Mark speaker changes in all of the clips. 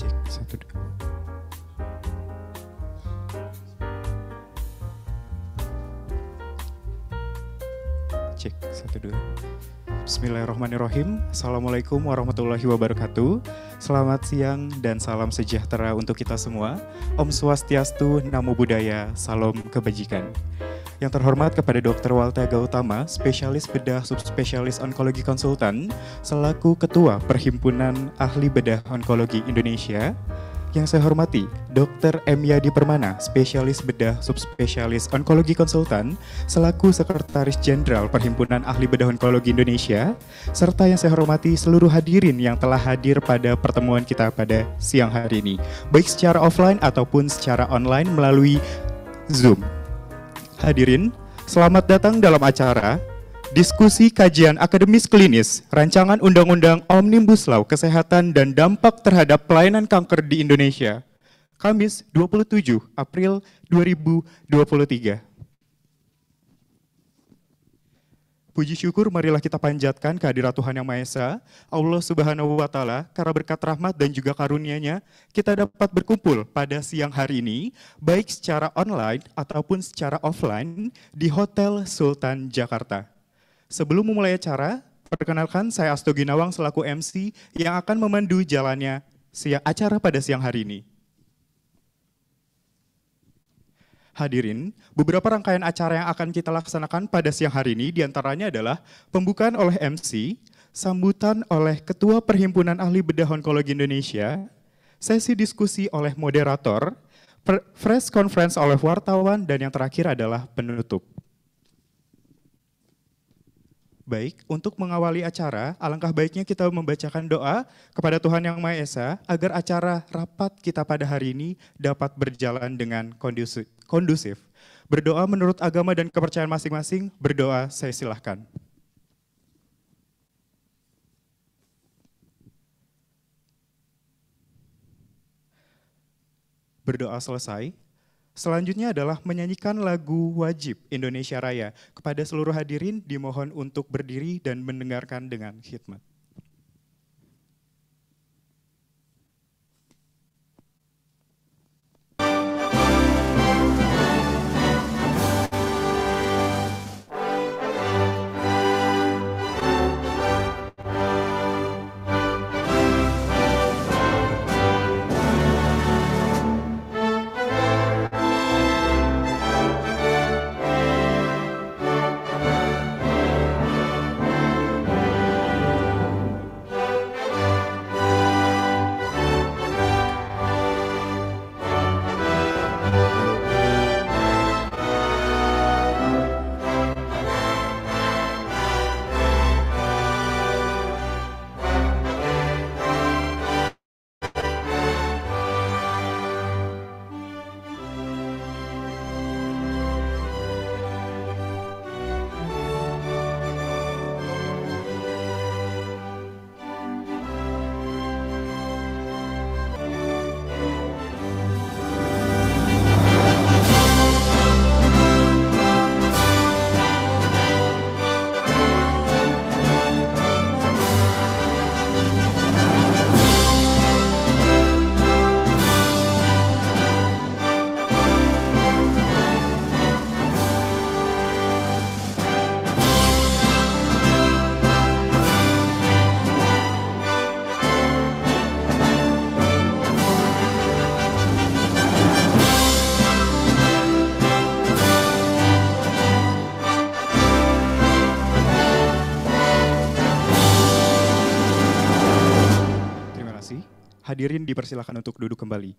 Speaker 1: cek satu dua cek satu dua Bismillahirrahmanirrahim Assalamualaikum warahmatullahi wabarakatuh Selamat siang dan salam sejahtera untuk kita semua Om Swastiastu, Namo Buddhaya, Salam Kebajikan yang terhormat kepada Dr. Waltega Utama, spesialis bedah subspesialis onkologi konsultan, selaku Ketua Perhimpunan Ahli Bedah Onkologi Indonesia. Yang saya hormati, Dr. M. Yadi Permana, spesialis bedah subspesialis onkologi konsultan, selaku Sekretaris Jenderal Perhimpunan Ahli Bedah Onkologi Indonesia, serta yang saya hormati seluruh hadirin yang telah hadir pada pertemuan kita pada siang hari ini, baik secara offline ataupun secara online melalui Zoom. Hadirin, selamat datang dalam acara Diskusi Kajian Akademis Klinis Rancangan Undang-Undang Omnibus Law Kesehatan dan Dampak Terhadap Pelayanan Kanker di Indonesia. Kamis 27 April 2023. Puji syukur marilah kita panjatkan kehadirat Tuhan Yang Maha Esa, Allah Subhanahu wa taala, karena berkat rahmat dan juga karunia-Nya, kita dapat berkumpul pada siang hari ini, baik secara online ataupun secara offline di Hotel Sultan Jakarta. Sebelum memulai acara, perkenalkan saya Asto Ginawang selaku MC yang akan memandu jalannya acara pada siang hari ini. hadirin, beberapa rangkaian acara yang akan kita laksanakan pada siang hari ini diantaranya adalah pembukaan oleh MC, sambutan oleh Ketua Perhimpunan Ahli Bedah Onkologi Indonesia, sesi diskusi oleh moderator, press conference oleh wartawan, dan yang terakhir adalah penutup baik untuk mengawali acara, alangkah baiknya kita membacakan doa kepada Tuhan Yang Maha Esa agar acara rapat kita pada hari ini dapat berjalan dengan kondusif. Berdoa menurut agama dan kepercayaan masing-masing, berdoa saya silahkan. Berdoa selesai, Selanjutnya adalah menyanyikan lagu wajib Indonesia Raya. Kepada seluruh hadirin dimohon untuk berdiri dan mendengarkan dengan khidmat. Hadirin dipersilakan untuk duduk kembali.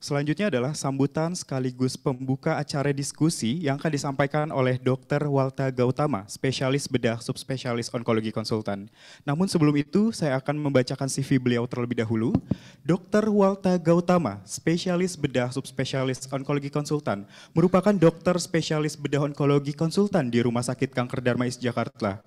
Speaker 1: Selanjutnya adalah sambutan sekaligus pembuka acara diskusi yang akan disampaikan oleh Dr. Walta Gautama, spesialis bedah subspesialis onkologi konsultan. Namun sebelum itu, saya akan membacakan CV beliau terlebih dahulu. Dr. Walta Gautama, spesialis bedah subspesialis onkologi konsultan, merupakan dokter spesialis bedah onkologi konsultan di Rumah Sakit Kanker Darmais Jakarta.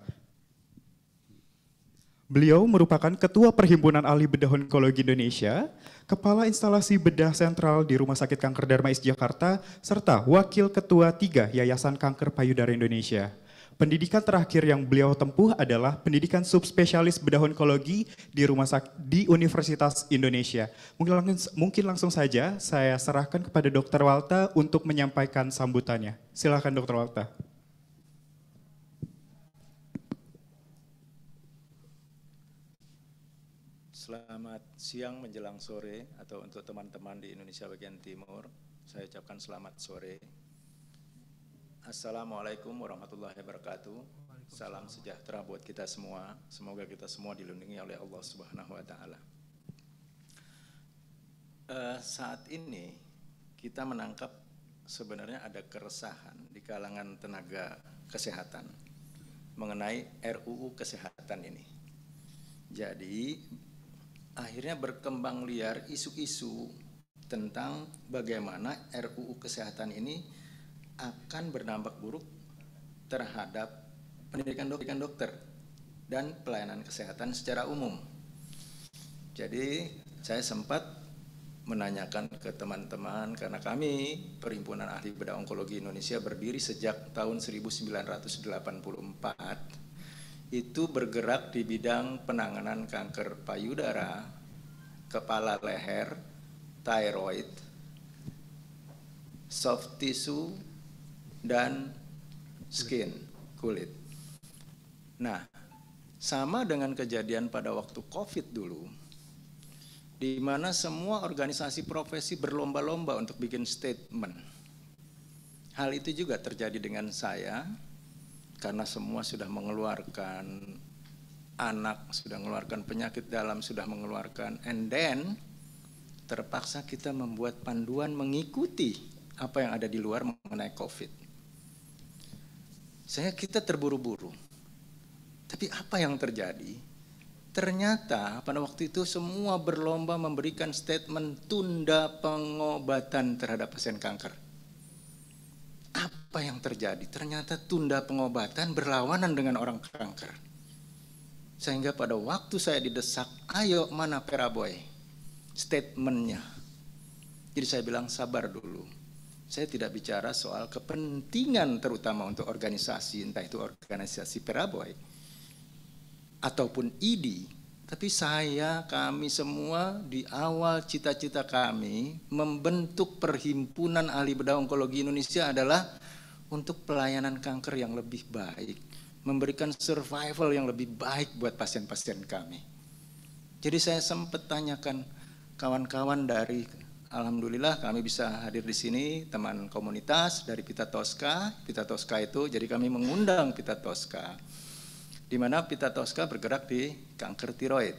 Speaker 1: Beliau merupakan Ketua Perhimpunan Ahli Bedah Onkologi Indonesia, Kepala Instalasi Bedah Sentral di Rumah Sakit Kanker Darmais Jakarta, serta Wakil Ketua tiga Yayasan Kanker Payudara Indonesia. Pendidikan terakhir yang beliau tempuh adalah pendidikan subspesialis bedah onkologi di Rumah Sakit di Universitas Indonesia. Mungkin langsung, mungkin langsung saja saya serahkan kepada Dr. Walta untuk menyampaikan sambutannya. Silakan Dr. Walta.
Speaker 2: siang menjelang sore atau untuk teman-teman di Indonesia bagian timur, saya ucapkan selamat sore. Assalamualaikum warahmatullahi wabarakatuh. Salam sejahtera buat kita semua. Semoga kita semua dilindungi oleh Allah Subhanahu wa taala. Uh, saat ini kita menangkap sebenarnya ada keresahan di kalangan tenaga kesehatan mengenai RUU kesehatan ini. Jadi akhirnya berkembang liar isu-isu tentang bagaimana RUU kesehatan ini akan berdampak buruk terhadap pendidikan dokter dan pelayanan kesehatan secara umum. Jadi saya sempat menanyakan ke teman-teman karena kami Perhimpunan Ahli Bedah Onkologi Indonesia berdiri sejak tahun 1984 itu bergerak di bidang penanganan kanker payudara, kepala leher, tiroid, soft tissue, dan skin, kulit. Nah, sama dengan kejadian pada waktu COVID dulu, di mana semua organisasi profesi berlomba-lomba untuk bikin statement. Hal itu juga terjadi dengan saya, karena semua sudah mengeluarkan anak, sudah mengeluarkan penyakit dalam, sudah mengeluarkan and then terpaksa kita membuat panduan mengikuti apa yang ada di luar mengenai COVID. Saya kita terburu-buru. Tapi apa yang terjadi? Ternyata pada waktu itu semua berlomba memberikan statement tunda pengobatan terhadap pasien kanker apa yang terjadi? Ternyata tunda pengobatan berlawanan dengan orang kanker. Sehingga pada waktu saya didesak, ayo mana peraboy? Statementnya. Jadi saya bilang sabar dulu. Saya tidak bicara soal kepentingan terutama untuk organisasi, entah itu organisasi peraboy, ataupun IDI, tapi saya, kami semua di awal cita-cita kami membentuk perhimpunan ahli bedah onkologi Indonesia adalah untuk pelayanan kanker yang lebih baik, memberikan survival yang lebih baik buat pasien-pasien kami. Jadi saya sempat tanyakan kawan-kawan dari Alhamdulillah kami bisa hadir di sini teman komunitas dari Pita Tosca, Pita Tosca itu jadi kami mengundang Pita Tosca di mana pita toska bergerak di kanker tiroid.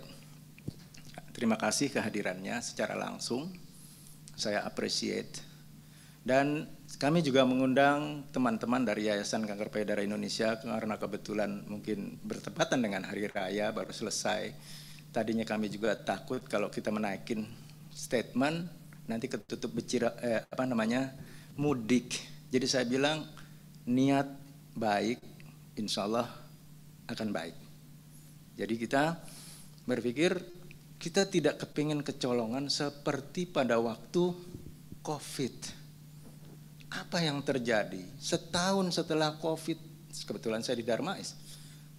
Speaker 2: Terima kasih kehadirannya secara langsung. Saya appreciate. Dan kami juga mengundang teman-teman dari Yayasan Kanker Payudara Indonesia karena kebetulan mungkin bertepatan dengan hari raya baru selesai. Tadinya kami juga takut kalau kita menaikin statement nanti ketutup becira eh, apa namanya mudik. Jadi saya bilang niat baik, insya Allah akan baik. Jadi kita berpikir kita tidak kepingin kecolongan seperti pada waktu COVID. Apa yang terjadi? Setahun setelah COVID, kebetulan saya di Darmais,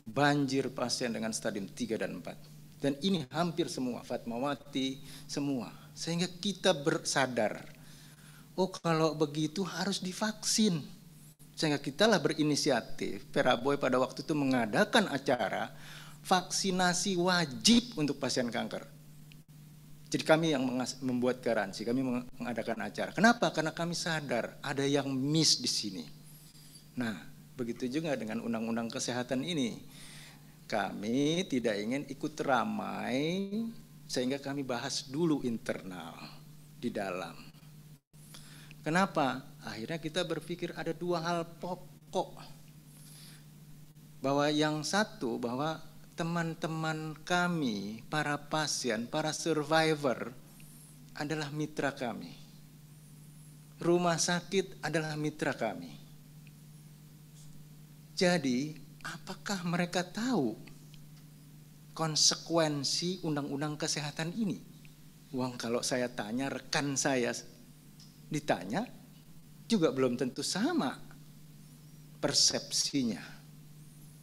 Speaker 2: banjir pasien dengan stadium 3 dan 4. Dan ini hampir semua, Fatmawati, semua. Sehingga kita bersadar, oh kalau begitu harus divaksin sehingga kita lah berinisiatif, Peraboy pada waktu itu mengadakan acara vaksinasi wajib untuk pasien kanker. Jadi kami yang membuat garansi, kami mengadakan acara. Kenapa? Karena kami sadar ada yang miss di sini. Nah, begitu juga dengan undang-undang kesehatan ini. Kami tidak ingin ikut ramai sehingga kami bahas dulu internal di dalam Kenapa? Akhirnya kita berpikir ada dua hal pokok. Bahwa yang satu bahwa teman-teman kami, para pasien, para survivor adalah mitra kami. Rumah sakit adalah mitra kami. Jadi, apakah mereka tahu konsekuensi undang-undang kesehatan ini? Uang kalau saya tanya rekan saya ditanya juga belum tentu sama persepsinya.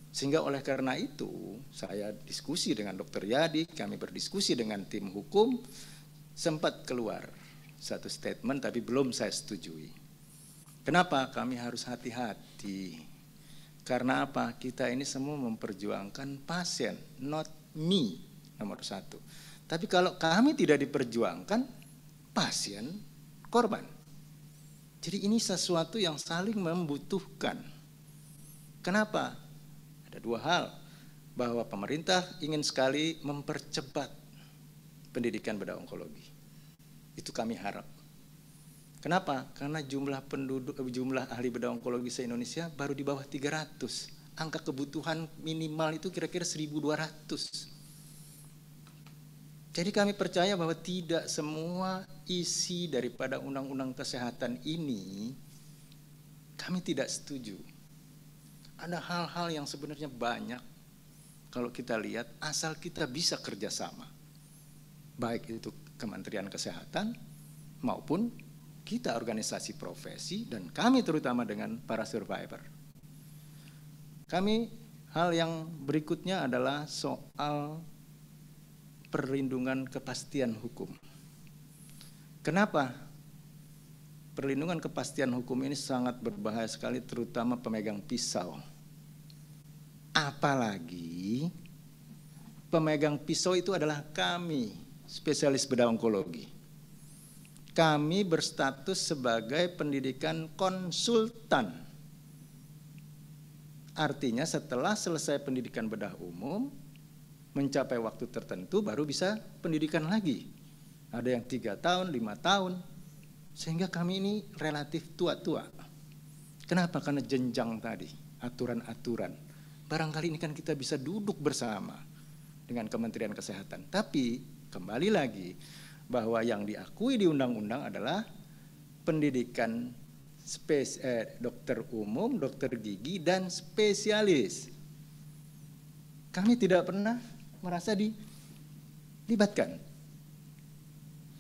Speaker 2: Sehingga oleh karena itu saya diskusi dengan dokter Yadi, kami berdiskusi dengan tim hukum, sempat keluar satu statement tapi belum saya setujui. Kenapa kami harus hati-hati? Karena apa? Kita ini semua memperjuangkan pasien, not me nomor satu. Tapi kalau kami tidak diperjuangkan, pasien korban. Jadi ini sesuatu yang saling membutuhkan. Kenapa? Ada dua hal. Bahwa pemerintah ingin sekali mempercepat pendidikan bedah onkologi. Itu kami harap. Kenapa? Karena jumlah penduduk eh, jumlah ahli bedah onkologi se-Indonesia baru di bawah 300. Angka kebutuhan minimal itu kira-kira 1200. Jadi kami percaya bahwa tidak semua isi daripada undang-undang kesehatan ini kami tidak setuju. Ada hal-hal yang sebenarnya banyak kalau kita lihat asal kita bisa kerjasama. Baik itu Kementerian Kesehatan maupun kita organisasi profesi dan kami terutama dengan para survivor. Kami hal yang berikutnya adalah soal perlindungan kepastian hukum. Kenapa? Perlindungan kepastian hukum ini sangat berbahaya sekali terutama pemegang pisau. Apalagi pemegang pisau itu adalah kami, spesialis bedah onkologi. Kami berstatus sebagai pendidikan konsultan. Artinya setelah selesai pendidikan bedah umum, mencapai waktu tertentu baru bisa pendidikan lagi. Ada yang tiga tahun, lima tahun, sehingga kami ini relatif tua-tua. Kenapa? Karena jenjang tadi, aturan-aturan. Barangkali ini kan kita bisa duduk bersama dengan Kementerian Kesehatan. Tapi kembali lagi bahwa yang diakui di undang-undang adalah pendidikan spes eh, dokter umum, dokter gigi dan spesialis. Kami tidak pernah merasa dilibatkan.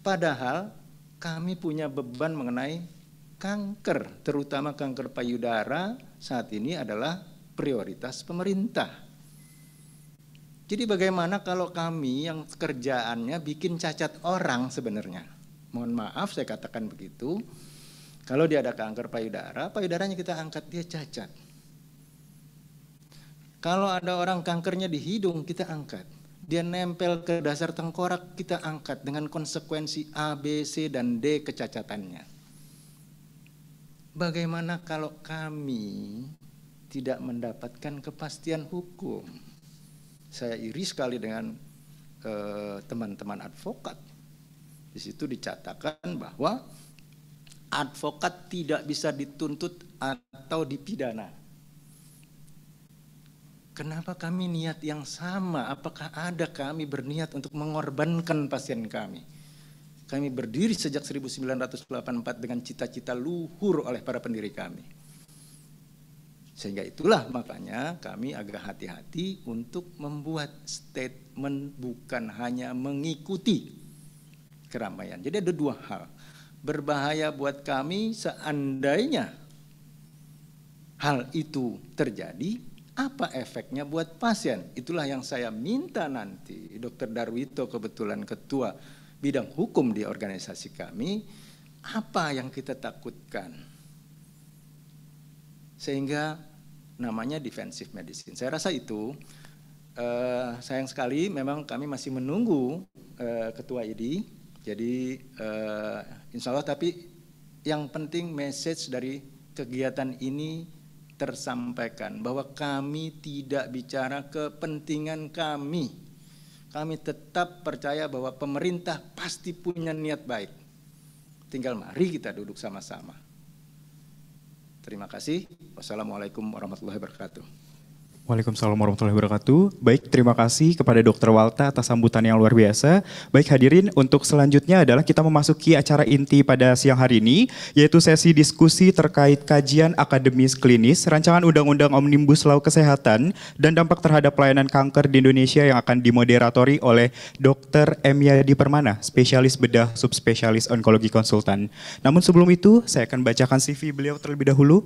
Speaker 2: Padahal kami punya beban mengenai kanker, terutama kanker payudara saat ini adalah prioritas pemerintah. Jadi bagaimana kalau kami yang kerjaannya bikin cacat orang sebenarnya? Mohon maaf saya katakan begitu. Kalau dia ada kanker payudara, payudaranya kita angkat dia cacat. Kalau ada orang kankernya di hidung, kita angkat. Dia nempel ke dasar tengkorak, kita angkat dengan konsekuensi A, B, C, dan D kecacatannya. Bagaimana kalau kami tidak mendapatkan kepastian hukum? Saya iri sekali dengan teman eh, teman-teman advokat. Di situ dicatakan bahwa advokat tidak bisa dituntut atau dipidana Kenapa kami niat yang sama? Apakah ada kami berniat untuk mengorbankan pasien kami? Kami berdiri sejak 1984 dengan cita-cita luhur oleh para pendiri kami. Sehingga itulah makanya kami agak hati-hati untuk membuat statement bukan hanya mengikuti keramaian. Jadi ada dua hal. Berbahaya buat kami seandainya hal itu terjadi apa efeknya buat pasien? Itulah yang saya minta nanti dokter Darwito kebetulan ketua bidang hukum di organisasi kami, apa yang kita takutkan? Sehingga namanya defensive medicine. Saya rasa itu eh, sayang sekali memang kami masih menunggu eh, ketua ID. Jadi eh, insya Allah tapi yang penting message dari kegiatan ini tersampaikan bahwa kami tidak bicara kepentingan kami. Kami tetap percaya bahwa pemerintah pasti punya niat baik. Tinggal mari kita duduk sama-sama. Terima kasih. Wassalamualaikum warahmatullahi wabarakatuh.
Speaker 1: Waalaikumsalam warahmatullahi wabarakatuh. Baik, terima kasih kepada Dr. Walta atas sambutan yang luar biasa. Baik hadirin, untuk selanjutnya adalah kita memasuki acara inti pada siang hari ini, yaitu sesi diskusi terkait kajian akademis klinis, rancangan Undang-Undang Omnibus Law Kesehatan, dan dampak terhadap pelayanan kanker di Indonesia yang akan dimoderatori oleh Dr. M. Yadi Permana, spesialis bedah subspesialis onkologi konsultan. Namun sebelum itu, saya akan bacakan CV beliau terlebih dahulu.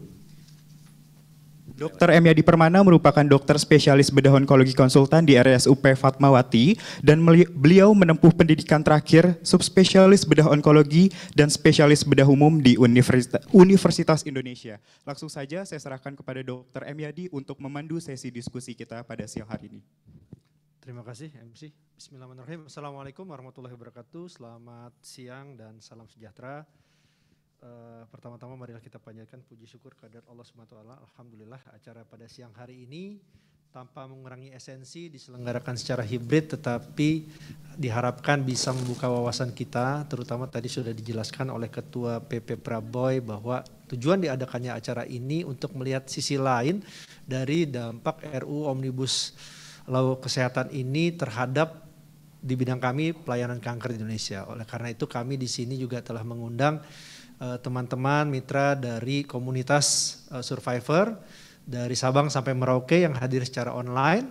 Speaker 1: Dr. M. Yadi Permana merupakan dokter spesialis bedah onkologi konsultan di RSUP Fatmawati dan beliau menempuh pendidikan terakhir subspesialis bedah onkologi dan spesialis bedah umum di Universitas, Indonesia. Langsung saja saya serahkan kepada Dr. M. Yadi untuk memandu sesi diskusi kita pada siang hari ini.
Speaker 3: Terima kasih MC. Bismillahirrahmanirrahim. Assalamualaikum warahmatullahi wabarakatuh. Selamat siang dan salam sejahtera uh, pertama-tama marilah kita panjatkan puji syukur kehadirat Allah SWT. Alhamdulillah acara pada siang hari ini tanpa mengurangi esensi diselenggarakan secara hibrid tetapi diharapkan bisa membuka wawasan kita terutama tadi sudah dijelaskan oleh Ketua PP Praboy bahwa tujuan diadakannya acara ini untuk melihat sisi lain dari dampak RU Omnibus Law Kesehatan ini terhadap di bidang kami pelayanan kanker di Indonesia. Oleh karena itu kami di sini juga telah mengundang Eh, teman-teman mitra dari komunitas eh, Survivor dari Sabang sampai Merauke yang hadir secara online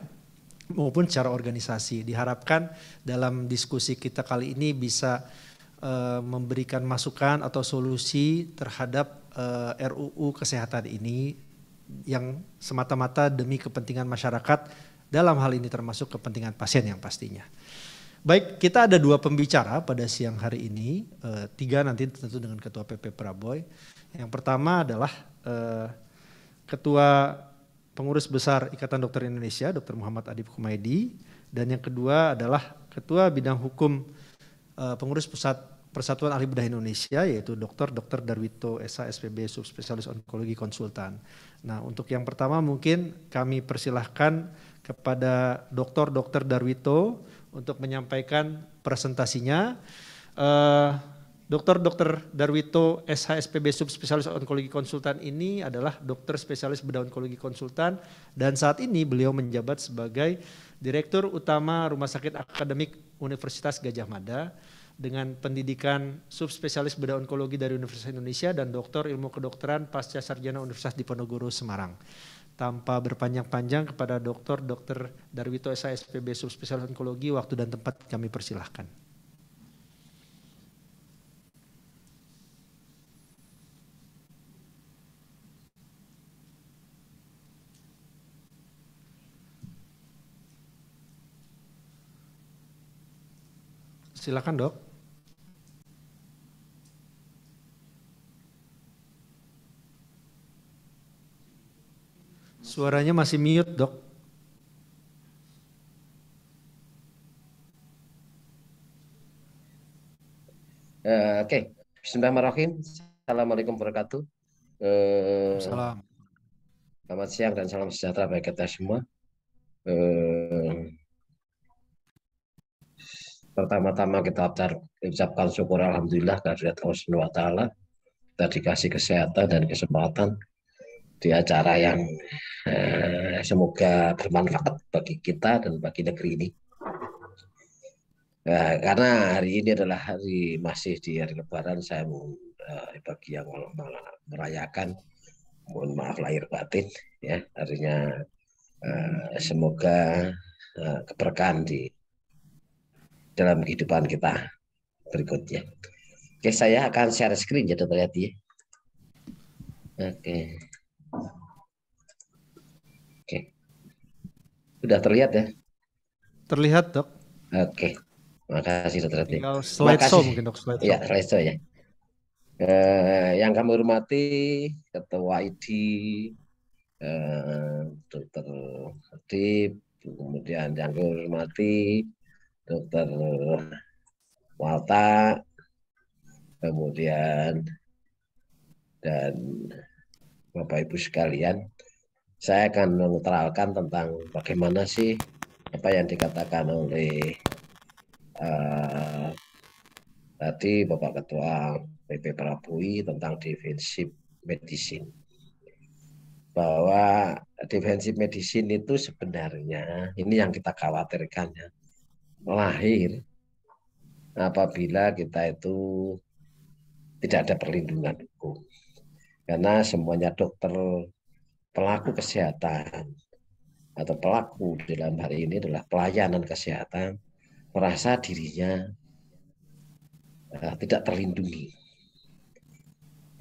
Speaker 3: maupun secara organisasi. Diharapkan dalam diskusi kita kali ini bisa uh, memberikan masukan atau solusi terhadap uh, RUU kesehatan ini yang semata-mata demi kepentingan masyarakat dalam hal ini termasuk kepentingan pasien yang pastinya. Baik, kita ada dua pembicara pada siang hari ini, e, tiga nanti tentu dengan Ketua PP Praboy. Yang pertama adalah e, Ketua Pengurus Besar Ikatan Dokter Indonesia, Dr. Muhammad Adib Kumaidi, dan yang kedua adalah Ketua Bidang Hukum e, Pengurus Pusat Persatuan Ahli Bedah Indonesia, yaitu Dr. Dr. Darwito Esa SPB Subspesialis Onkologi Konsultan. Nah, untuk yang pertama mungkin kami persilahkan kepada Dr. Dr. Darwito untuk menyampaikan presentasinya. Uh, Dokter Dr. Darwito SHSPB Subspesialis Onkologi Konsultan ini adalah dokter spesialis bedah onkologi konsultan dan saat ini beliau menjabat sebagai Direktur Utama Rumah Sakit Akademik Universitas Gajah Mada dengan pendidikan subspesialis bedah onkologi dari Universitas Indonesia dan doktor ilmu kedokteran pasca sarjana Universitas Diponegoro Semarang tanpa berpanjang-panjang kepada dokter Dr. Darwito SASPB Subspesialis Onkologi waktu dan tempat kami persilahkan. Silakan dok. Suaranya masih mute, Dok.
Speaker 4: Uh, Oke, okay. Bismillahirrahmanirrahim. Assalamualaikum warahmatullahi wabarakatuh. Uh, salam. Selamat siang dan salam sejahtera bagi kita semua. Uh, pertama-tama kita ucapkan syukur alhamdulillah kehadirat Allah SWT. kita dikasih kesehatan dan kesempatan di acara yang eh, semoga bermanfaat bagi kita dan bagi negeri ini. Nah, karena hari ini adalah hari masih di hari Lebaran, saya mau eh, bagi yang merayakan, mohon maaf lahir batin, ya artinya eh, semoga eh, keberkahan di dalam kehidupan kita berikutnya. Oke, saya akan share screen ya, terlihat Yati. Oke. Oke. Sudah terlihat ya? Terlihat, Dok. Oke. Makasih Dokter. Hati. Slide show mungkin Dok, slideshow. Iya, show ya. Eh, yang kami hormati Ketua ID eh, Dr. Hadi, kemudian yang kami hormati Dokter Walta, kemudian dan Bapak Ibu sekalian, saya akan mengutarakan tentang bagaimana sih apa yang dikatakan oleh uh, tadi Bapak Ketua PP Prabui tentang defensive medicine. Bahwa defensive medicine itu sebenarnya ini yang kita khawatirkan ya. Lahir apabila kita itu tidak ada perlindungan hukum karena semuanya dokter pelaku kesehatan atau pelaku dalam hari ini adalah pelayanan kesehatan merasa dirinya uh, tidak terlindungi.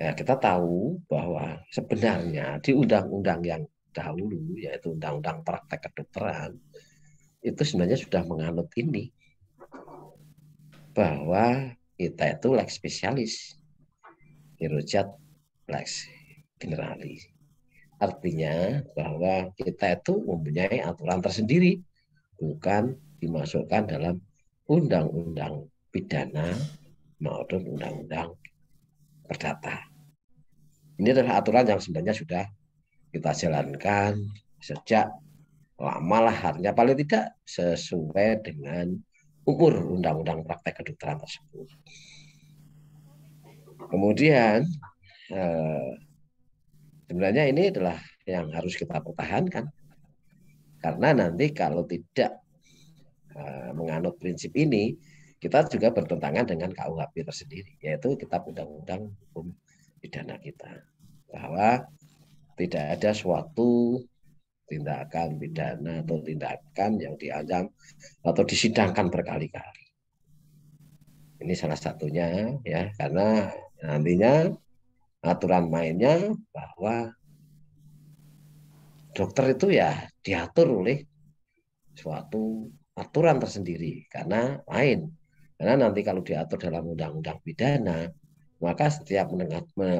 Speaker 4: Ya, kita tahu bahwa sebenarnya di undang-undang yang dahulu yaitu undang-undang praktek kedokteran itu sebenarnya sudah menganut ini bahwa kita itu like spesialis. Hirojat kompleks generali. Artinya bahwa kita itu mempunyai aturan tersendiri, bukan dimasukkan dalam undang-undang pidana maupun undang-undang perdata. Ini adalah aturan yang sebenarnya sudah kita jalankan sejak lama lah harinya paling tidak sesuai dengan ukur undang-undang praktek kedokteran tersebut. Kemudian Eh, sebenarnya ini adalah yang harus kita pertahankan. Karena nanti kalau tidak eh, menganut prinsip ini, kita juga bertentangan dengan KUHP tersendiri, yaitu kitab undang-undang hukum pidana kita. Bahwa tidak ada suatu tindakan pidana atau tindakan yang diancam atau disidangkan berkali-kali. Ini salah satunya ya, karena nantinya aturan mainnya bahwa dokter itu ya diatur oleh suatu aturan tersendiri karena lain karena nanti kalau diatur dalam undang-undang pidana maka setiap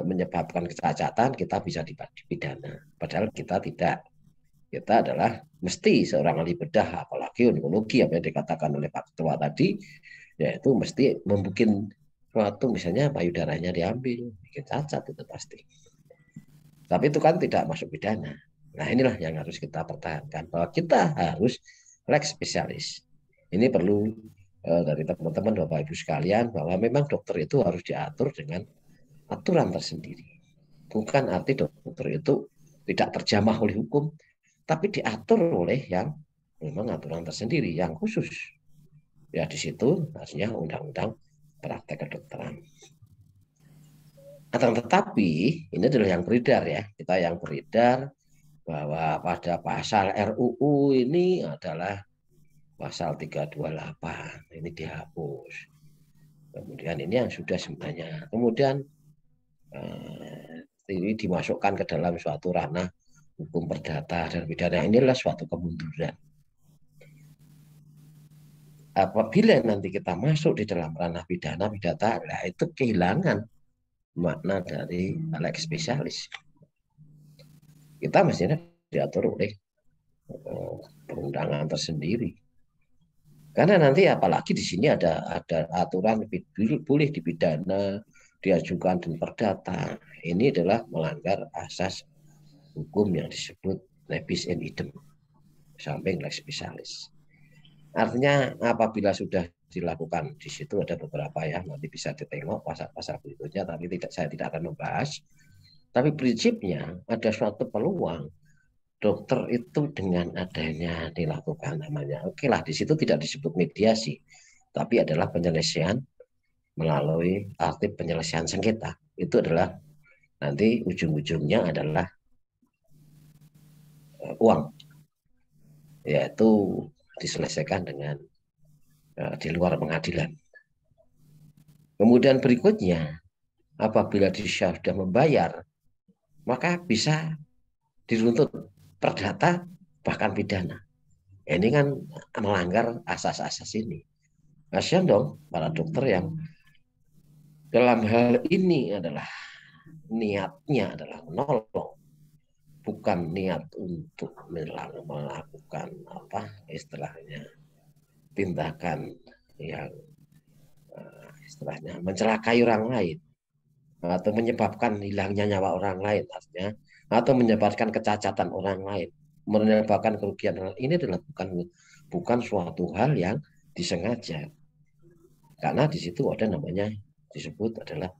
Speaker 4: menyebabkan kecacatan kita bisa dipidana padahal kita tidak kita adalah mesti seorang ahli bedah apalagi onkologi apa yang dikatakan oleh Pak Ketua tadi yaitu mesti membuat suatu misalnya payudaranya diambil, bikin cacat itu pasti. Tapi itu kan tidak masuk pidana. Nah inilah yang harus kita pertahankan bahwa kita harus lex spesialis. Ini perlu eh, dari teman-teman bapak ibu sekalian bahwa memang dokter itu harus diatur dengan aturan tersendiri. Bukan arti dokter itu tidak terjamah oleh hukum, tapi diatur oleh yang memang aturan tersendiri yang khusus. Ya di situ artinya undang-undang praktek kedokteran. Akan tetapi ini adalah yang beredar ya, kita yang beredar bahwa pada pasal RUU ini adalah pasal 328 ini dihapus. Kemudian ini yang sudah sebenarnya. Kemudian eh, ini dimasukkan ke dalam suatu ranah hukum perdata dan pidana inilah suatu kemunduran apabila nanti kita masuk di dalam ranah pidana pidata nah itu kehilangan makna dari lex spesialis kita mestinya diatur oleh eh, perundangan tersendiri karena nanti apalagi di sini ada ada aturan boleh dipidana diajukan dan perdata ini adalah melanggar asas hukum yang disebut nebis in idem samping lex spesialis Artinya apabila sudah dilakukan di situ ada beberapa ya nanti bisa ditengok pasal-pasal berikutnya tapi tidak saya tidak akan membahas. Tapi prinsipnya ada suatu peluang dokter itu dengan adanya dilakukan namanya. Oke okay lah di situ tidak disebut mediasi tapi adalah penyelesaian melalui arti penyelesaian sengketa. Itu adalah nanti ujung-ujungnya adalah eh, uang yaitu diselesaikan dengan uh, di luar pengadilan. Kemudian berikutnya, apabila di dia sudah membayar, maka bisa dituntut perdata bahkan pidana. Ini kan melanggar asas-asas ini. Kasihan dong para dokter yang dalam hal ini adalah niatnya adalah menolong bukan niat untuk melakukan apa istilahnya tindakan yang eh, istilahnya mencelakai orang lain atau menyebabkan hilangnya nyawa orang lain artinya atau menyebabkan kecacatan orang lain menyebabkan kerugian orang lain. ini adalah bukan bukan suatu hal yang disengaja karena di situ ada namanya disebut adalah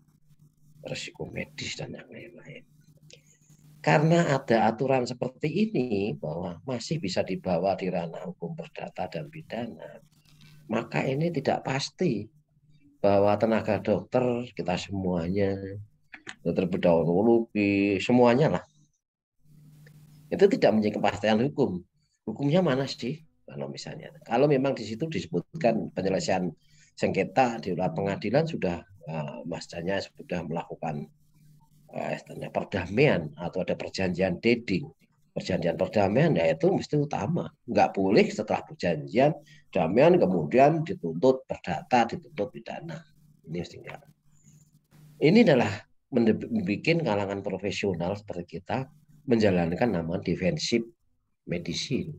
Speaker 4: resiko medis dan yang lain-lain karena ada aturan seperti ini bahwa masih bisa dibawa di ranah hukum perdata dan pidana, maka ini tidak pasti bahwa tenaga dokter kita semuanya, dokter bedah urologi, semuanya lah. Itu tidak menjadi kepastian hukum. Hukumnya mana sih? Kalau misalnya, kalau memang di situ disebutkan penyelesaian sengketa di luar pengadilan sudah uh, eh, masanya sudah melakukan Nah, istilahnya perdamaian atau ada perjanjian dating perjanjian perdamaian ya itu mesti utama nggak boleh setelah perjanjian damaian kemudian dituntut perdata dituntut pidana ini enggak. ini adalah membuat kalangan profesional seperti kita menjalankan nama defensif medicine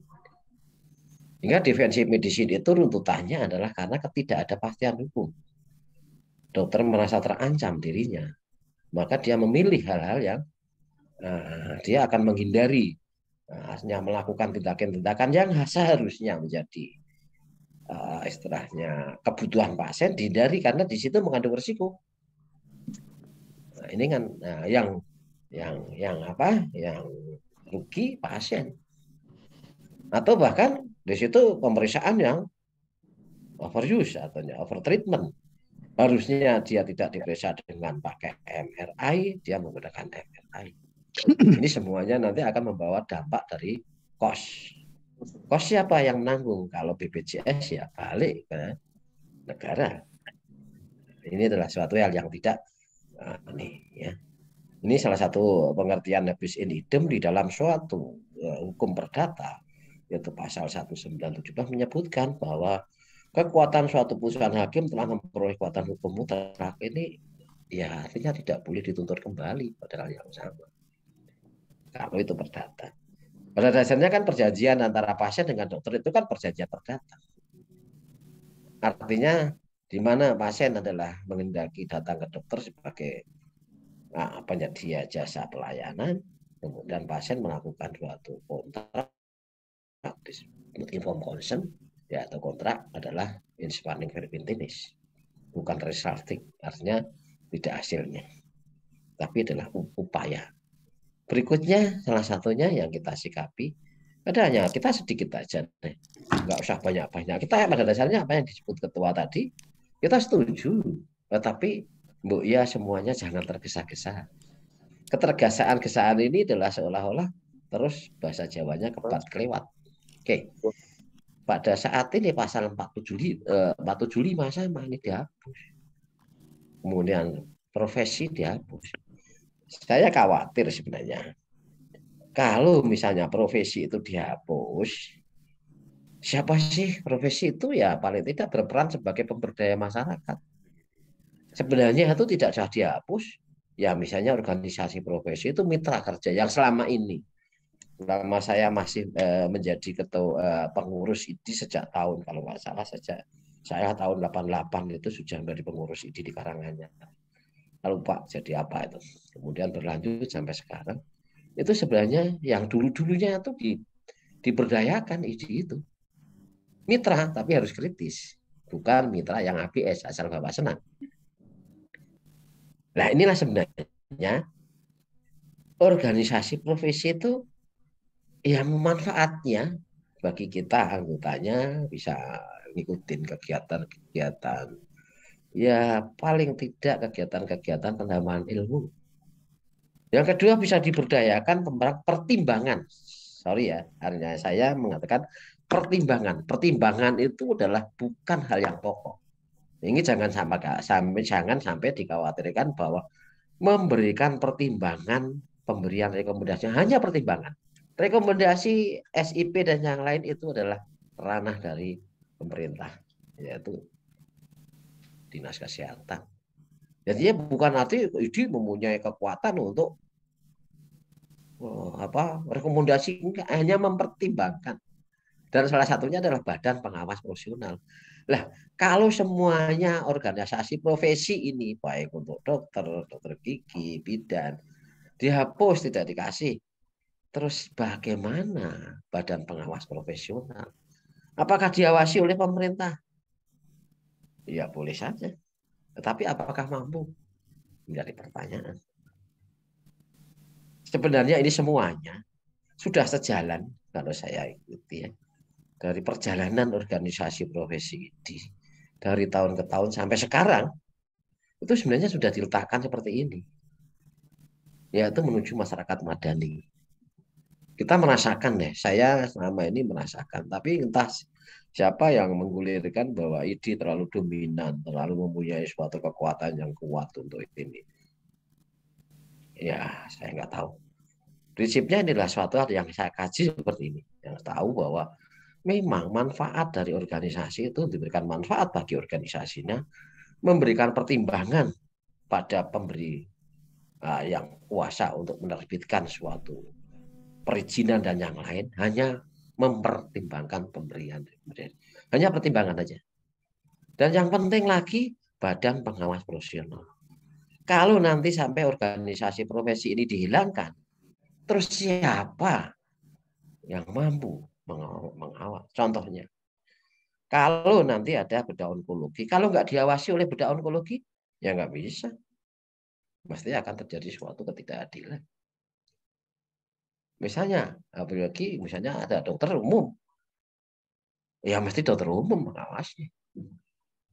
Speaker 4: sehingga defensif medicine itu runtutannya adalah karena ketidak ada pastian hukum dokter merasa terancam dirinya maka dia memilih hal-hal yang uh, dia akan menghindari uh, melakukan tindakan-tindakan yang seharusnya menjadi uh, istilahnya kebutuhan pasien dihindari karena di situ mengandung risiko. Nah, ini kan uh, yang yang yang apa? Yang rugi pasien. Atau bahkan di situ pemeriksaan yang overuse atau treatment. Harusnya dia tidak diperiksa dengan pakai MRI, dia menggunakan MRI. Ini semuanya nanti akan membawa dampak dari kos. Kos siapa yang nanggung? Kalau BPJS ya balik ke negara. Ini adalah suatu hal yang tidak aneh ya. Ini salah satu pengertian nebis in idem di dalam suatu eh, hukum perdata yaitu pasal 197 menyebutkan bahwa kekuatan suatu putusan hakim telah memperoleh kekuatan hukum mutlak ini ya artinya tidak boleh dituntut kembali pada hal yang sama. Kalau itu perdata. Pada dasarnya kan perjanjian antara pasien dengan dokter itu kan perjanjian perdata. Artinya di mana pasien adalah mengendaki datang ke dokter sebagai nah, penyedia ya, jasa pelayanan, kemudian pasien melakukan suatu kontrak inform consent ya atau kontrak adalah insparing verbentenis bukan resulting artinya tidak hasilnya tapi adalah upaya berikutnya salah satunya yang kita sikapi adanya kita sedikit aja nih nggak usah banyak banyak kita pada dasarnya apa yang disebut ketua tadi kita setuju tetapi bu ya semuanya jangan tergesa-gesa ketergesaan-gesaan ini adalah seolah-olah terus bahasa Jawanya kepat kelewat oke okay pada saat ini pasal 475, eh, sama ini dihapus. Kemudian profesi dihapus. Saya khawatir sebenarnya. Kalau misalnya profesi itu dihapus, siapa sih profesi itu ya paling tidak berperan sebagai pemberdaya masyarakat. Sebenarnya itu tidak sah dihapus. Ya misalnya organisasi profesi itu mitra kerja yang selama ini selama saya masih eh, menjadi ketua eh, pengurus IDI sejak tahun kalau nggak salah sejak saya tahun 88 itu sudah menjadi pengurus IDI di Karanganyar. kalau Lupa jadi apa itu. Kemudian berlanjut sampai sekarang. Itu sebenarnya yang dulu-dulunya itu di, diberdayakan IDI itu. Mitra tapi harus kritis. Bukan mitra yang APS asal bapak senang. Nah inilah sebenarnya organisasi profesi itu ya manfaatnya bagi kita anggotanya bisa ngikutin kegiatan-kegiatan ya paling tidak kegiatan-kegiatan penambahan ilmu yang kedua bisa diberdayakan pertimbangan sorry ya artinya saya mengatakan pertimbangan pertimbangan itu adalah bukan hal yang pokok ini jangan sampai sampai jangan sampai dikhawatirkan bahwa memberikan pertimbangan pemberian rekomendasi hanya pertimbangan rekomendasi SIP dan yang lain itu adalah ranah dari pemerintah yaitu dinas kesehatan. Jadi bukan nanti ini mempunyai kekuatan untuk oh, apa rekomendasi hanya mempertimbangkan dan salah satunya adalah badan pengawas profesional. Lah, kalau semuanya organisasi profesi ini baik untuk dokter, dokter gigi, bidan dihapus tidak dikasih Terus bagaimana badan pengawas profesional? Apakah diawasi oleh pemerintah? Ya boleh saja. Tetapi apakah mampu? Menjadi pertanyaan. Sebenarnya ini semuanya sudah sejalan kalau saya ikuti ya. Dari perjalanan organisasi profesi ini dari tahun ke tahun sampai sekarang itu sebenarnya sudah diletakkan seperti ini yaitu menuju masyarakat madani kita merasakan deh saya selama ini merasakan tapi entah siapa yang menggulirkan bahwa ID terlalu dominan terlalu mempunyai suatu kekuatan yang kuat untuk ini ya saya nggak tahu prinsipnya inilah suatu hal yang saya kaji seperti ini yang tahu bahwa memang manfaat dari organisasi itu diberikan manfaat bagi organisasinya memberikan pertimbangan pada pemberi ah, yang kuasa untuk menerbitkan suatu perizinan dan yang lain hanya mempertimbangkan pemberian hanya pertimbangan aja dan yang penting lagi badan pengawas profesional kalau nanti sampai organisasi profesi ini dihilangkan terus siapa yang mampu mengawal contohnya kalau nanti ada beda onkologi kalau nggak diawasi oleh beda onkologi ya nggak bisa pasti akan terjadi suatu ketidakadilan Misalnya, apalagi misalnya ada dokter umum. Ya mesti dokter umum mengawasi.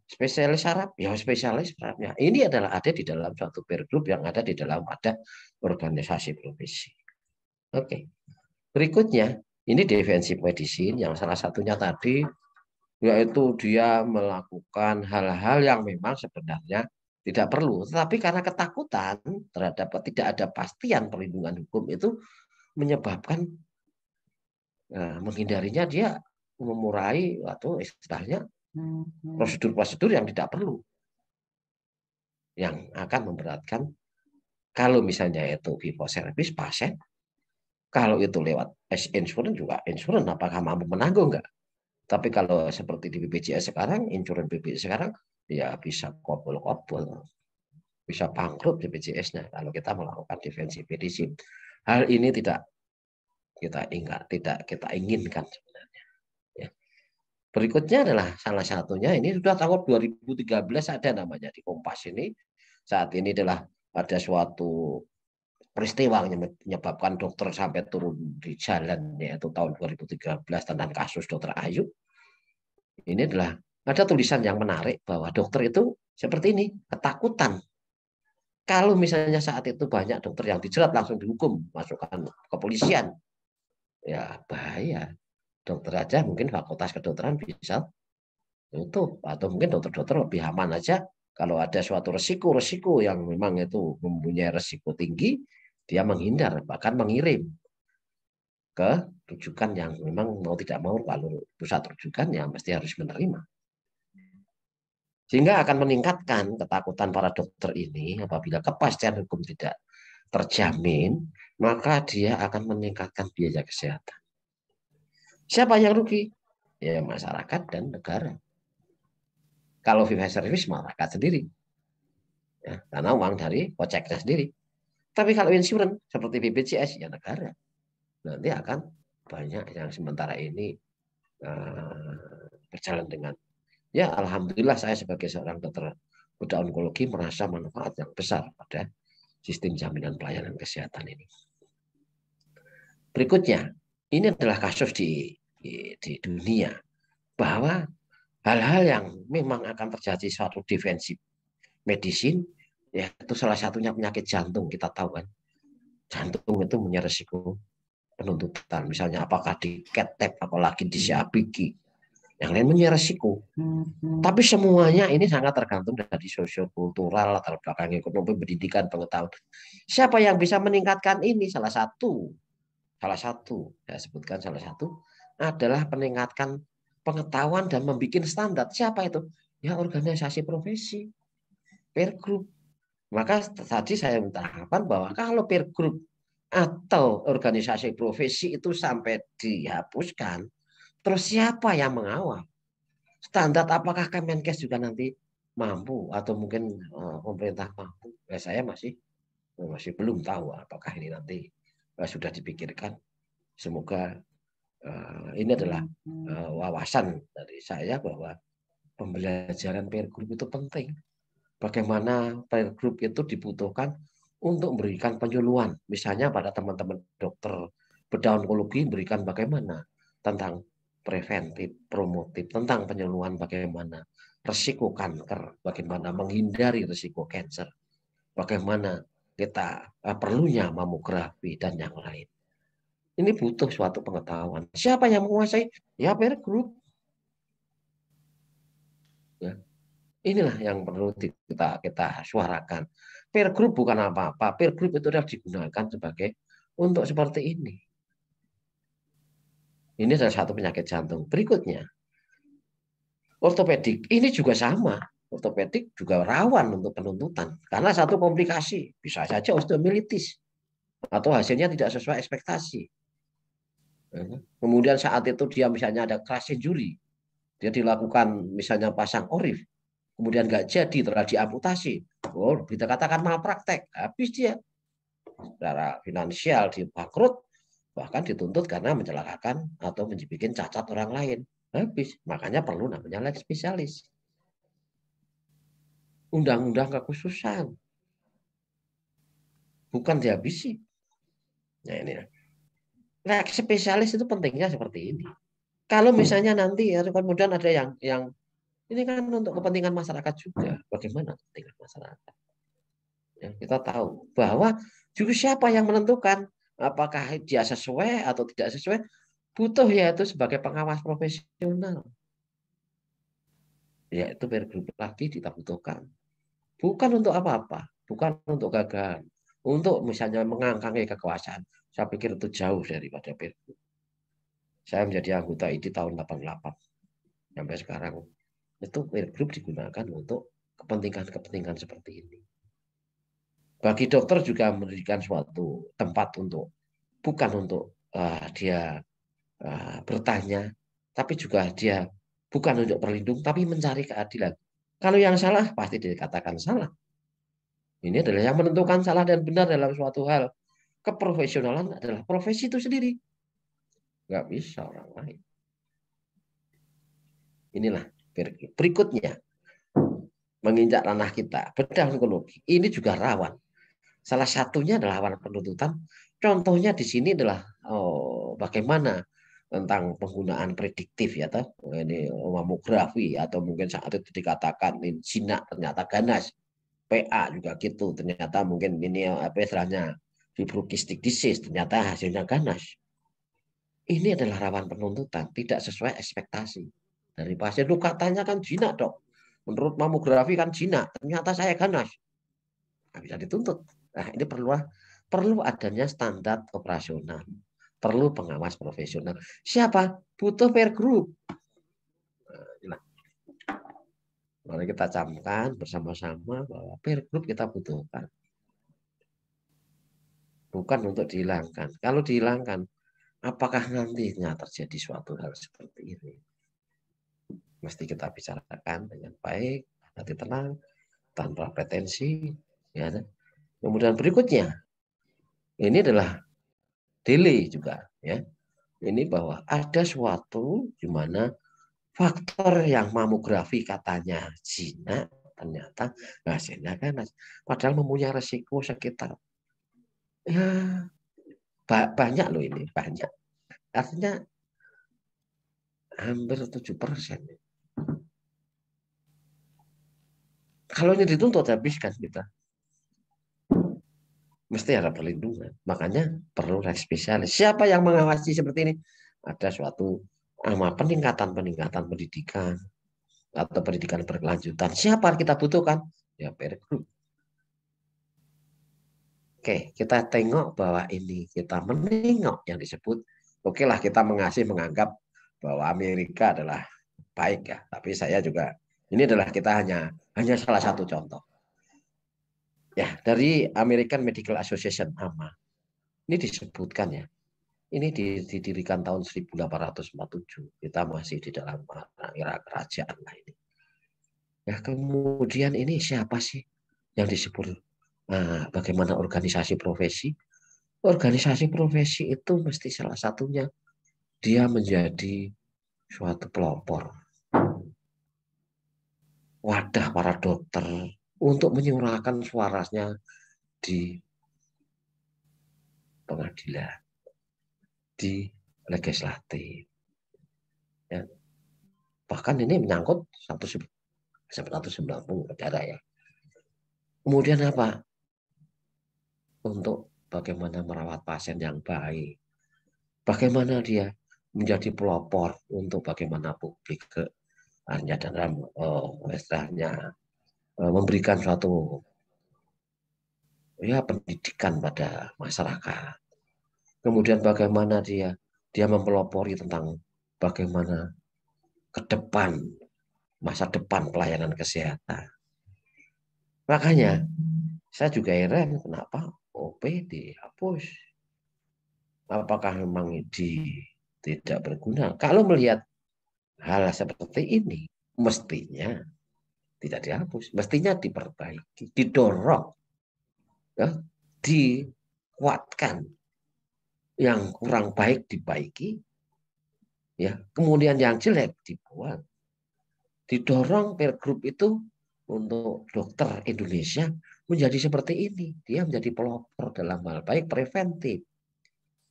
Speaker 4: Spesialis saraf, ya spesialis sarafnya. Ini adalah ada di dalam satu peer group yang ada di dalam ada organisasi profesi. Oke. Berikutnya, ini defensif medicine yang salah satunya tadi yaitu dia melakukan hal-hal yang memang sebenarnya tidak perlu. Tetapi karena ketakutan terhadap tidak ada pastian perlindungan hukum itu menyebabkan nah, menghindarinya dia memurai atau istilahnya hmm. prosedur-prosedur yang tidak perlu yang akan memberatkan kalau misalnya itu vivo service pasien kalau itu lewat insurance juga insurance apakah mampu menanggung enggak tapi kalau seperti di BPJS sekarang insurance BPJS sekarang ya bisa kopul-kopul bisa bangkrut BPJS-nya kalau kita melakukan defensive medicine Hal ini tidak kita ingat, tidak kita inginkan sebenarnya. Ya. Berikutnya adalah salah satunya ini sudah tahun 2013 ada namanya di Kompas ini. Saat ini adalah ada suatu peristiwa yang menyebabkan dokter sampai turun di jalan yaitu tahun 2013 tentang kasus dokter Ayu. Ini adalah ada tulisan yang menarik bahwa dokter itu seperti ini, ketakutan kalau misalnya saat itu banyak dokter yang dijerat langsung dihukum, masukkan kepolisian, ya bahaya. Dokter aja mungkin fakultas kedokteran bisa tutup atau mungkin dokter-dokter lebih aman aja kalau ada suatu resiko resiko yang memang itu mempunyai resiko tinggi dia menghindar bahkan mengirim ke rujukan yang memang mau tidak mau kalau pusat rujukan ya mesti harus menerima sehingga akan meningkatkan ketakutan para dokter ini apabila kepastian hukum tidak terjamin, maka dia akan meningkatkan biaya kesehatan. Siapa yang rugi? Ya masyarakat dan negara. Kalau fee service masyarakat sendiri. Ya, karena uang dari koceknya sendiri. Tapi kalau insurance seperti BPJS ya negara. Nanti akan banyak yang sementara ini uh, berjalan dengan Ya, alhamdulillah saya sebagai seorang dokter bedah onkologi merasa manfaat yang besar pada sistem jaminan pelayanan kesehatan ini. Berikutnya, ini adalah kasus di di dunia bahwa hal-hal yang memang akan terjadi suatu defensif medicine ya itu salah satunya penyakit jantung kita tahu kan jantung itu punya resiko penuntutan misalnya apakah di ketep apalagi siapiki yang lain punya resiko. Mhm. Tapi semuanya ini sangat tergantung dari sosiokultural, latar belakang ekonomi, pendidikan, pengetahuan. Siapa yang bisa meningkatkan ini? Salah satu, salah satu, saya sebutkan salah satu adalah meningkatkan pengetahuan dan membuat standar. Siapa itu? Ya organisasi profesi, peer group. Maka tadi saya minta bahwa kalau peer group atau organisasi profesi itu sampai dihapuskan, Terus siapa yang mengawal? Standar apakah Kemenkes juga nanti mampu atau mungkin eh, pemerintah mampu? Ya, saya masih masih belum tahu apakah ini nanti eh, sudah dipikirkan. Semoga eh, ini adalah wawasan dari saya bahwa pembelajaran peer group itu penting. Bagaimana peer group itu dibutuhkan untuk memberikan penyuluhan, misalnya pada teman-teman dokter bedah onkologi berikan bagaimana tentang preventif, promotif tentang penyuluhan bagaimana resiko kanker, bagaimana menghindari resiko kanker, bagaimana kita eh, perlunya mamografi dan yang lain. Ini butuh suatu pengetahuan. Siapa yang menguasai? Ya peer group. Ya. Inilah yang perlu kita kita suarakan. Peer group bukan apa-apa. Peer group itu harus digunakan sebagai untuk seperti ini ini salah satu penyakit jantung. Berikutnya, ortopedik. Ini juga sama. Ortopedik juga rawan untuk penuntutan. Karena satu komplikasi. Bisa saja osteomilitis. Atau hasilnya tidak sesuai ekspektasi. Nah, kemudian saat itu dia misalnya ada crash juri Dia dilakukan misalnya pasang orif. Kemudian nggak jadi, telah diamputasi. Oh, kita katakan malpraktek. Habis dia secara finansial di bahkan dituntut karena mencelakakan atau menjibikin cacat orang lain habis makanya perlu namanya lex spesialis undang-undang kekhususan bukan dihabisi nah ini lex spesialis itu pentingnya seperti ini kalau hmm. misalnya nanti ya kemudian ada yang yang ini kan untuk kepentingan masyarakat juga bagaimana kepentingan masyarakat yang kita tahu bahwa juga siapa yang menentukan apakah dia sesuai atau tidak sesuai butuh yaitu sebagai pengawas profesional yaitu peer group lagi kita butuhkan bukan untuk apa-apa bukan untuk gagal untuk misalnya mengangkangi kekuasaan saya pikir itu jauh daripada peer group saya menjadi anggota ID tahun 88 sampai sekarang itu peer group digunakan untuk kepentingan-kepentingan seperti ini bagi dokter juga memberikan suatu tempat untuk bukan untuk uh, dia uh, bertanya, tapi juga dia bukan untuk berlindung, tapi mencari keadilan. Kalau yang salah pasti dikatakan salah. Ini adalah yang menentukan salah dan benar dalam suatu hal. Keprofesionalan adalah profesi itu sendiri. Nggak bisa orang lain. Inilah berikutnya menginjak ranah kita. Bedah onkologi ini juga rawan Salah satunya adalah awal penuntutan. Contohnya di sini adalah oh, bagaimana tentang penggunaan prediktif ya toh ini mamografi atau mungkin saat itu dikatakan ini Cina ternyata ganas PA juga gitu ternyata mungkin ini apa istilahnya fibrokistik disease ternyata hasilnya ganas ini adalah rawan penuntutan tidak sesuai ekspektasi dari pasien lu katanya kan jinak dok menurut mamografi kan jinak ternyata saya ganas nah, bisa dituntut Nah, ini perlu ah, perlu adanya standar operasional, perlu pengawas profesional.
Speaker 5: Siapa? Butuh peer group.
Speaker 4: Nah, Mari kita camkan bersama-sama bahwa peer group kita butuhkan. Bukan untuk dihilangkan. Kalau dihilangkan, apakah nantinya terjadi suatu hal seperti ini? Mesti kita bicarakan dengan baik, hati tenang, tanpa pretensi, ya, kan? Kemudian berikutnya, ini adalah delay juga ya. Ini bahwa ada suatu di faktor yang mamografi katanya Cina ternyata hasilnya kan padahal mempunyai resiko sekitar ya banyak loh ini banyak artinya hampir tujuh persen kalau ini dituntut habiskan kita mesti ada perlindungan. Makanya perlu leg spesialis. Siapa yang mengawasi seperti ini? Ada suatu ama peningkatan-peningkatan pendidikan atau pendidikan berkelanjutan. Siapa yang kita butuhkan? Ya peer group. Oke, kita tengok bahwa ini kita menengok yang disebut. Oke lah kita mengasih menganggap bahwa Amerika adalah baik ya. Tapi saya juga ini adalah kita hanya hanya salah satu contoh. Ya, dari American Medical Association AMA. Ini disebutkan ya. Ini didirikan tahun 1847. Kita masih di dalam era kerajaan lah ini. Ya, kemudian ini siapa sih yang disebut nah, bagaimana organisasi profesi? Organisasi profesi itu mesti salah satunya dia menjadi suatu pelopor wadah para dokter, untuk menyuarakan suaranya di pengadilan, di legislatif. Ya. Bahkan ini menyangkut 190 negara ya. Kemudian apa? Untuk bagaimana merawat pasien yang baik. Bagaimana dia menjadi pelopor untuk bagaimana publik ke dan dalam oh, Eh, memberikan suatu ya pendidikan pada masyarakat. Kemudian bagaimana dia dia mempelopori tentang bagaimana ke depan masa depan pelayanan kesehatan. Makanya saya juga heran kenapa OP dihapus. Apakah memang di tidak berguna? Kalau melihat hal seperti ini, mestinya tidak dihapus, mestinya diperbaiki, didorong, ya, dikuatkan. Yang kurang baik dibaiki, ya, kemudian yang jelek dibuang. Didorong per grup itu untuk dokter Indonesia menjadi seperti ini. Dia menjadi pelopor dalam hal baik preventif,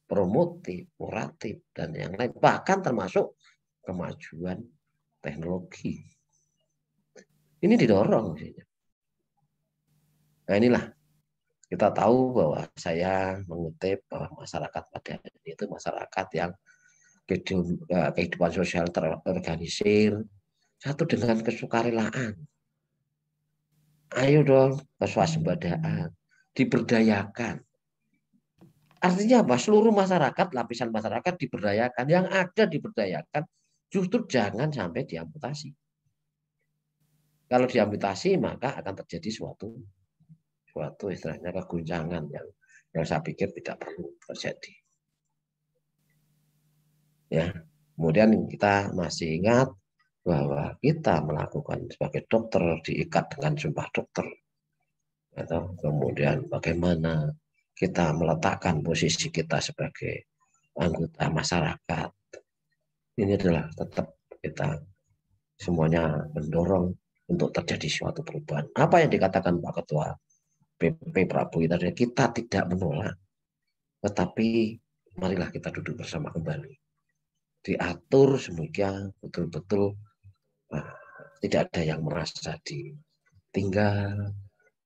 Speaker 4: promotif, kuratif, dan yang lain. Bahkan termasuk kemajuan teknologi ini didorong. Nah inilah kita tahu bahwa saya mengutip bahwa masyarakat modern itu masyarakat yang eh, kehidupan sosial terorganisir satu dengan kesukarelaan. Ayo dong kesuasembadaan diberdayakan. Artinya apa? Seluruh masyarakat, lapisan masyarakat diberdayakan. Yang ada diberdayakan justru jangan sampai diamputasi. Kalau diamputasi maka akan terjadi suatu suatu istilahnya keguncangan yang yang saya pikir tidak perlu terjadi. Ya, kemudian kita masih ingat bahwa kita melakukan sebagai dokter diikat dengan sumpah dokter atau kemudian bagaimana kita meletakkan posisi kita sebagai anggota masyarakat ini adalah tetap kita semuanya mendorong untuk terjadi suatu perubahan. Apa yang dikatakan Pak Ketua PP Prabowo tadi, kita tidak menolak. Tetapi marilah kita duduk bersama kembali. Diatur semuanya, betul-betul nah, tidak ada yang merasa ditinggal,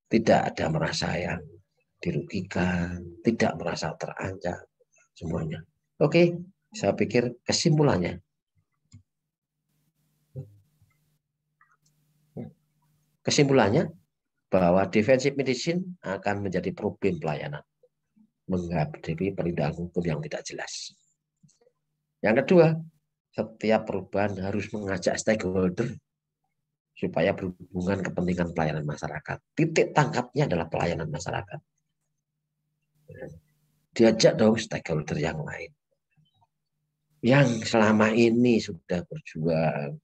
Speaker 4: tidak ada merasa yang dirugikan, tidak merasa terancam semuanya. Oke, saya pikir kesimpulannya Kesimpulannya, bahwa defensive medicine akan menjadi problem pelayanan menghadapi perindahan hukum yang tidak jelas. Yang kedua, setiap perubahan harus mengajak stakeholder supaya berhubungan kepentingan pelayanan masyarakat. Titik tangkapnya adalah pelayanan masyarakat. Diajak dong stakeholder yang lain. Yang selama ini sudah berjuang,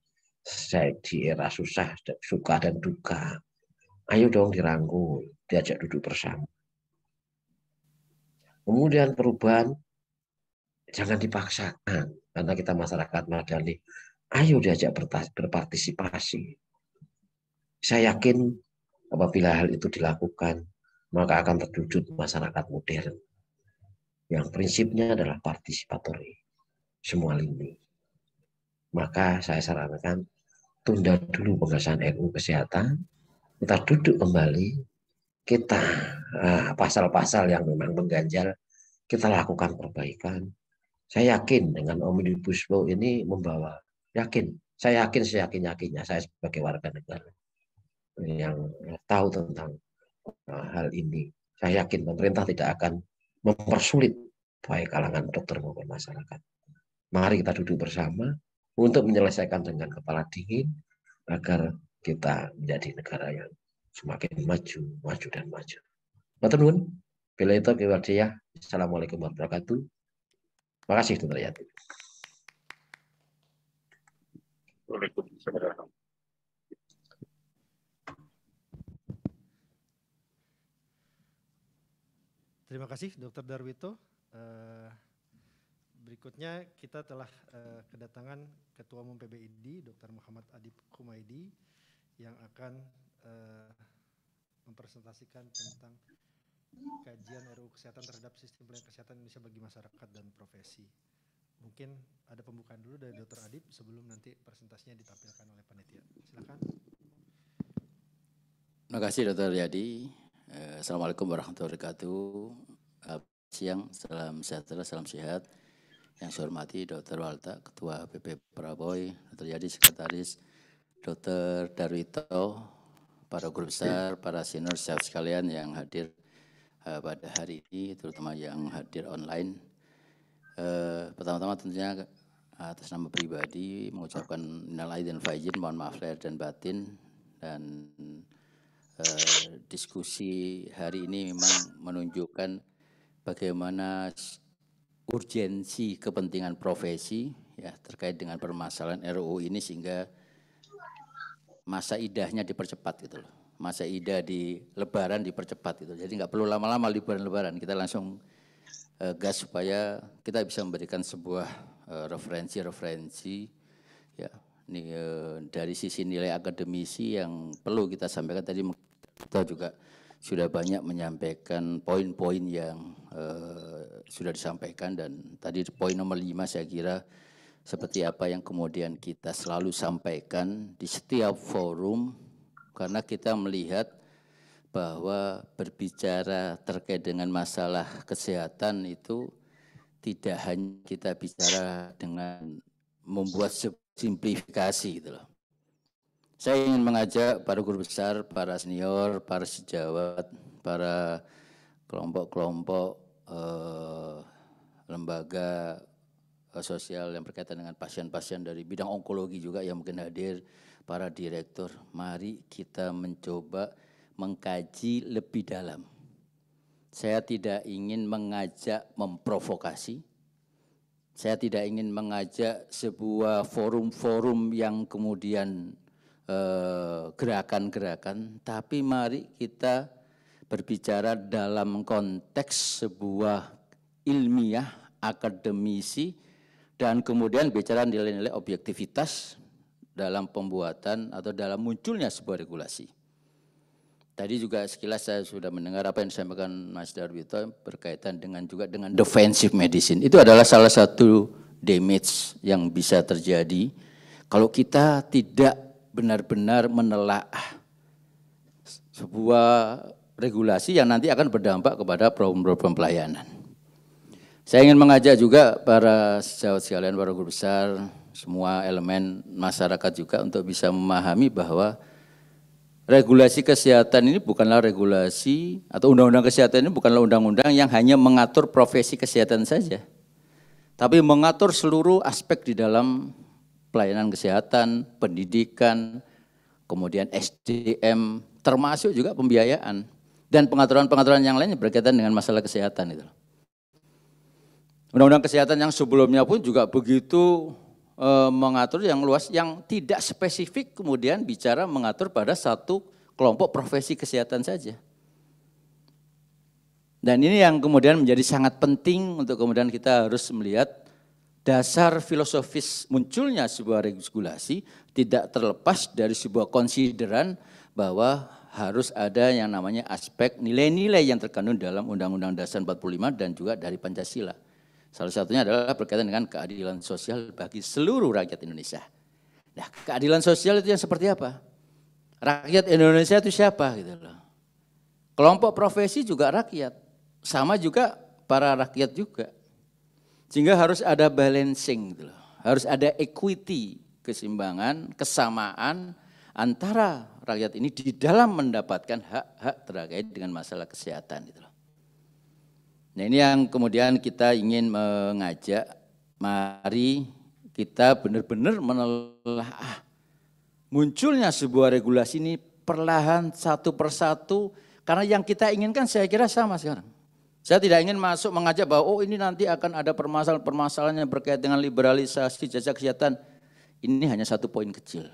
Speaker 4: saya di era susah, suka dan duka. Ayo dong dirangkul, diajak duduk bersama. Kemudian perubahan jangan dipaksakan karena kita masyarakat madani. Ayo diajak berpartisipasi. Saya yakin apabila hal itu dilakukan, maka akan terwujud masyarakat modern yang prinsipnya adalah partisipatori semua lini. Maka saya sarankan tunda dulu pengesahan RU Kesehatan, kita duduk kembali, kita eh, pasal-pasal yang memang mengganjal, kita lakukan perbaikan. Saya yakin dengan Omnibus Law ini membawa, yakin, saya yakin, saya yakin, yakinnya, saya sebagai warga negara yang tahu tentang eh, hal ini. Saya yakin pemerintah tidak akan mempersulit baik kalangan dokter maupun masyarakat. Mari kita duduk bersama, untuk menyelesaikan dengan kepala dingin agar kita menjadi negara yang semakin maju, maju dan maju. Matur Bila itu kewardia. Ya. Assalamualaikum warahmatullahi wabarakatuh. Terima kasih, Tuan Yati.
Speaker 3: Terima kasih Dokter Darwito. Uh... Berikutnya kita telah uh, kedatangan Ketua Umum PBID Dr. Muhammad Adib Kumaidi yang akan uh, mempresentasikan tentang kajian RUU Kesehatan terhadap sistem pelayanan kesehatan Indonesia bagi masyarakat dan profesi. Mungkin ada pembukaan dulu dari Dr. Adib sebelum nanti presentasinya ditampilkan oleh panitia. Silakan.
Speaker 6: Terima kasih Dr. Yadi. Eh, Assalamualaikum warahmatullahi wabarakatuh. Siang, salam sejahtera, salam sehat. Yang saya hormati Dr. Walta, Ketua PP Praboy, terjadi Yadi Sekretaris, Dr. Darwito, para guru besar, para senior staff sekalian yang hadir uh, pada hari ini, terutama yang hadir online. Uh, Pertama-tama tentunya atas nama pribadi mengucapkan nilai dan faizin, mohon maaf lahir dan batin dan uh, diskusi hari ini memang menunjukkan bagaimana urgensi kepentingan profesi ya terkait dengan permasalahan RUU ini sehingga masa idahnya dipercepat gitu loh. Masa idah di lebaran dipercepat gitu. Jadi nggak perlu lama-lama liburan-lebaran, kita langsung uh, gas supaya kita bisa memberikan sebuah eh, referensi-referensi uh, ya ini, uh, eh, dari sisi nilai akademisi yang perlu kita sampaikan tadi kita juga sudah banyak menyampaikan poin-poin yang uh, sudah disampaikan dan tadi poin nomor lima saya kira seperti apa yang kemudian kita selalu sampaikan di setiap forum karena kita melihat bahwa berbicara terkait dengan masalah kesehatan itu tidak hanya kita bicara dengan membuat simplifikasi gitu loh. Saya ingin mengajak para guru besar, para senior, para sejawat, para kelompok-kelompok eh, lembaga eh, sosial yang berkaitan dengan pasien-pasien dari bidang onkologi juga yang mungkin hadir, para direktur. Mari kita mencoba mengkaji lebih dalam. Saya tidak ingin mengajak memprovokasi. Saya tidak ingin mengajak sebuah forum-forum yang kemudian Eh, gerakan-gerakan, tapi mari kita berbicara dalam konteks sebuah ilmiah, akademisi, dan kemudian bicara nilai-nilai objektivitas dalam pembuatan atau dalam munculnya sebuah regulasi. Tadi juga sekilas saya sudah mendengar apa yang disampaikan Mas Darwito berkaitan dengan juga dengan defensive medicine. Itu adalah salah satu damage yang bisa terjadi kalau kita tidak benar-benar menelaah sebuah regulasi yang nanti akan berdampak kepada problem-problem pelayanan. Saya ingin mengajak juga para sejawat sekalian, para guru besar, semua elemen masyarakat juga untuk bisa memahami bahwa regulasi kesehatan ini bukanlah regulasi atau undang-undang kesehatan ini bukanlah undang-undang yang hanya mengatur profesi kesehatan saja, tapi mengatur seluruh aspek di dalam pelayanan kesehatan, pendidikan, kemudian SDM, termasuk juga pembiayaan dan pengaturan-pengaturan yang lainnya berkaitan dengan masalah kesehatan itu. Undang-undang kesehatan yang sebelumnya pun juga begitu e, mengatur yang luas, yang tidak spesifik kemudian bicara mengatur pada satu kelompok profesi kesehatan saja. Dan ini yang kemudian menjadi sangat penting untuk kemudian kita harus melihat dasar filosofis munculnya sebuah regulasi tidak terlepas dari sebuah konsideran bahwa harus ada yang namanya aspek nilai-nilai yang terkandung dalam Undang-Undang Dasar 45 dan juga dari Pancasila. Salah satunya adalah berkaitan dengan keadilan sosial bagi seluruh rakyat Indonesia. Nah, keadilan sosial itu yang seperti apa? Rakyat Indonesia itu siapa gitu loh. Kelompok profesi juga rakyat, sama juga para rakyat juga. Sehingga harus ada balancing, gitu harus ada equity, keseimbangan, kesamaan antara rakyat ini di dalam mendapatkan hak-hak terkait dengan masalah kesehatan. Gitu nah ini yang kemudian kita ingin mengajak, mari kita benar-benar menelaah munculnya sebuah regulasi ini perlahan satu persatu karena yang kita inginkan saya kira sama sekarang. Saya tidak ingin masuk mengajak bahwa oh ini nanti akan ada permasalahan-permasalahan yang berkait dengan liberalisasi jasa kesehatan. Ini hanya satu poin kecil.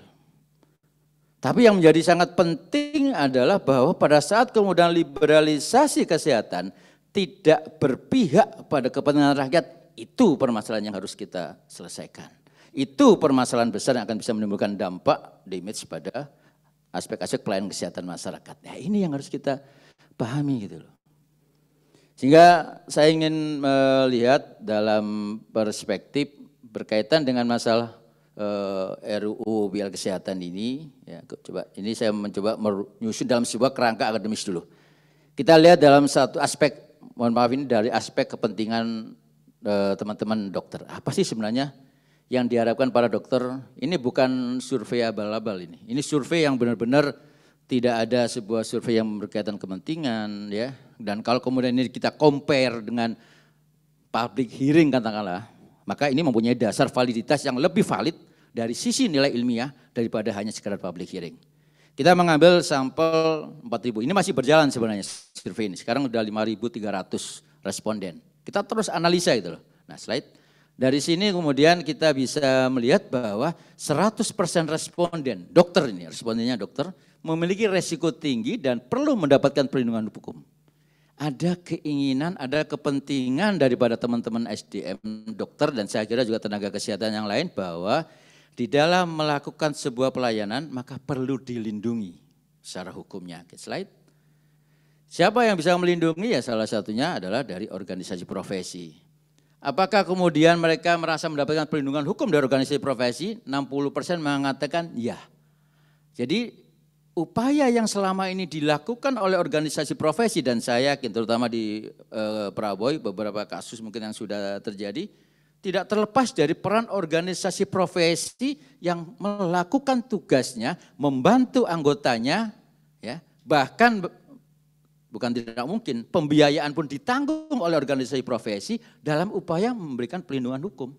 Speaker 6: Tapi yang menjadi sangat penting adalah bahwa pada saat kemudian liberalisasi kesehatan tidak berpihak pada kepentingan rakyat, itu permasalahan yang harus kita selesaikan. Itu permasalahan besar yang akan bisa menimbulkan dampak damage pada aspek-aspek pelayanan kesehatan masyarakat. Nah ini yang harus kita pahami gitu loh. Sehingga saya ingin melihat dalam perspektif berkaitan dengan masalah eh, RUU Biar Kesehatan ini, ya, coba ini saya mencoba menyusun dalam sebuah kerangka akademis dulu. Kita lihat dalam satu aspek, mohon maaf ini dari aspek kepentingan eh, teman-teman eh, dokter. Apa sih sebenarnya yang diharapkan para dokter? Ini bukan survei abal-abal ini. Ini survei yang benar-benar tidak ada sebuah survei yang berkaitan kepentingan ya. Dan kalau kemudian ini kita compare dengan public hearing katakanlah, maka ini mempunyai dasar validitas yang lebih valid dari sisi nilai ilmiah daripada hanya sekedar public hearing. Kita mengambil sampel 4.000. Ini masih berjalan sebenarnya survei ini. Sekarang sudah 5.300 responden. Kita terus analisa itu loh. Nah, slide dari sini kemudian kita bisa melihat bahwa 100% responden, dokter ini, respondennya dokter, memiliki resiko tinggi dan perlu mendapatkan perlindungan hukum. Ada keinginan, ada kepentingan daripada teman-teman SDM, dokter, dan saya kira juga tenaga kesehatan yang lain bahwa di dalam melakukan sebuah pelayanan maka perlu dilindungi secara hukumnya. Oke, slide. Siapa yang bisa melindungi? Ya salah satunya adalah dari organisasi profesi. Apakah kemudian mereka merasa mendapatkan perlindungan hukum dari organisasi profesi? 60% mengatakan ya. Jadi upaya yang selama ini dilakukan oleh organisasi profesi dan saya yakin terutama di eh, Prabowo, Praboy beberapa kasus mungkin yang sudah terjadi tidak terlepas dari peran organisasi profesi yang melakukan tugasnya membantu anggotanya ya bahkan bukan tidak mungkin pembiayaan pun ditanggung oleh organisasi profesi dalam upaya memberikan pelindungan hukum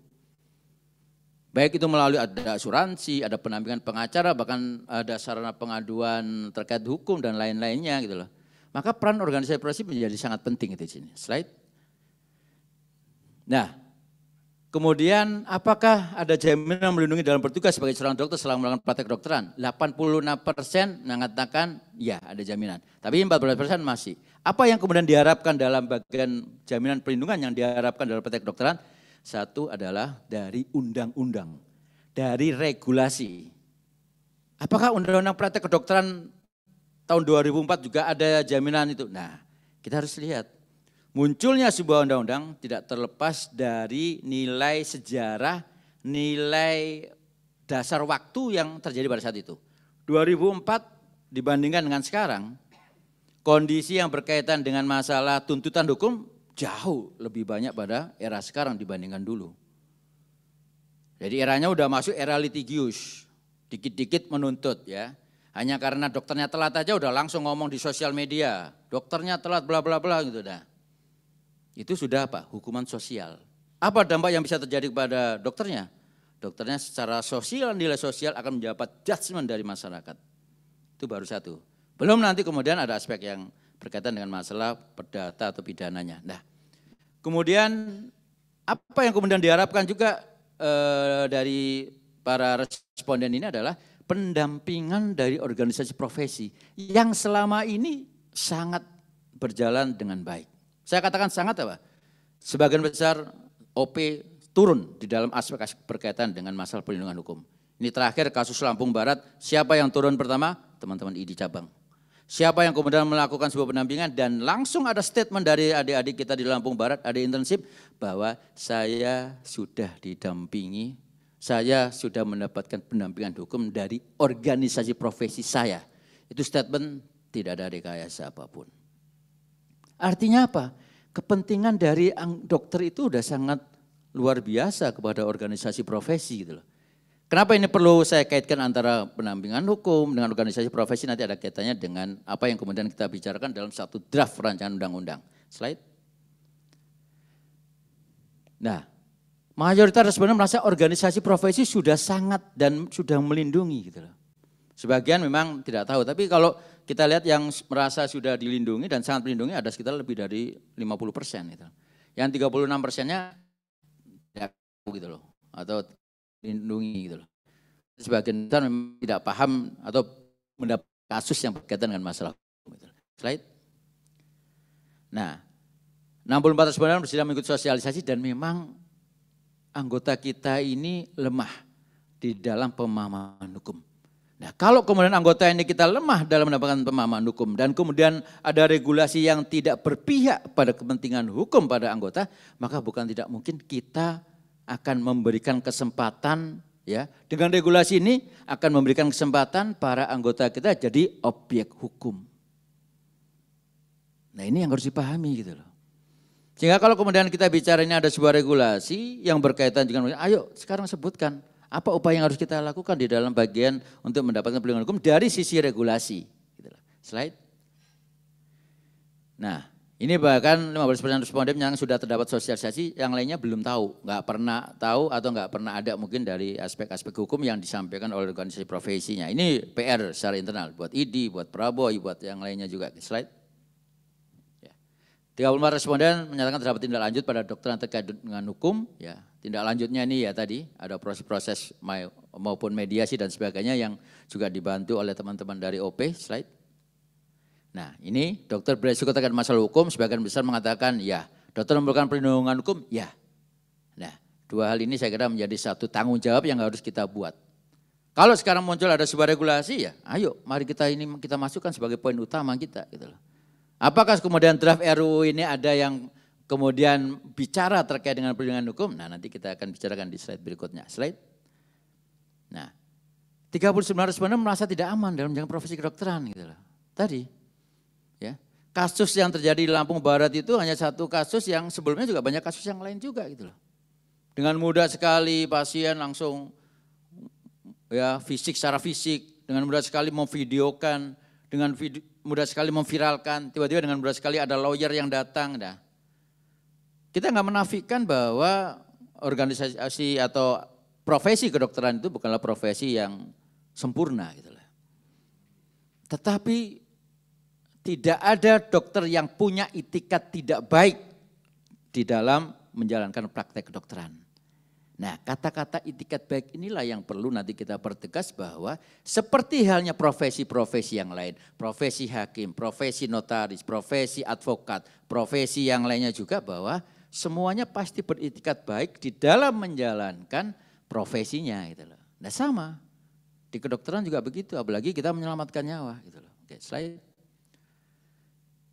Speaker 6: Baik itu melalui ada asuransi, ada penampingan pengacara, bahkan ada sarana pengaduan terkait hukum dan lain-lainnya gitu loh. Maka peran organisasi profesi menjadi sangat penting itu di sini. Slide. Nah, kemudian apakah ada jaminan melindungi dalam bertugas sebagai seorang dokter selama melakukan praktek dokteran? 86 persen mengatakan ya ada jaminan, tapi 14 persen masih. Apa yang kemudian diharapkan dalam bagian jaminan perlindungan yang diharapkan dalam praktek dokteran? Satu adalah dari undang-undang, dari regulasi. Apakah undang-undang praktek kedokteran tahun 2004 juga ada jaminan itu? Nah, kita harus lihat. Munculnya sebuah undang-undang tidak terlepas dari nilai sejarah, nilai dasar waktu yang terjadi pada saat itu. 2004 dibandingkan dengan sekarang, kondisi yang berkaitan dengan masalah tuntutan hukum jauh lebih banyak pada era sekarang dibandingkan dulu. Jadi eranya udah masuk era litigius, dikit-dikit menuntut ya. Hanya karena dokternya telat aja udah langsung ngomong di sosial media, dokternya telat bla bla bla gitu dah. Itu sudah apa? Hukuman sosial. Apa dampak yang bisa terjadi kepada dokternya? Dokternya secara sosial, nilai sosial akan mendapat judgement dari masyarakat. Itu baru satu. Belum nanti kemudian ada aspek yang berkaitan dengan masalah perdata atau pidananya. Nah, kemudian apa yang kemudian diharapkan juga eh, dari para responden ini adalah pendampingan dari organisasi profesi yang selama ini sangat berjalan dengan baik. Saya katakan sangat apa? Sebagian besar OP turun di dalam aspek-aspek berkaitan dengan masalah perlindungan hukum. Ini terakhir kasus Lampung Barat, siapa yang turun pertama? Teman-teman ID cabang. Siapa yang kemudian melakukan sebuah pendampingan dan langsung ada statement dari adik-adik kita di Lampung Barat, ada internship, bahwa saya sudah didampingi, saya sudah mendapatkan pendampingan hukum dari organisasi profesi saya. Itu statement tidak ada rekayasa apapun. Artinya apa? Kepentingan dari dokter itu sudah sangat luar biasa kepada organisasi profesi gitu loh. Kenapa ini perlu saya kaitkan antara pendampingan hukum dengan organisasi profesi nanti ada kaitannya dengan apa yang kemudian kita bicarakan dalam satu draft rancangan undang-undang. Slide. Nah, mayoritas sebenarnya merasa organisasi profesi sudah sangat dan sudah melindungi gitu Sebagian memang tidak tahu, tapi kalau kita lihat yang merasa sudah dilindungi dan sangat melindungi ada sekitar lebih dari 50 persen. Gitu. Yang 36 persennya tidak tahu gitu loh, atau lindungi gitu loh. Sebagian besar memang tidak paham atau mendapat kasus yang berkaitan dengan masalah hukum. Gitu. Slide. Nah, 64 responden bersedia mengikuti sosialisasi dan memang anggota kita ini lemah di dalam pemahaman hukum. Nah, kalau kemudian anggota ini kita lemah dalam mendapatkan pemahaman hukum dan kemudian ada regulasi yang tidak berpihak pada kepentingan hukum pada anggota, maka bukan tidak mungkin kita akan memberikan kesempatan ya dengan regulasi ini akan memberikan kesempatan para anggota kita jadi objek hukum. Nah ini yang harus dipahami gitu loh. Sehingga kalau kemudian kita bicaranya ada sebuah regulasi yang berkaitan dengan ayo sekarang sebutkan apa upaya yang harus kita lakukan di dalam bagian untuk mendapatkan perlindungan hukum dari sisi regulasi. Gitu loh. Slide. Nah, ini bahkan 15% responden yang sudah terdapat sosialisasi, yang lainnya belum tahu, nggak pernah tahu atau nggak pernah ada mungkin dari aspek-aspek hukum yang disampaikan oleh organisasi profesinya. Ini PR secara internal buat ID, buat Prabowo, buat yang lainnya juga. Slide. Ya. 34 responden menyatakan terdapat tindak lanjut pada dokter yang terkait dengan hukum. Ya, tindak lanjutnya ini ya tadi ada proses-proses maupun mediasi dan sebagainya yang juga dibantu oleh teman-teman dari OP. Slide. Nah ini dokter beresiko terkait masalah hukum, sebagian besar mengatakan ya. Dokter memberikan perlindungan hukum, ya. Nah dua hal ini saya kira menjadi satu tanggung jawab yang harus kita buat. Kalau sekarang muncul ada sebuah regulasi ya, ayo mari kita ini kita masukkan sebagai poin utama kita gitu loh. Apakah kemudian draft RUU ini ada yang kemudian bicara terkait dengan perlindungan hukum? Nah, nanti kita akan bicarakan di slide berikutnya. Slide. Nah, 39 responden merasa tidak aman dalam jangka profesi kedokteran gitu loh. Tadi kasus yang terjadi di Lampung Barat itu hanya satu kasus yang sebelumnya juga banyak kasus yang lain juga gitu loh. Dengan mudah sekali pasien langsung ya fisik secara fisik dengan mudah sekali memvideokan, dengan video, mudah sekali memviralkan, tiba-tiba dengan mudah sekali ada lawyer yang datang dah. Kita nggak menafikan bahwa organisasi atau profesi kedokteran itu bukanlah profesi yang sempurna gitu lah. Tetapi tidak ada dokter yang punya itikat tidak baik di dalam menjalankan praktek kedokteran. Nah kata-kata itikat baik inilah yang perlu nanti kita pertegas bahwa seperti halnya profesi-profesi yang lain, profesi hakim, profesi notaris, profesi advokat, profesi yang lainnya juga bahwa semuanya pasti beritikat baik di dalam menjalankan profesinya gitu loh. Nah sama, di kedokteran juga begitu, apalagi kita menyelamatkan nyawa gitu loh. Oke, slide.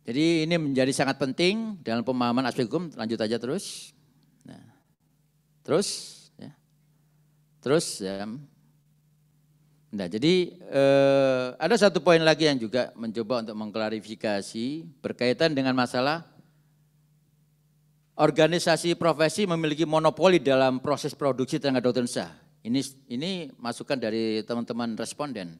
Speaker 6: Jadi ini menjadi sangat penting dalam pemahaman aspek hukum. Lanjut aja terus. Nah, terus, ya. terus. Ya. Nah, jadi eh, ada satu poin lagi yang juga mencoba untuk mengklarifikasi berkaitan dengan masalah organisasi profesi memiliki monopoli dalam proses produksi tenaga dokter Ini ini masukan dari teman-teman responden.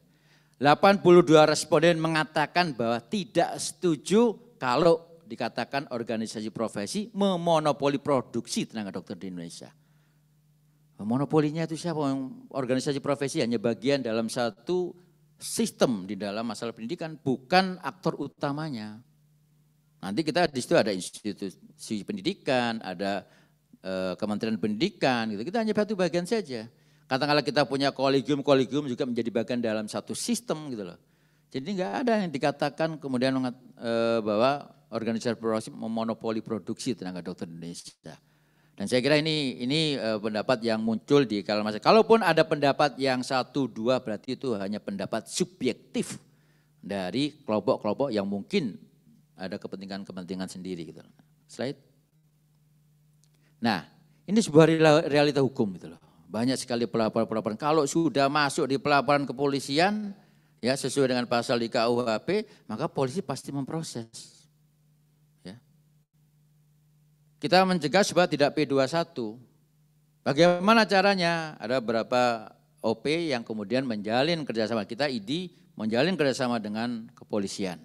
Speaker 6: 82 responden mengatakan bahwa tidak setuju kalau dikatakan organisasi profesi memonopoli produksi tenaga dokter di Indonesia. Monopolinya itu siapa? Organisasi profesi hanya bagian dalam satu sistem di dalam masalah pendidikan, bukan aktor utamanya. Nanti kita di situ ada institusi pendidikan, ada e, Kementerian Pendidikan, gitu. kita hanya satu bagian saja. Katakanlah kita punya kolegium-kolegium juga menjadi bagian dalam satu sistem gitu loh. Jadi nggak ada yang dikatakan kemudian eh, bahwa organisasi profesi memonopoli produksi tenaga dokter Indonesia. Dan saya kira ini ini eh, pendapat yang muncul di kalangan masyarakat. Kalaupun ada pendapat yang satu dua berarti itu hanya pendapat subjektif dari kelompok-kelompok yang mungkin ada kepentingan-kepentingan sendiri gitu. Slide. Nah, ini sebuah realita hukum gitu loh. Banyak sekali pelaporan-pelaporan. Kalau sudah masuk di pelaporan kepolisian, ya sesuai dengan pasal di KUHP, maka polisi pasti memproses. Ya. Kita mencegah supaya tidak P21. Bagaimana caranya? Ada beberapa OP yang kemudian menjalin kerjasama. Kita ID menjalin kerjasama dengan kepolisian.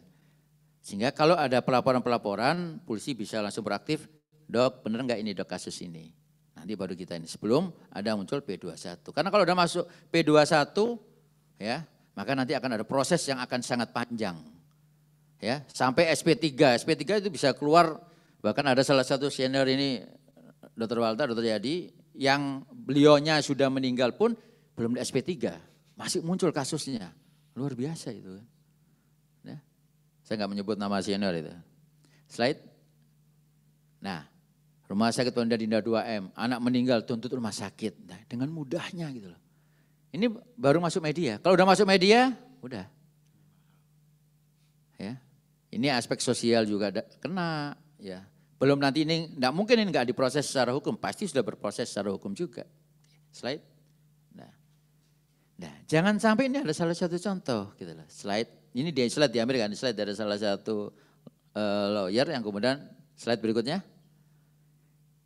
Speaker 6: Sehingga kalau ada pelaporan-pelaporan, polisi bisa langsung beraktif. dok benar nggak ini dok kasus ini? Nanti baru kita ini sebelum ada muncul P21. Karena kalau udah masuk P21 ya, maka nanti akan ada proses yang akan sangat panjang. Ya, sampai SP3. SP3 itu bisa keluar bahkan ada salah satu senior ini Dr. Walter, Dr. Yadi yang beliaunya sudah meninggal pun belum di SP3, masih muncul kasusnya. Luar biasa itu kan? Ya. Saya nggak menyebut nama senior itu. Slide. Nah, Rumah sakit Pondok Dinda 2M, anak meninggal tuntut rumah sakit. Nah, dengan mudahnya gitu loh. Ini baru masuk media. Kalau udah masuk media, udah. Ya. Ini aspek sosial juga kena ya. Belum nanti ini enggak mungkin ini enggak diproses secara hukum, pasti sudah berproses secara hukum juga. Slide. Nah. Nah, jangan sampai ini ada salah satu contoh gitu loh. Slide. Ini di slide di Amerika, di slide dari salah satu uh, lawyer yang kemudian slide berikutnya.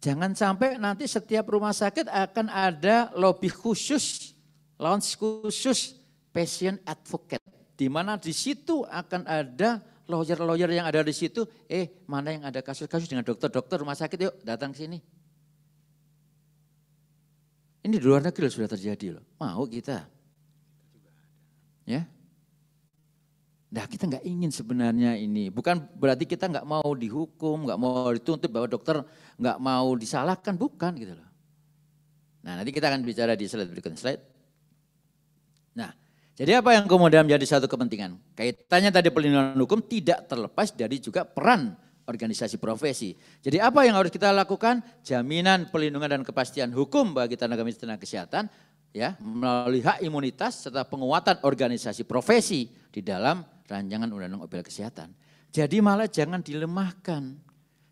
Speaker 6: Jangan sampai nanti setiap rumah sakit akan ada lobby khusus, launch khusus patient advocate. Di mana di situ akan ada lawyer-lawyer yang ada di situ, eh mana yang ada kasus-kasus dengan dokter-dokter rumah sakit yuk datang ke sini. Ini di luar negeri sudah terjadi loh. Mau kita. Ya. Nah kita nggak ingin sebenarnya ini. Bukan berarti kita nggak mau dihukum, nggak mau dituntut bahwa dokter nggak mau disalahkan, bukan gitu loh. Nah nanti kita akan bicara di slide berikutnya slide. Nah jadi apa yang kemudian menjadi satu kepentingan? Kaitannya tadi pelindungan hukum tidak terlepas dari juga peran organisasi profesi. Jadi apa yang harus kita lakukan? Jaminan pelindungan dan kepastian hukum bagi tenaga medis tenaga kesehatan ya melalui hak imunitas serta penguatan organisasi profesi di dalam rancangan undang-undang obat kesehatan. Jadi malah jangan dilemahkan.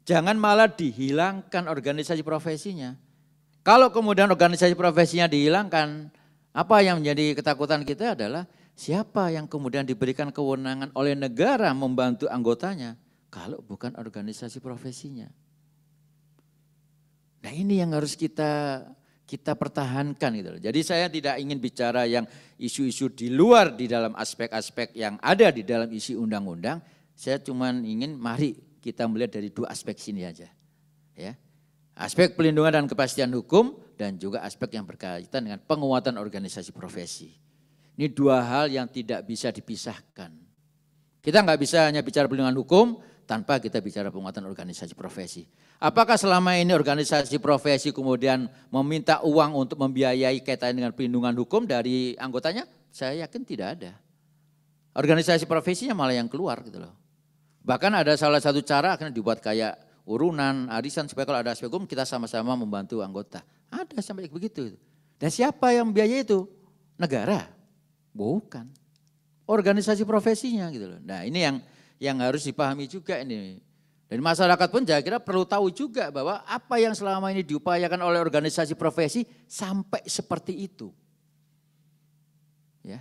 Speaker 6: Jangan malah dihilangkan organisasi profesinya. Kalau kemudian organisasi profesinya dihilangkan, apa yang menjadi ketakutan kita adalah siapa yang kemudian diberikan kewenangan oleh negara membantu anggotanya kalau bukan organisasi profesinya. Nah ini yang harus kita kita pertahankan gitu Jadi saya tidak ingin bicara yang isu-isu di luar di dalam aspek-aspek yang ada di dalam isi undang-undang. Saya cuma ingin mari kita melihat dari dua aspek sini aja. Ya. Aspek pelindungan dan kepastian hukum dan juga aspek yang berkaitan dengan penguatan organisasi profesi. Ini dua hal yang tidak bisa dipisahkan. Kita nggak bisa hanya bicara pelindungan hukum, tanpa kita bicara penguatan organisasi profesi. Apakah selama ini organisasi profesi kemudian meminta uang untuk membiayai kaitan dengan perlindungan hukum dari anggotanya? Saya yakin tidak ada. Organisasi profesinya malah yang keluar gitu loh. Bahkan ada salah satu cara akhirnya dibuat kayak urunan, arisan supaya kalau ada aspek hukum kita sama-sama membantu anggota. Ada sampai begitu. Dan siapa yang biaya itu? Negara? Bukan. Organisasi profesinya gitu loh. Nah ini yang yang harus dipahami juga ini. Dan masyarakat pun saya kira perlu tahu juga bahwa apa yang selama ini diupayakan oleh organisasi profesi sampai seperti itu. Ya.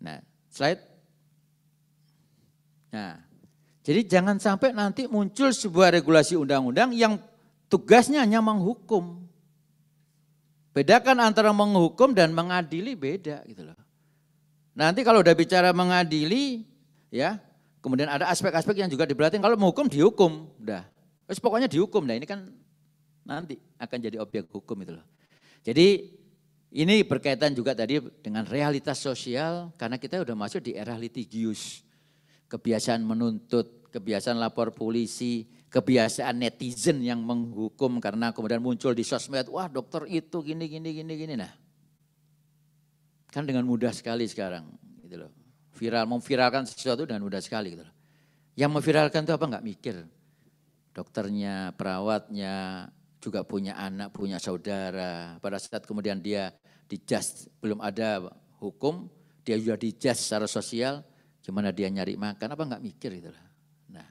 Speaker 6: Nah, slide. Nah, jadi jangan sampai nanti muncul sebuah regulasi undang-undang yang tugasnya hanya menghukum. Bedakan antara menghukum dan mengadili beda gitu loh. Nanti kalau udah bicara mengadili ya, Kemudian ada aspek-aspek yang juga diperhatikan. Kalau menghukum dihukum, udah. Terus pokoknya dihukum. Nah ini kan nanti akan jadi objek hukum itu loh. Jadi ini berkaitan juga tadi dengan realitas sosial karena kita sudah masuk di era litigius. Kebiasaan menuntut, kebiasaan lapor polisi, kebiasaan netizen yang menghukum karena kemudian muncul di sosmed, wah dokter itu gini gini gini gini nah. Kan dengan mudah sekali sekarang gitu loh viral memviralkan sesuatu dengan mudah sekali gitu Yang memviralkan itu apa nggak mikir. Dokternya, perawatnya, juga punya anak, punya saudara. Pada saat kemudian dia di belum ada hukum, dia juga di secara sosial, gimana dia nyari makan, apa nggak mikir gitu loh. Nah,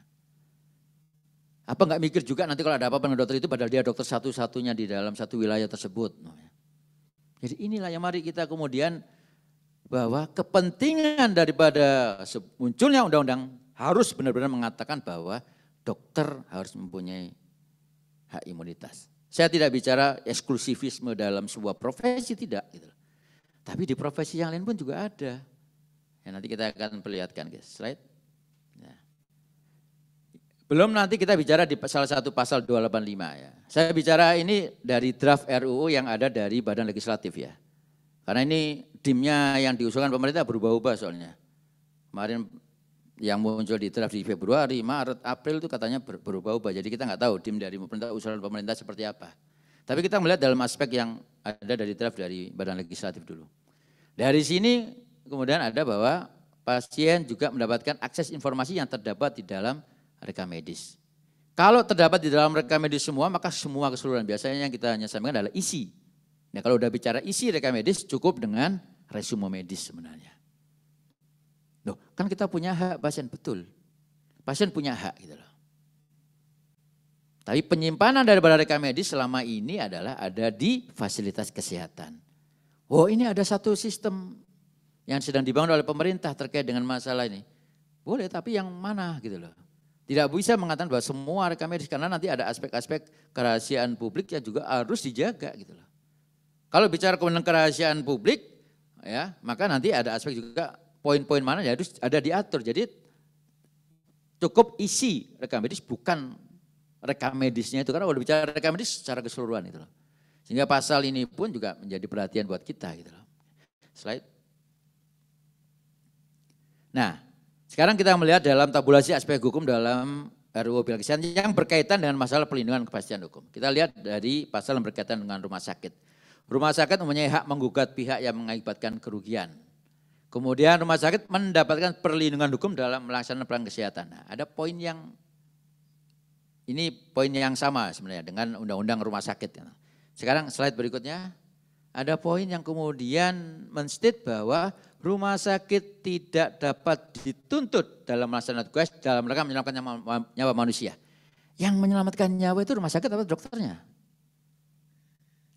Speaker 6: apa nggak mikir juga nanti kalau ada apa-apa dengan dokter itu padahal dia dokter satu-satunya di dalam satu wilayah tersebut. Jadi inilah yang mari kita kemudian bahwa kepentingan daripada munculnya undang-undang harus benar-benar mengatakan bahwa dokter harus mempunyai hak imunitas. Saya tidak bicara eksklusivisme dalam sebuah profesi tidak gitu. Tapi di profesi yang lain pun juga ada. Ya, nanti kita akan perlihatkan guys. Slide. Ya. Belum nanti kita bicara di salah satu pasal 285 ya. Saya bicara ini dari draft RUU yang ada dari Badan Legislatif ya. Karena ini dimnya yang diusulkan pemerintah berubah-ubah soalnya. Kemarin yang muncul di draft di Februari, Maret, April itu katanya berubah-ubah. Jadi kita nggak tahu dim dari pemerintah, usulan pemerintah seperti apa. Tapi kita melihat dalam aspek yang ada dari draft dari badan legislatif dulu. Dari sini kemudian ada bahwa pasien juga mendapatkan akses informasi yang terdapat di dalam rekam medis. Kalau terdapat di dalam rekam medis semua, maka semua keseluruhan biasanya yang kita hanya sampaikan adalah isi Nah kalau udah bicara isi rekam medis cukup dengan resume medis sebenarnya. Loh, kan kita punya hak pasien, betul. Pasien punya hak gitu loh. Tapi penyimpanan daripada rekam medis selama ini adalah ada di fasilitas kesehatan. Oh ini ada satu sistem yang sedang dibangun oleh pemerintah terkait dengan masalah ini. Boleh tapi yang mana gitu loh. Tidak bisa mengatakan bahwa semua rekam medis karena nanti ada aspek-aspek kerahasiaan publik yang juga harus dijaga gitu loh. Kalau bicara kewenangan kerahasiaan publik, ya maka nanti ada aspek juga poin-poin mana ya harus ada diatur. Jadi cukup isi rekam medis bukan rekam medisnya itu karena kalau bicara rekam medis secara keseluruhan itu loh. Sehingga pasal ini pun juga menjadi perhatian buat kita gitu loh. Slide. Nah, sekarang kita melihat dalam tabulasi aspek hukum dalam RUU Pilkada yang berkaitan dengan masalah perlindungan kepastian hukum. Kita lihat dari pasal yang berkaitan dengan rumah sakit. Rumah sakit mempunyai hak menggugat pihak yang mengakibatkan kerugian. Kemudian rumah sakit mendapatkan perlindungan hukum dalam melaksanakan peran kesehatan. Nah, ada poin yang ini poin yang sama sebenarnya dengan undang-undang rumah sakit. Sekarang slide berikutnya ada poin yang kemudian menstate bahwa rumah sakit tidak dapat dituntut dalam melaksanakan tugas dalam rangka menyelamatkan nyawa, nyawa manusia. Yang menyelamatkan nyawa itu rumah sakit atau dokternya?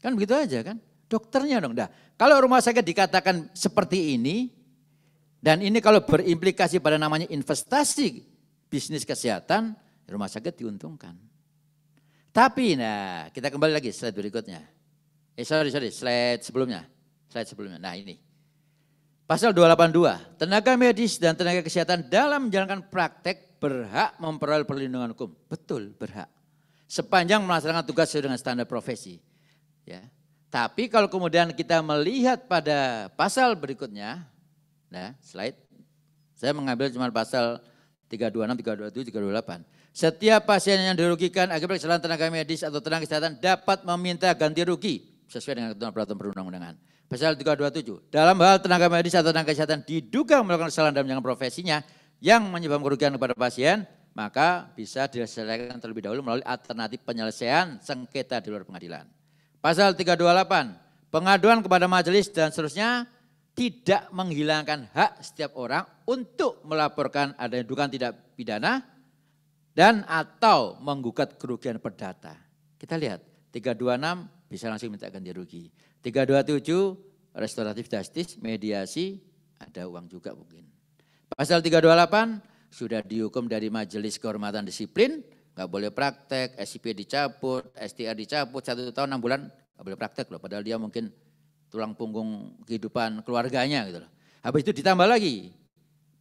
Speaker 6: Kan begitu aja kan? Dokternya dong. Nah, kalau rumah sakit dikatakan seperti ini, dan ini kalau berimplikasi pada namanya investasi bisnis kesehatan, rumah sakit diuntungkan. Tapi nah kita kembali lagi slide berikutnya. Eh sorry sorry slide sebelumnya. Slide sebelumnya. Nah ini. Pasal 282, tenaga medis dan tenaga kesehatan dalam menjalankan praktek berhak memperoleh perlindungan hukum. Betul, berhak. Sepanjang melaksanakan tugas sesuai dengan standar profesi. Ya. Tapi kalau kemudian kita melihat pada pasal berikutnya, nah, slide, saya mengambil cuma pasal 326, 327, 328. Setiap pasien yang dirugikan akibat kesalahan tenaga medis atau tenaga kesehatan dapat meminta ganti rugi sesuai dengan ketentuan peraturan perundang-undangan. Pasal 327, dalam hal tenaga medis atau tenaga kesehatan diduga melakukan kesalahan dalam jangka profesinya yang menyebabkan kerugian kepada pasien, maka bisa diselesaikan terlebih dahulu melalui alternatif penyelesaian sengketa di luar pengadilan. Pasal 328, pengaduan kepada majelis dan seterusnya tidak menghilangkan hak setiap orang untuk melaporkan adanya dugaan tidak pidana dan atau menggugat kerugian perdata. Kita lihat 326 bisa langsung minta ganti rugi. 327 restoratif justice, mediasi, ada uang juga mungkin. Pasal 328 sudah dihukum dari majelis kehormatan disiplin nggak boleh praktek, SCP dicabut, STR dicabut, satu tahun enam bulan nggak boleh praktek loh. Padahal dia mungkin tulang punggung kehidupan keluarganya gitu loh. Habis itu ditambah lagi,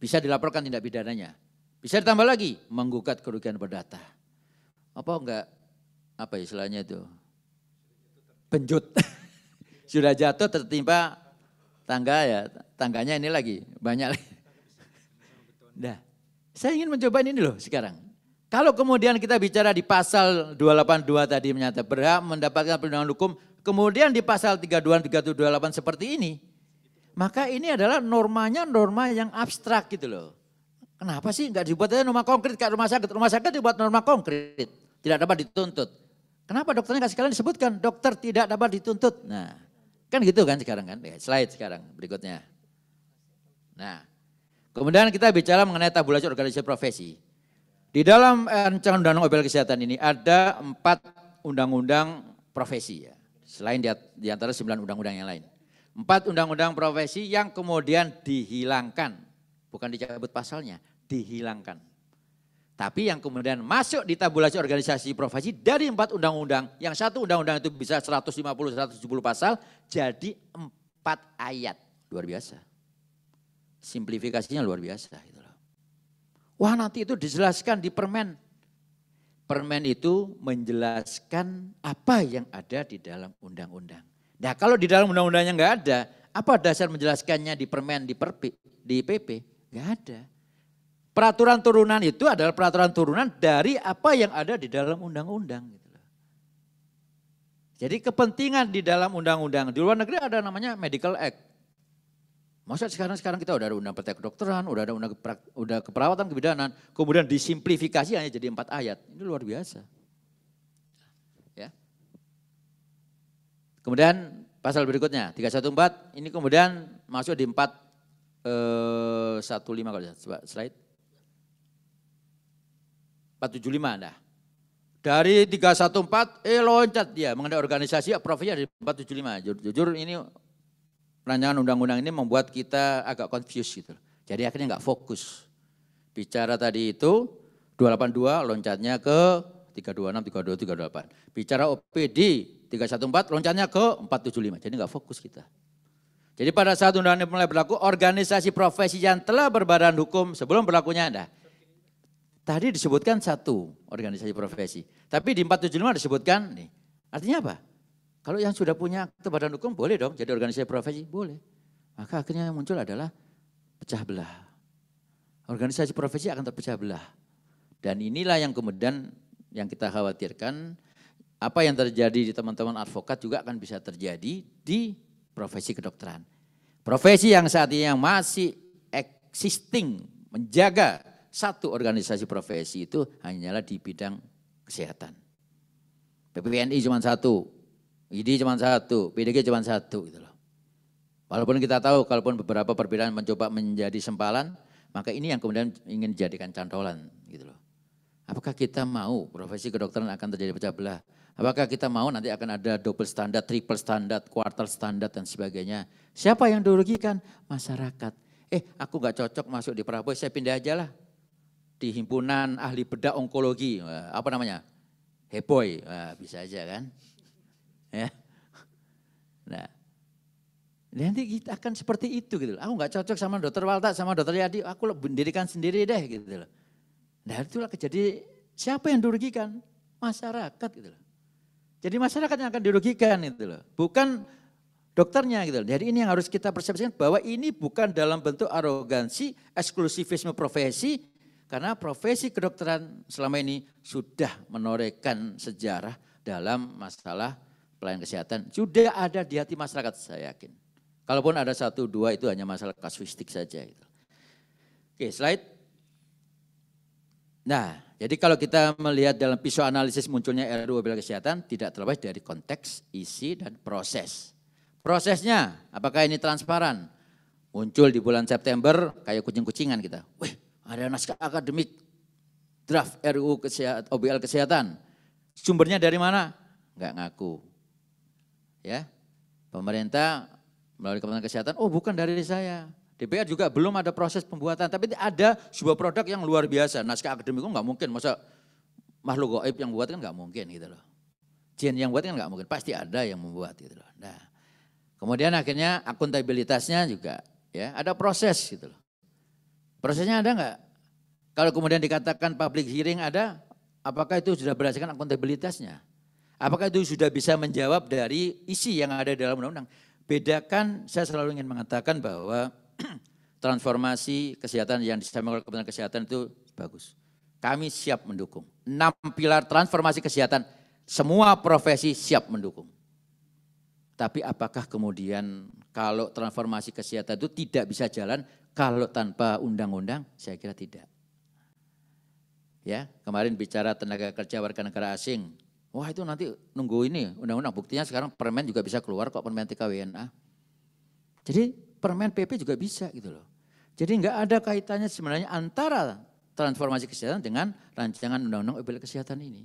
Speaker 6: bisa dilaporkan tindak pidananya. Bisa ditambah lagi, menggugat kerugian berdata. Apa enggak, apa istilahnya itu, penjut. Sudah jatuh tertimpa tangga ya, tangganya ini lagi, banyak. Nah, saya ingin mencoba ini loh sekarang. Kalau kemudian kita bicara di pasal 282 tadi menyatakan berhak mendapatkan perlindungan hukum, kemudian di pasal 32 3728 seperti ini, maka ini adalah normanya norma yang abstrak gitu loh. Kenapa sih nggak dibuat aja norma konkret kayak rumah sakit? Rumah sakit dibuat norma konkret, tidak dapat dituntut. Kenapa dokternya nggak sekalian disebutkan dokter tidak dapat dituntut? Nah, kan gitu kan sekarang kan? slide sekarang berikutnya. Nah, kemudian kita bicara mengenai tabulasi organisasi profesi. Di dalam eh, rancangan undang-undang obel kesehatan ini ada empat undang-undang profesi ya. Selain di, antara sembilan undang-undang yang lain. Empat undang-undang profesi yang kemudian dihilangkan. Bukan dicabut pasalnya, dihilangkan. Tapi yang kemudian masuk di tabulasi organisasi profesi dari empat undang-undang. Yang satu undang-undang itu bisa 150-170 pasal jadi empat ayat. Luar biasa. Simplifikasinya luar biasa. Wah nanti itu dijelaskan di permen. Permen itu menjelaskan apa yang ada di dalam undang-undang. Nah kalau di dalam undang-undangnya nggak ada, apa dasar menjelaskannya di permen, di perpi, di PP? Nggak ada. Peraturan turunan itu adalah peraturan turunan dari apa yang ada di dalam undang-undang. Gitu Jadi kepentingan di dalam undang-undang, di luar negeri ada namanya Medical Act. Masa sekarang sekarang kita udah ada undang praktek kedokteran, udah ada undang kepra, udah keperawatan kebidanan, kemudian disimplifikasi hanya jadi empat ayat. Ini luar biasa. Ya. Kemudian pasal berikutnya 314 ini kemudian masuk di 4 eh, 15 kalau coba slide. 475 dah. Dari 314 eh loncat dia mengenai organisasi ya, profilnya di 475. Jujur, jujur ini rancangan undang-undang ini membuat kita agak confused gitu. Jadi akhirnya nggak fokus. Bicara tadi itu 282 loncatnya ke 326, 32, 38. Bicara OPD 314 loncatnya ke 475. Jadi nggak fokus kita. Jadi pada saat undang ini mulai berlaku, organisasi profesi yang telah berbadan hukum sebelum berlakunya ada. Tadi disebutkan satu organisasi profesi, tapi di 475 disebutkan nih. Artinya apa? Kalau yang sudah punya akte badan hukum boleh dong jadi organisasi profesi, boleh. Maka akhirnya yang muncul adalah pecah belah. Organisasi profesi akan terpecah belah. Dan inilah yang kemudian yang kita khawatirkan apa yang terjadi di teman-teman advokat juga akan bisa terjadi di profesi kedokteran. Profesi yang saat ini yang masih existing menjaga satu organisasi profesi itu hanyalah di bidang kesehatan. PPNI cuma satu, ID cuma satu, PDG cuma satu gitu loh. Walaupun kita tahu, kalaupun beberapa perbedaan mencoba menjadi sempalan, maka ini yang kemudian ingin dijadikan cantolan gitu loh. Apakah kita mau profesi kedokteran akan terjadi pecah belah? Apakah kita mau nanti akan ada double standar, triple standar, quarter standar dan sebagainya? Siapa yang dirugikan? Masyarakat. Eh, aku nggak cocok masuk di Prabowo, saya pindah aja lah di himpunan ahli bedah onkologi, eh, apa namanya? Heboy, eh, bisa aja kan? Ya. Nah, nanti kita akan seperti itu gitu Aku nggak cocok sama dokter Walta, sama dokter Yadi, aku mendirikan sendiri deh gitu loh. Nah itulah kejadian siapa yang dirugikan? Masyarakat gitu loh. Jadi masyarakat yang akan dirugikan gitu loh. Bukan dokternya gitu loh. Jadi ini yang harus kita persepsikan bahwa ini bukan dalam bentuk arogansi, eksklusivisme profesi, karena profesi kedokteran selama ini sudah menorehkan sejarah dalam masalah pelayanan kesehatan sudah ada di hati masyarakat saya yakin. Kalaupun ada satu dua itu hanya masalah kasuistik saja. Gitu. Oke slide. Nah jadi kalau kita melihat dalam pisau analisis munculnya RUU bela kesehatan tidak terlepas dari konteks, isi dan proses. Prosesnya apakah ini transparan? Muncul di bulan September kayak kucing-kucingan kita. Wih ada naskah akademik draft RUU kesehatan, OBL kesehatan. Sumbernya dari mana? Enggak ngaku. Ya, pemerintah melalui Kementerian Kesehatan, oh bukan dari saya. DPR juga belum ada proses pembuatan, tapi ada sebuah produk yang luar biasa. Naskah akademik itu nggak mungkin, masa makhluk gaib yang buat kan nggak mungkin gitu loh. Jin yang buat kan nggak mungkin, pasti ada yang membuat gitu loh. Nah, kemudian akhirnya akuntabilitasnya juga ya ada proses gitu loh. Prosesnya ada nggak? Kalau kemudian dikatakan public hearing ada, apakah itu sudah berdasarkan akuntabilitasnya? Apakah itu sudah bisa menjawab dari isi yang ada dalam undang-undang? Bedakan, saya selalu ingin mengatakan bahwa transformasi kesehatan yang disampaikan oleh Kementerian Kesehatan itu bagus. Kami siap mendukung. Enam pilar transformasi kesehatan, semua profesi siap mendukung. Tapi apakah kemudian kalau transformasi kesehatan itu tidak bisa jalan kalau tanpa undang-undang? Saya kira tidak. Ya, kemarin bicara tenaga kerja warga negara asing, Wah itu nanti nunggu ini undang-undang. Buktinya sekarang permen juga bisa keluar kok permen TKWNA. Jadi permen PP juga bisa gitu loh. Jadi nggak ada kaitannya sebenarnya antara transformasi kesehatan dengan rancangan undang-undang OPL kesehatan ini.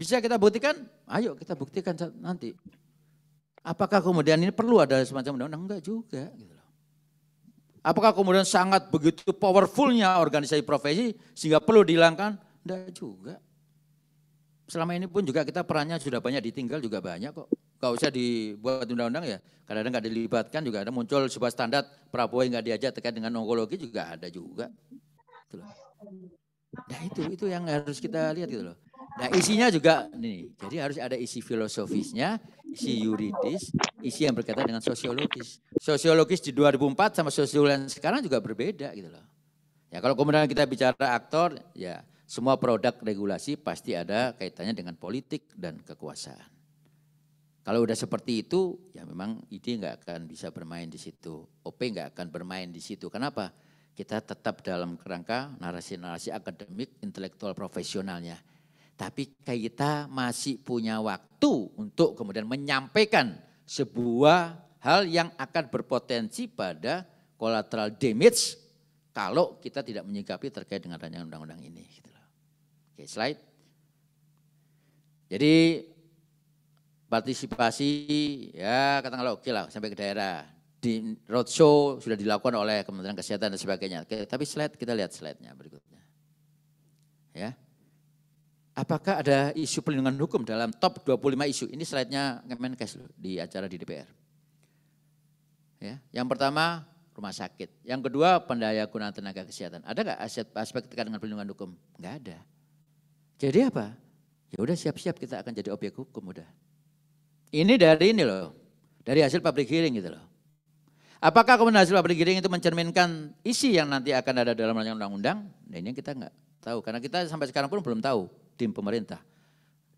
Speaker 6: Bisa kita buktikan? Ayo kita buktikan nanti. Apakah kemudian ini perlu ada semacam undang-undang? Enggak juga gitu loh. Apakah kemudian sangat begitu powerfulnya organisasi profesi sehingga perlu dihilangkan? Enggak juga selama ini pun juga kita perannya sudah banyak ditinggal juga banyak kok. Gak usah dibuat undang-undang ya. Kadang-kadang nggak dilibatkan juga ada muncul sebuah standar Prabowo yang nggak diajak terkait dengan onkologi juga ada juga. Gitu Nah itu itu yang harus kita lihat gitu loh. Nah isinya juga nih. Jadi harus ada isi filosofisnya, isi yuridis, isi yang berkaitan dengan sosiologis. Sosiologis di 2004 sama sosiologis sekarang juga berbeda gitu loh. Ya kalau kemudian kita bicara aktor, ya semua produk regulasi pasti ada kaitannya dengan politik dan kekuasaan. Kalau udah seperti itu, ya memang ini nggak akan bisa bermain di situ. OP nggak akan bermain di situ. Kenapa? Kita tetap dalam kerangka narasi-narasi akademik, intelektual, profesionalnya. Tapi kita masih punya waktu untuk kemudian menyampaikan sebuah hal yang akan berpotensi pada collateral damage kalau kita tidak menyikapi terkait dengan rancangan undang-undang ini. Oke, slide. Jadi partisipasi ya katakanlah oke lah sampai ke daerah. Di roadshow sudah dilakukan oleh Kementerian Kesehatan dan sebagainya. Oke, tapi slide kita lihat slide-nya berikutnya. Ya. Apakah ada isu perlindungan hukum dalam top 25 isu? Ini slide-nya Kemenkes di acara di DPR. Ya, yang pertama rumah sakit. Yang kedua pendaya gunaan tenaga kesehatan. Ada nggak aspek terkait dengan perlindungan hukum? Nggak ada. Jadi apa? Ya udah siap-siap kita akan jadi objek hukum udah. Ini dari ini loh, dari hasil public hearing gitu loh. Apakah kemudian hasil public hearing itu mencerminkan isi yang nanti akan ada dalam rancangan undang-undang? Nah ini kita nggak tahu, karena kita sampai sekarang pun belum tahu tim pemerintah.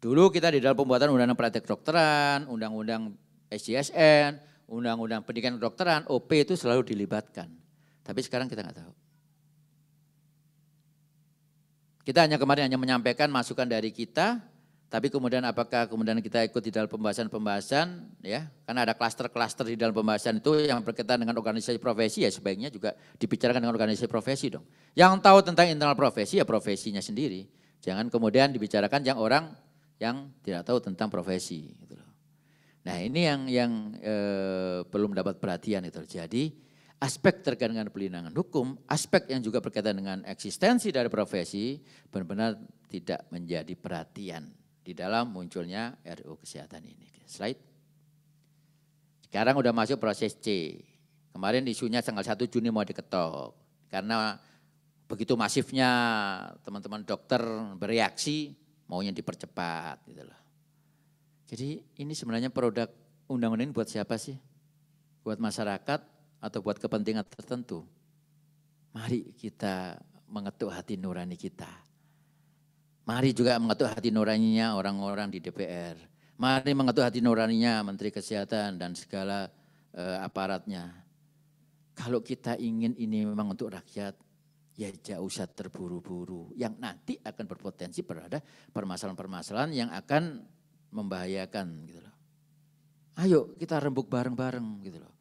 Speaker 6: Dulu kita di dalam pembuatan undang-undang praktek dokteran, undang-undang SJSN, undang-undang pendidikan dokteran, OP itu selalu dilibatkan. Tapi sekarang kita nggak tahu. Kita hanya kemarin hanya menyampaikan masukan dari kita, tapi kemudian apakah kemudian kita ikut di dalam pembahasan-pembahasan ya, karena ada klaster-klaster di dalam pembahasan itu yang berkaitan dengan organisasi profesi ya sebaiknya juga dibicarakan dengan organisasi profesi dong. Yang tahu tentang internal profesi ya profesinya sendiri. Jangan kemudian dibicarakan yang orang yang tidak tahu tentang profesi gitu Nah, ini yang yang e, belum dapat perhatian itu. Jadi aspek terkait dengan pelindungan hukum, aspek yang juga berkaitan dengan eksistensi dari profesi benar-benar tidak menjadi perhatian di dalam munculnya RU kesehatan ini. Slide. Sekarang udah masuk proses C. Kemarin isunya tanggal 1 Juni mau diketok. Karena begitu masifnya teman-teman dokter bereaksi maunya dipercepat gitu loh. Jadi ini sebenarnya produk undang-undang ini buat siapa sih? Buat masyarakat atau buat kepentingan tertentu. Mari kita mengetuk hati nurani kita. Mari juga mengetuk hati nuraninya orang-orang di DPR. Mari mengetuk hati nuraninya Menteri Kesehatan dan segala eh, aparatnya. Kalau kita ingin ini memang untuk rakyat, ya jauh usah terburu-buru. Yang nanti akan berpotensi berada permasalahan-permasalahan yang akan membahayakan gitu loh. Ayo kita rembuk bareng-bareng gitu loh.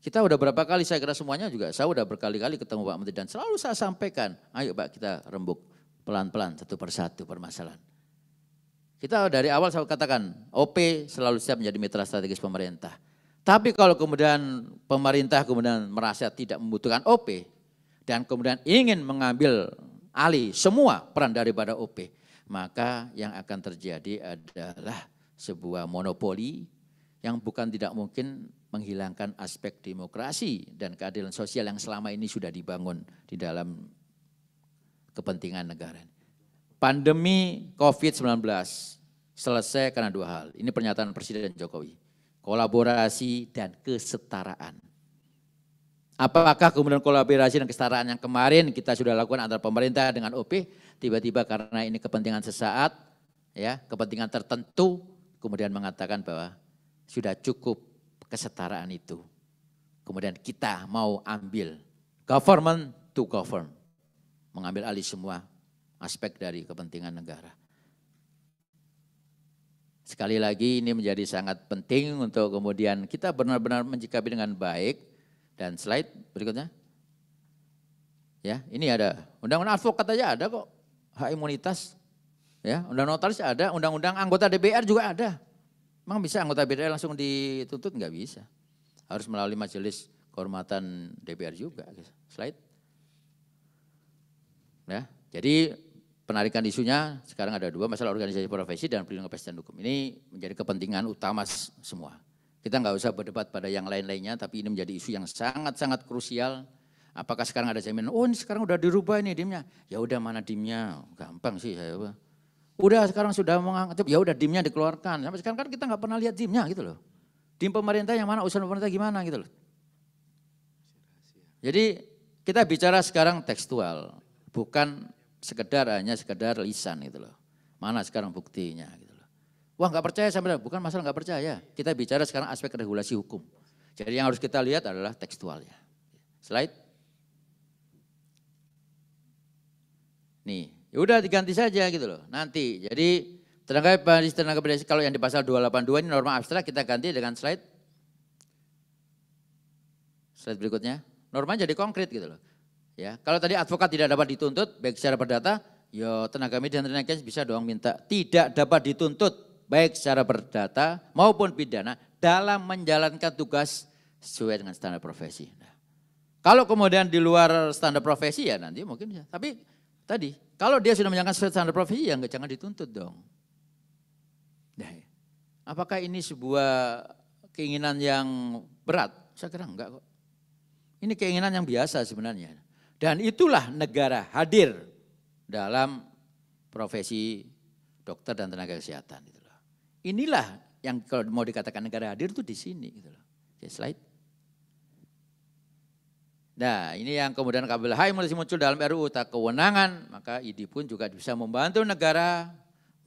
Speaker 6: Kita udah berapa kali, saya kira semuanya juga, saya udah berkali-kali ketemu Pak Menteri dan selalu saya sampaikan, ayo Pak kita rembuk pelan-pelan satu persatu permasalahan. Kita dari awal saya katakan, OP selalu siap menjadi mitra strategis pemerintah. Tapi kalau kemudian pemerintah kemudian merasa tidak membutuhkan OP dan kemudian ingin mengambil alih semua peran daripada OP, maka yang akan terjadi adalah sebuah monopoli yang bukan tidak mungkin menghilangkan aspek demokrasi dan keadilan sosial yang selama ini sudah dibangun di dalam kepentingan negara. Pandemi COVID-19 selesai karena dua hal. Ini pernyataan Presiden Jokowi. Kolaborasi dan kesetaraan. Apakah kemudian kolaborasi dan kesetaraan yang kemarin kita sudah lakukan antara pemerintah dengan OP tiba-tiba karena ini kepentingan sesaat, ya kepentingan tertentu, kemudian mengatakan bahwa sudah cukup kesetaraan itu. Kemudian kita mau ambil government to govern. Mengambil alih semua aspek dari kepentingan negara. Sekali lagi ini menjadi sangat penting untuk kemudian kita benar-benar mencikapi dengan baik. Dan slide berikutnya. Ya, ini ada. Undang-undang advokat aja ada kok. Hak imunitas. Ya, undang notaris ada, undang-undang anggota DPR juga ada. Emang bisa anggota DPR langsung dituntut? Enggak bisa. Harus melalui majelis kehormatan DPR juga. Slide. Ya, jadi penarikan isunya sekarang ada dua masalah organisasi profesi dan perlindungan kepastian hukum. Ini menjadi kepentingan utama semua. Kita nggak usah berdebat pada yang lain-lainnya, tapi ini menjadi isu yang sangat-sangat krusial. Apakah sekarang ada jaminan? Oh, ini sekarang udah dirubah ini dimnya. Ya udah mana dimnya? Gampang sih saya. Apa? Udah sekarang sudah mengangkat ya udah dimnya dikeluarkan. Sampai sekarang kan kita nggak pernah lihat dimnya gitu loh. Dim pemerintah yang mana urusan pemerintah gimana gitu loh. Jadi kita bicara sekarang tekstual, bukan sekedar hanya sekedar lisan gitu loh. Mana sekarang buktinya gitu loh. Wah nggak percaya sampai bukan masalah nggak percaya. Kita bicara sekarang aspek regulasi hukum. Jadi yang harus kita lihat adalah tekstualnya. Slide. Nih, Ya udah diganti saja gitu loh nanti. Jadi tenaga pendidik tenaga pendidik kalau yang di pasal 282 ini norma abstrak kita ganti dengan slide slide berikutnya. Norma jadi konkret gitu loh. Ya, kalau tadi advokat tidak dapat dituntut baik secara perdata, ya tenaga medis dan tenaga medis bisa doang minta tidak dapat dituntut baik secara perdata maupun pidana dalam menjalankan tugas sesuai dengan standar profesi. Nah, kalau kemudian di luar standar profesi ya nanti mungkin bisa. Tapi tadi kalau dia sudah menjalankan sesuai standar profesi, ya enggak, jangan dituntut dong. Nah, apakah ini sebuah keinginan yang berat? Saya kira enggak kok. Ini keinginan yang biasa sebenarnya. Dan itulah negara hadir dalam profesi dokter dan tenaga kesehatan. Gitu Inilah yang kalau mau dikatakan negara hadir itu di sini. Gitu Oke, slide. Nah, ini yang kemudian Kabel Hai mulai muncul dalam RUU tak kewenangan, maka ID pun juga bisa membantu negara,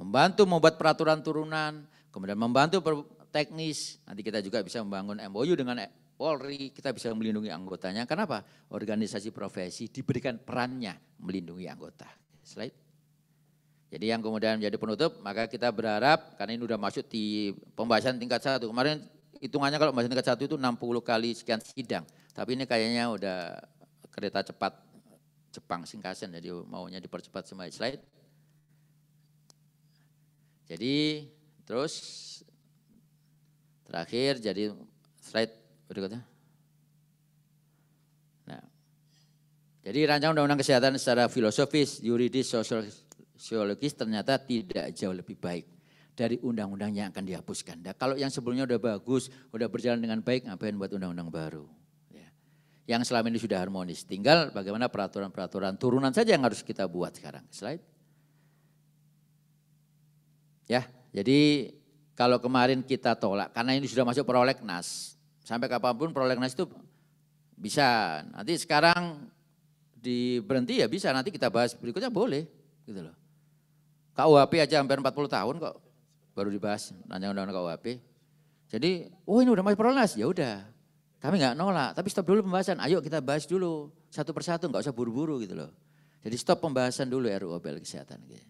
Speaker 6: membantu membuat peraturan turunan, kemudian membantu teknis. Nanti kita juga bisa membangun MOU dengan Polri, kita bisa melindungi anggotanya. Kenapa? Organisasi profesi diberikan perannya melindungi anggota. Slide. Jadi yang kemudian menjadi penutup, maka kita berharap karena ini sudah masuk di pembahasan tingkat satu. Kemarin hitungannya kalau masih tingkat satu itu 60 kali sekian sidang. Tapi ini kayaknya udah kereta cepat Jepang Shinkansen jadi maunya dipercepat semua slide. Jadi terus terakhir jadi slide berikutnya. Nah, jadi rancangan undang-undang kesehatan secara filosofis, yuridis, sosiologis ternyata tidak jauh lebih baik dari undang-undang yang akan dihapuskan. Nah, kalau yang sebelumnya udah bagus, udah berjalan dengan baik, ngapain buat undang-undang baru? Ya. Yang selama ini sudah harmonis, tinggal bagaimana peraturan-peraturan turunan saja yang harus kita buat sekarang. Slide. Ya, jadi kalau kemarin kita tolak, karena ini sudah masuk prolegnas, sampai kapanpun prolegnas itu bisa. Nanti sekarang diberhenti ya bisa, nanti kita bahas berikutnya boleh. gitu loh. KUHP aja hampir 40 tahun kok baru dibahas nanya undang-undang KUHP. Jadi, oh ini udah masuk prolegnas, ya udah. Kami nggak nolak, tapi stop dulu pembahasan. Ayo kita bahas dulu satu persatu, nggak usah buru-buru gitu loh. Jadi stop pembahasan dulu RUU Bel Kesehatan. Gitu.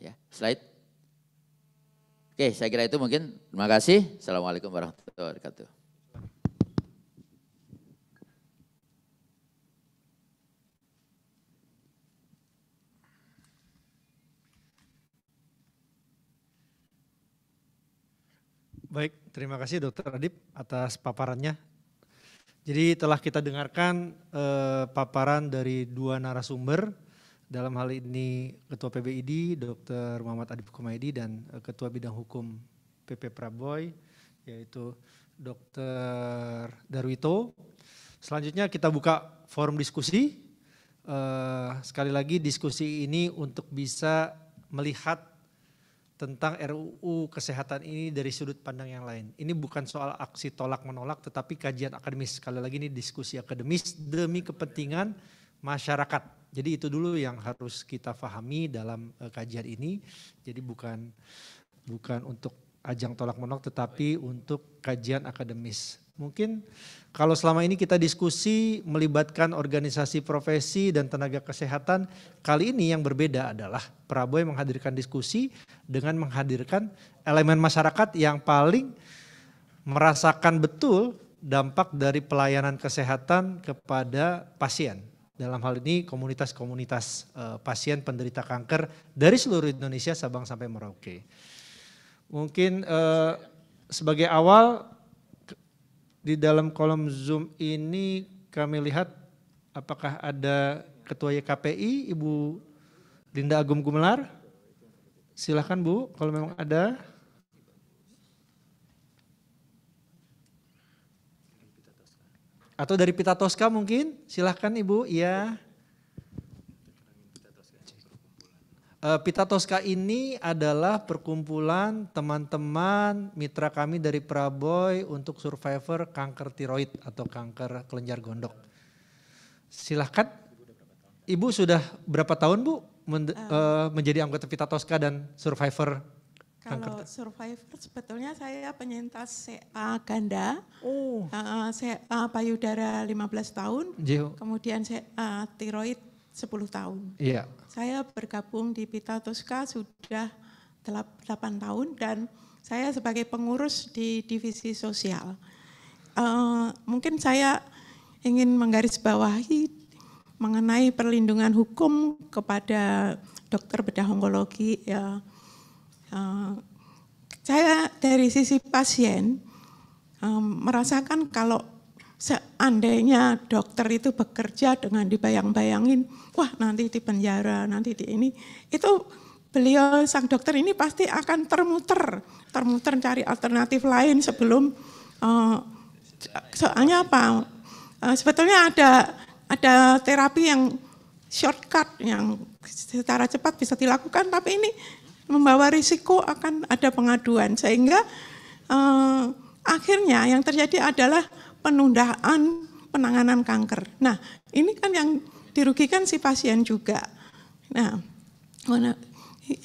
Speaker 6: Ya, slide. Oke, saya kira itu mungkin. Terima kasih. Assalamualaikum warahmatullahi wabarakatuh.
Speaker 3: Baik, terima kasih Dokter Adip atas paparannya. Jadi telah kita dengarkan eh, paparan dari dua narasumber dalam hal ini Ketua PBID Dr. Muhammad Adip Kumaidi dan eh, Ketua Bidang Hukum PP Praboy yaitu Dr. Darwito. Selanjutnya kita buka forum diskusi. Eh, sekali lagi diskusi ini untuk bisa melihat tentang RUU kesehatan ini dari sudut pandang yang lain. Ini bukan soal aksi tolak menolak tetapi kajian akademis. Sekali lagi ini diskusi akademis demi kepentingan masyarakat. Jadi itu dulu yang harus kita fahami dalam eh, kajian ini. Jadi bukan bukan untuk ajang tolak menolak tetapi untuk kajian akademis. Mungkin kalau selama ini kita diskusi melibatkan organisasi profesi dan tenaga kesehatan, kali ini yang berbeda adalah yang menghadirkan diskusi dengan menghadirkan elemen masyarakat yang paling merasakan betul dampak dari pelayanan kesehatan kepada pasien. Dalam hal ini komunitas-komunitas eh, pasien penderita kanker dari seluruh Indonesia Sabang sampai Merauke. Mungkin uh, sebagai awal di dalam kolom Zoom ini kami lihat apakah ada Ketua YKPI Ibu Linda Agum Gumelar? Silahkan Bu, kalau memang ada. Atau dari Pita Tosca mungkin? Silahkan Ibu, iya. Eh, Pita Tosca ini adalah perkumpulan teman-teman mitra kami dari Praboy untuk survivor kanker tiroid atau kanker kelenjar gondok. Silahkan, Ibu sudah berapa tahun Bu men uh, eh. eh, menjadi anggota Pita Tosca dan survivor kalau
Speaker 7: survivor sebetulnya saya penyintas CA ganda, oh. uh, CA payudara 15 tahun, Jiho. kemudian CA tiroid 10 tahun. Iya. Saya bergabung di Pita Tosca sudah 8 tahun dan saya sebagai pengurus di divisi sosial. Uh, mungkin saya ingin menggarisbawahi mengenai perlindungan hukum kepada dokter bedah onkologi. Ya, uh, saya dari sisi pasien um, merasakan kalau seandainya dokter itu bekerja dengan dibayang-bayangin, wah nanti di penjara, nanti di ini, itu beliau sang dokter ini pasti akan termuter, termuter cari alternatif lain sebelum uh, soalnya apa? Uh, sebetulnya ada ada terapi yang shortcut yang secara cepat bisa dilakukan, tapi ini membawa risiko akan ada pengaduan sehingga uh, akhirnya yang terjadi adalah penundaan penanganan kanker. Nah, ini kan yang dirugikan si pasien juga. Nah,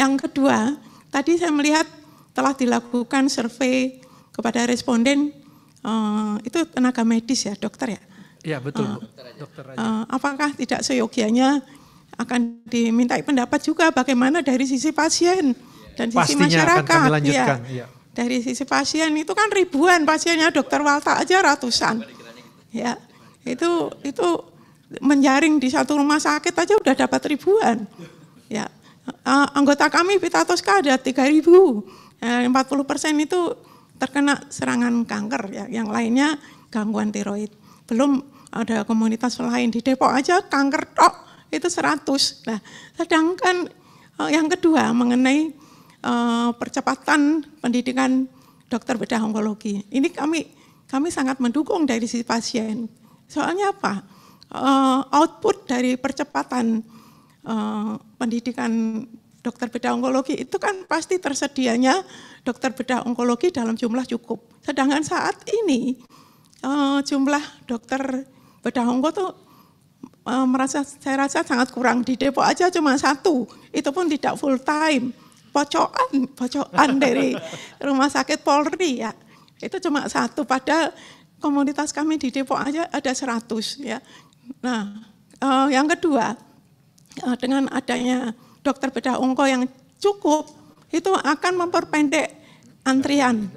Speaker 7: yang kedua, tadi saya melihat telah dilakukan survei kepada responden uh, itu tenaga medis ya, dokter ya.
Speaker 3: Iya, betul. Uh,
Speaker 7: dokter aja. Uh, eh, apakah tidak seyogianya akan dimintai pendapat juga bagaimana dari sisi pasien dan Pastinya sisi masyarakat akan kami lanjutkan. Ya. ya. Dari sisi pasien itu kan ribuan pasiennya dokter Walta aja ratusan. Ya, itu itu menjaring di satu rumah sakit aja udah dapat ribuan. Ya, anggota kami Pitatoska ada 3000. Ya, empat 40 persen itu terkena serangan kanker, ya. yang lainnya gangguan tiroid. Belum ada komunitas lain di Depok aja kanker tok itu 100. Nah, sedangkan eh, yang kedua mengenai Eh, percepatan pendidikan dokter bedah onkologi. Ini kami kami sangat mendukung dari sisi pasien. Soalnya apa? Eh, output dari percepatan eh, pendidikan dokter bedah onkologi itu kan pasti tersedianya dokter bedah onkologi dalam jumlah cukup. Sedangkan saat ini jumlah dokter bedah onko tuh merasa saya rasa sangat kurang di depo aja cuma satu, itu pun tidak full time pocokan, pocokan dari rumah sakit Polri ya. Itu cuma satu, padahal komunitas kami di Depok aja ada 100 ya. Nah, uh, yang kedua, uh, dengan adanya dokter bedah ungko yang cukup, itu akan memperpendek antrian.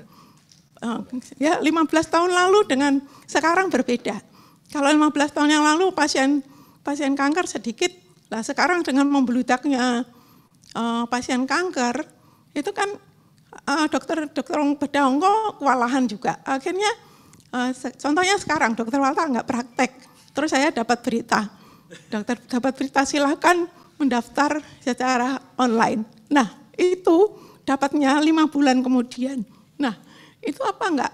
Speaker 7: Uh, ya, 15 tahun lalu dengan sekarang berbeda. Kalau 15 tahun yang lalu pasien pasien kanker sedikit, lah sekarang dengan membludaknya uh, pasien kanker itu kan uh, dokter dokter bedah onko kewalahan juga. Akhirnya uh, contohnya sekarang dokter Walta nggak praktek. Terus saya dapat berita, dokter dapat berita silahkan mendaftar secara online. Nah itu dapatnya lima bulan kemudian. Nah itu apa enggak?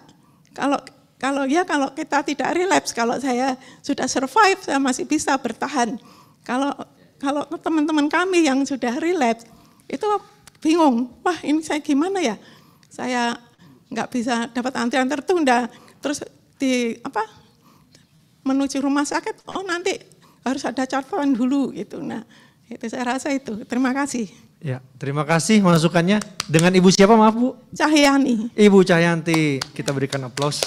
Speaker 7: Kalau kalau ya kalau kita tidak relapse, kalau saya sudah survive saya masih bisa bertahan. Kalau kalau teman-teman kami yang sudah relapse, itu bingung, wah ini saya gimana ya? Saya nggak bisa dapat antrian tertunda, terus di apa menuju rumah sakit, oh nanti harus ada catatan dulu gitu. Nah, itu saya rasa itu. Terima kasih.
Speaker 3: Ya, terima kasih masukannya. Dengan Ibu siapa maaf Bu?
Speaker 7: Cahyani.
Speaker 3: Ibu Cahyanti, kita berikan aplaus.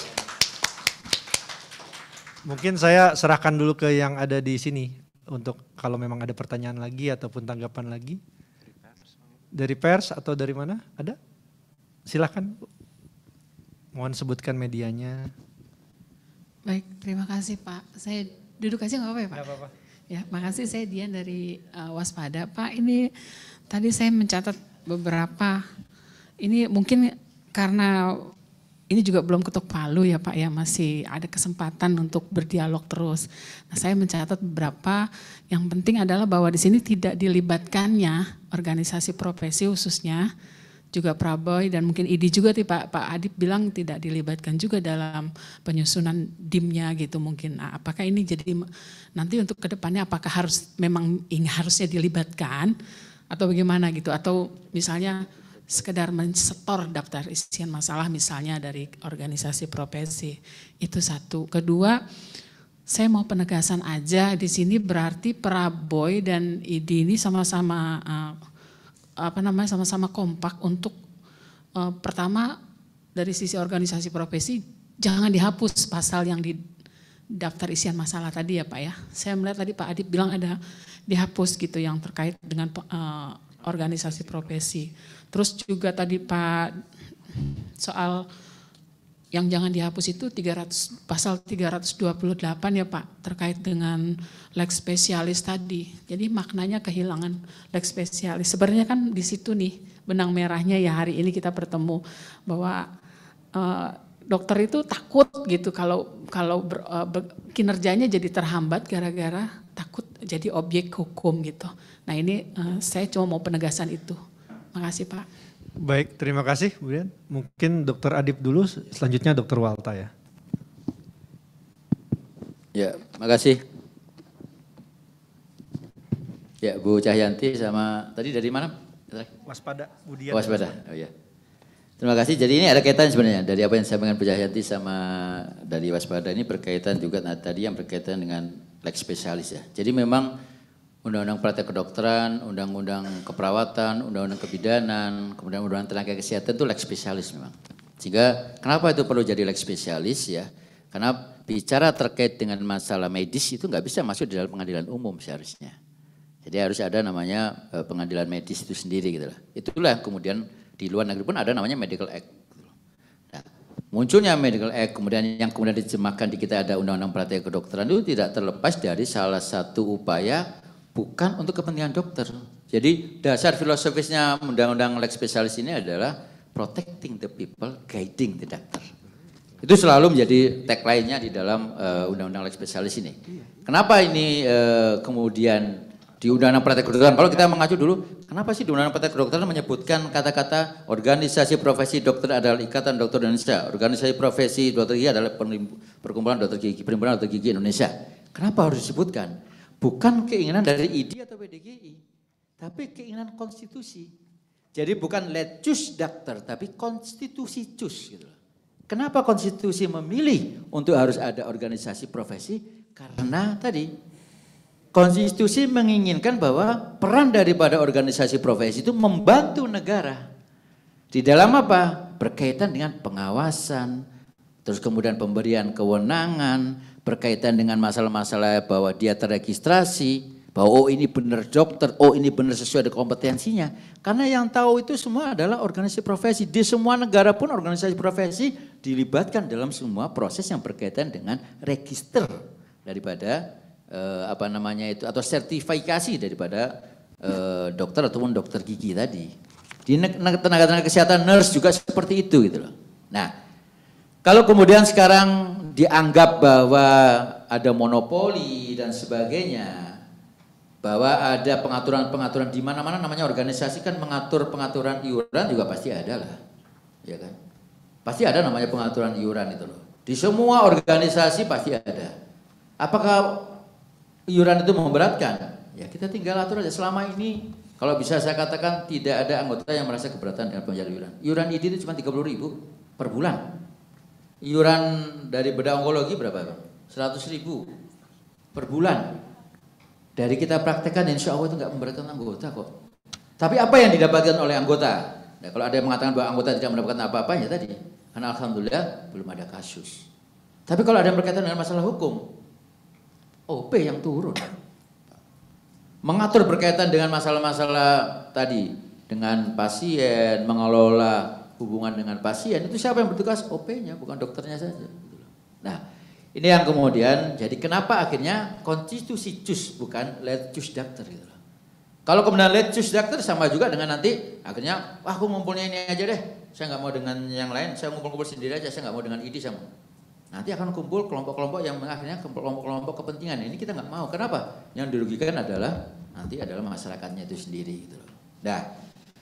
Speaker 3: Mungkin saya serahkan dulu ke yang ada di sini untuk kalau memang ada pertanyaan lagi ataupun tanggapan lagi dari pers atau dari mana ada silahkan mohon sebutkan medianya
Speaker 8: baik terima kasih pak saya duduk aja nggak apa-apa ya pak apa-apa. ya makasih saya Dian dari uh, waspada pak ini tadi saya mencatat beberapa ini mungkin karena ini juga belum ketuk palu ya Pak ya masih ada kesempatan untuk berdialog terus. Nah, saya mencatat beberapa yang penting adalah bahwa di sini tidak dilibatkannya organisasi profesi khususnya juga Praboy dan mungkin ID juga nih Pak Pak Adip bilang tidak dilibatkan juga dalam penyusunan dimnya gitu mungkin nah, apakah ini jadi nanti untuk kedepannya apakah harus memang ini harusnya dilibatkan atau bagaimana gitu atau misalnya sekedar mensetor daftar isian masalah misalnya dari organisasi profesi. Itu satu. Kedua, saya mau penegasan aja di sini berarti Praboy dan Idi ini sama-sama eh, apa namanya sama-sama kompak untuk eh, pertama dari sisi organisasi profesi jangan dihapus pasal yang di daftar isian masalah tadi ya Pak ya. Saya melihat tadi Pak Adip bilang ada dihapus gitu yang terkait dengan uh, organisasi profesi. Terus juga tadi Pak soal yang jangan dihapus itu 300 pasal 328 ya Pak terkait dengan lex spesialis tadi. Jadi maknanya kehilangan lex spesialis. Sebenarnya kan di situ nih benang merahnya ya hari ini kita bertemu bahwa eh, dokter itu takut gitu kalau kalau ber, e, ber, kinerjanya jadi terhambat gara-gara takut jadi objek hukum gitu. Nah ini uh, saya cuma mau penegasan itu. Makasih Pak.
Speaker 3: Baik, terima kasih Bu Dian. Mungkin Dokter Adip dulu, selanjutnya Dokter Walta ya.
Speaker 6: Ya, makasih. Ya, Bu Cahyanti sama tadi dari mana? Waspada, Bu Dian. Waspada, oh ya. Terima kasih. Jadi ini ada kaitan sebenarnya dari apa yang saya dengan hati sama dari waspada ini berkaitan juga nah, tadi yang berkaitan dengan leg spesialis ya. Jadi memang undang-undang praktek kedokteran, undang-undang keperawatan, undang-undang kebidanan, kemudian undang-undang tenaga kesehatan itu leg spesialis memang. Sehingga kenapa itu perlu jadi leg spesialis ya? Karena bicara terkait dengan masalah medis itu nggak bisa masuk di dalam pengadilan umum seharusnya. Jadi harus ada namanya eh, pengadilan medis itu sendiri gitu lah. Itulah kemudian di luar negeri pun ada namanya medical act. Gitu nah, munculnya medical act kemudian yang kemudian dijemahkan di kita ada undang-undang praktek kedokteran itu tidak terlepas dari salah satu upaya bukan untuk kepentingan dokter. Jadi dasar filosofisnya undang-undang lex specialis ini adalah protecting the people, guiding the doctor. Itu selalu menjadi tagline-nya di dalam eh, undang-undang uh, lex specialis ini. Kenapa ini uh, kemudian di Undang-Undang Praktek Kedokteran. Kalau kita mengacu dulu, kenapa sih di Undang-Undang Praktek Kedokteran menyebutkan kata-kata organisasi profesi dokter adalah Ikatan Dokter Indonesia, organisasi profesi dokter gigi adalah perkumpulan dokter gigi, perkumpulan dokter gigi Indonesia. Kenapa harus disebutkan? Bukan keinginan dari ID atau PDGI, tapi keinginan konstitusi. Jadi bukan let choose dokter, tapi konstitusi choose gitu Kenapa konstitusi memilih untuk harus ada organisasi profesi? Karena tadi Konstitusi menginginkan bahwa peran daripada organisasi profesi itu membantu negara. Di dalam apa? Berkaitan dengan pengawasan, terus kemudian pemberian kewenangan, berkaitan dengan masalah-masalah bahwa dia terregistrasi, bahwa oh ini benar dokter, oh ini benar sesuai dengan kompetensinya. Karena yang tahu itu semua adalah organisasi profesi. Di semua negara pun organisasi profesi dilibatkan dalam semua proses yang berkaitan dengan register daripada eh, apa namanya itu atau sertifikasi daripada eh, dokter ataupun dokter gigi tadi. Di tenaga-tenaga kesehatan nurse juga seperti itu gitu loh. Nah, kalau kemudian sekarang dianggap bahwa ada monopoli dan sebagainya, bahwa ada pengaturan-pengaturan di mana-mana namanya organisasi kan mengatur pengaturan iuran juga pasti ada lah. Ya kan? Pasti ada namanya pengaturan iuran itu loh. Di semua organisasi pasti ada. Apakah iuran itu memberatkan, ya kita tinggal atur aja selama ini. Kalau bisa saya katakan tidak ada anggota yang merasa keberatan dengan pembayaran iuran. Iuran ID itu cuma 30 ribu per bulan. Iuran dari beda onkologi berapa bang? 100 ribu per bulan. Dari kita praktekkan insya Allah itu nggak memberatkan anggota kok. Tapi apa yang didapatkan oleh anggota? Nah, kalau ada yang mengatakan bahwa anggota tidak mendapatkan apa apanya tadi. Karena Alhamdulillah belum ada kasus. Tapi kalau ada yang berkaitan dengan masalah hukum, OP yang turun. Mengatur berkaitan dengan masalah-masalah tadi, dengan pasien, mengelola hubungan dengan pasien, itu siapa yang bertugas? OP-nya, bukan dokternya saja. Nah, ini yang kemudian, jadi kenapa akhirnya konstitusi cus, bukan let cus dokter gitu Kalau kemudian let cus dokter sama juga dengan nanti akhirnya, wah aku ngumpulnya ini aja deh, saya nggak mau dengan yang lain, saya ngumpul-ngumpul sendiri aja, saya nggak mau dengan ID sama nanti akan kumpul kelompok-kelompok yang akhirnya kelompok-kelompok kepentingan. Ini kita nggak mau. Kenapa? Yang dirugikan adalah nanti adalah masyarakatnya itu sendiri gitu Nah,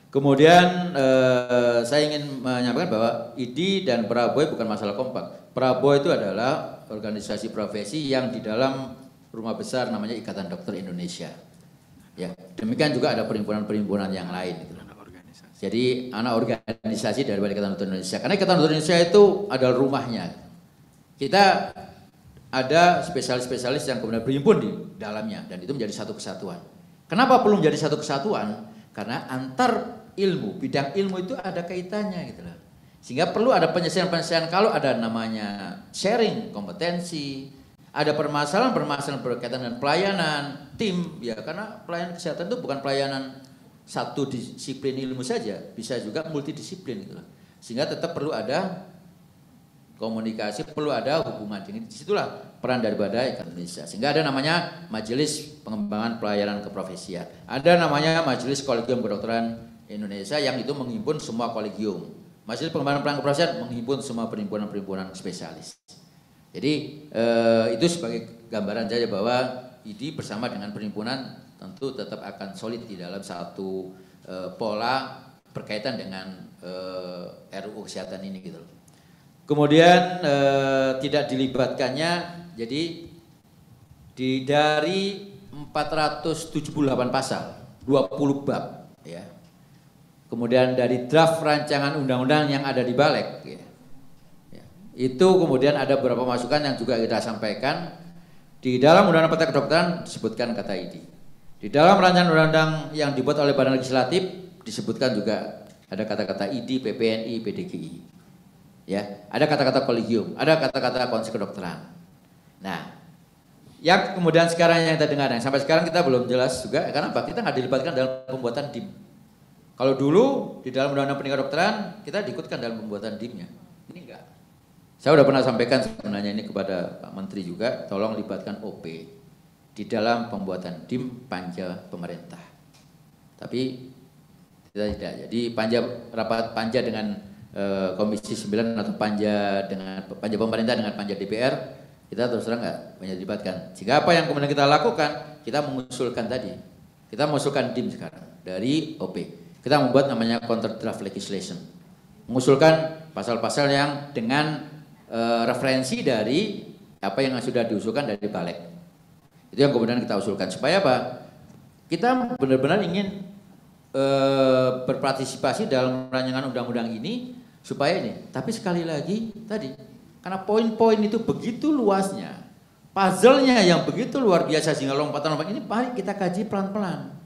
Speaker 6: kemudian eh, saya ingin menyampaikan bahwa IDI dan prabowo bukan masalah kompak. Prabowo itu adalah organisasi profesi yang di dalam rumah besar namanya Ikatan Dokter Indonesia. Ya, demikian juga ada perhimpunan-perhimpunan yang lain gitu Jadi anak organisasi dari Ikatan Dokter Indonesia. Karena Ikatan Dokter Indonesia itu adalah rumahnya kita ada spesialis-spesialis yang kemudian berhimpun di dalamnya dan itu menjadi satu kesatuan. Kenapa perlu menjadi satu kesatuan? Karena antar ilmu, bidang ilmu itu ada kaitannya gitu loh. Sehingga perlu ada penyesuaian penyesuaian kalau ada namanya sharing kompetensi, ada permasalahan-permasalahan berkaitan dengan pelayanan tim ya karena pelayanan kesehatan itu bukan pelayanan satu disiplin ilmu saja, bisa juga multidisiplin gitu loh. Sehingga tetap perlu ada komunikasi perlu ada hubungan ini disitulah peran daripada Indonesia sehingga ada namanya Majelis Pengembangan Pelayanan Keprofesian ada namanya Majelis Kolegium Kedokteran Indonesia yang itu menghimpun semua kolegium Majelis Pengembangan Pelayanan Keprofesian menghimpun semua perhimpunan-perhimpunan spesialis jadi eh, itu sebagai gambaran saja bahwa IDI bersama dengan perhimpunan tentu tetap akan solid di dalam satu eh, pola berkaitan dengan eh, RUU kesehatan ini gitu loh. Kemudian e, tidak dilibatkannya jadi di dari 478 pasal, 20 bab ya. Kemudian dari draft rancangan undang-undang yang ada di Balek ya. ya. Itu kemudian ada beberapa masukan yang juga kita sampaikan di dalam undang-undang petak kedokteran disebutkan kata ini. Di dalam rancangan undang-undang yang dibuat oleh Badan Legislatif disebutkan juga ada kata-kata ID, PPNI, PDGI ya ada kata-kata kolegium ada kata-kata konsep kedokteran nah yang kemudian sekarang yang kita dengar yang sampai sekarang kita belum jelas juga karena apa kita nggak dilibatkan dalam pembuatan dim kalau dulu di dalam undang-undang pendidikan dokteran kita diikutkan dalam pembuatan dimnya ini enggak saya sudah pernah sampaikan sebenarnya ini kepada Pak Menteri juga tolong libatkan OP di dalam pembuatan dim panja pemerintah tapi kita tidak jadi panja rapat panja dengan Eh, Komisi 9 atau Panja dengan Panja pemerintah dengan Panja DPR kita terus terang nggak banyak dilibatkan. Jika apa yang kemudian kita lakukan, kita mengusulkan tadi, kita mengusulkan tim sekarang dari OP. Kita membuat namanya counter draft legislation, mengusulkan pasal-pasal yang dengan e, referensi dari apa yang sudah diusulkan dari balik. Itu yang kemudian kita usulkan supaya apa? Kita benar-benar ingin e, berpartisipasi dalam rancangan undang-undang ini supaya ini. Tapi sekali lagi tadi karena poin-poin itu begitu luasnya, puzzle-nya yang begitu luar biasa sehingga lompatan-lompatan ini mari kita kaji pelan-pelan.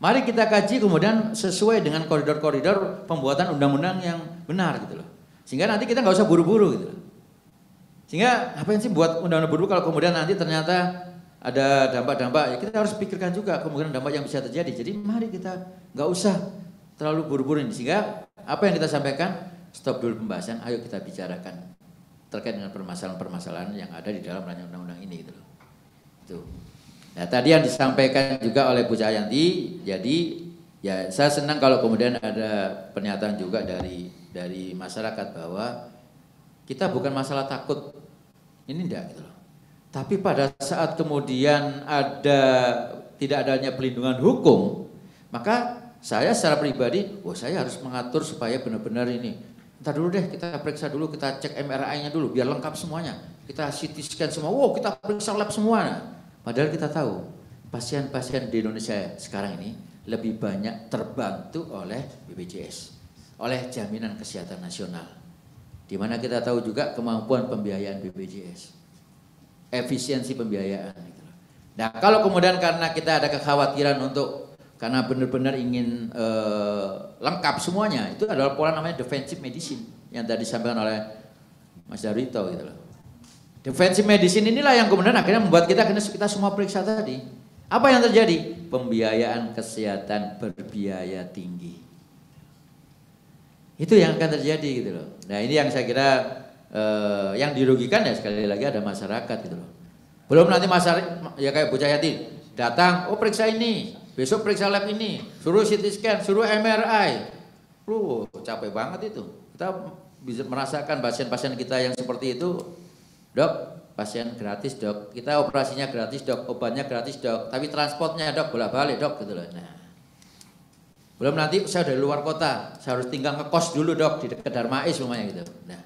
Speaker 6: Mari kita kaji kemudian sesuai dengan koridor-koridor pembuatan undang-undang yang benar gitu loh. Sehingga nanti kita nggak usah buru-buru gitu loh. Sehingga apa yang sih buat undang-undang buru kalau kemudian nanti ternyata ada dampak-dampak ya kita harus pikirkan juga kemungkinan dampak yang bisa terjadi. Jadi mari kita nggak usah terlalu buru-buru ini sehingga apa yang kita sampaikan stop dulu pembahasan, ayo kita bicarakan terkait dengan permasalahan-permasalahan yang ada di dalam rancangan undang-undang ini gitu loh. Itu. Nah, tadi yang disampaikan juga oleh Bu Jayanti, jadi ya saya senang kalau kemudian ada pernyataan juga dari dari masyarakat bahwa kita bukan masalah takut. Ini enggak gitu loh. Tapi pada saat kemudian ada tidak adanya pelindungan hukum, maka saya secara pribadi, oh saya harus mengatur supaya benar-benar ini Ntar dulu deh kita periksa dulu, kita cek MRI-nya dulu biar lengkap semuanya. Kita CT scan semua, wow kita periksa lab semua. Nah, padahal kita tahu pasien-pasien di Indonesia sekarang ini lebih banyak terbantu oleh BPJS, oleh jaminan kesehatan nasional. Di mana kita tahu juga kemampuan pembiayaan BPJS, efisiensi pembiayaan. Gitu nah kalau kemudian karena kita ada kekhawatiran untuk karena benar-benar ingin uh, lengkap semuanya itu adalah pola namanya defensive medicine yang tadi disampaikan oleh Mas Darito gitu loh. Defensive medicine inilah yang kemudian akhirnya membuat kita kena kita semua periksa tadi. Apa yang terjadi? Pembiayaan kesehatan berbiaya tinggi. Itu yang akan terjadi gitu loh. Nah ini yang saya kira eh, yang dirugikan ya sekali lagi ada masyarakat gitu loh. Belum nanti masyarakat ya kayak Bu Cahyati datang, oh periksa ini, Besok periksa lab ini, suruh CT scan, suruh MRI. Lu capek banget itu. Kita bisa merasakan pasien-pasien kita yang seperti itu, dok, pasien gratis dok, kita operasinya gratis dok, obatnya gratis dok, tapi transportnya dok bolak-balik dok gitu loh. Nah, belum nanti saya dari luar kota, saya harus tinggal ke kos dulu dok di dekat Darmais semuanya gitu. Nah,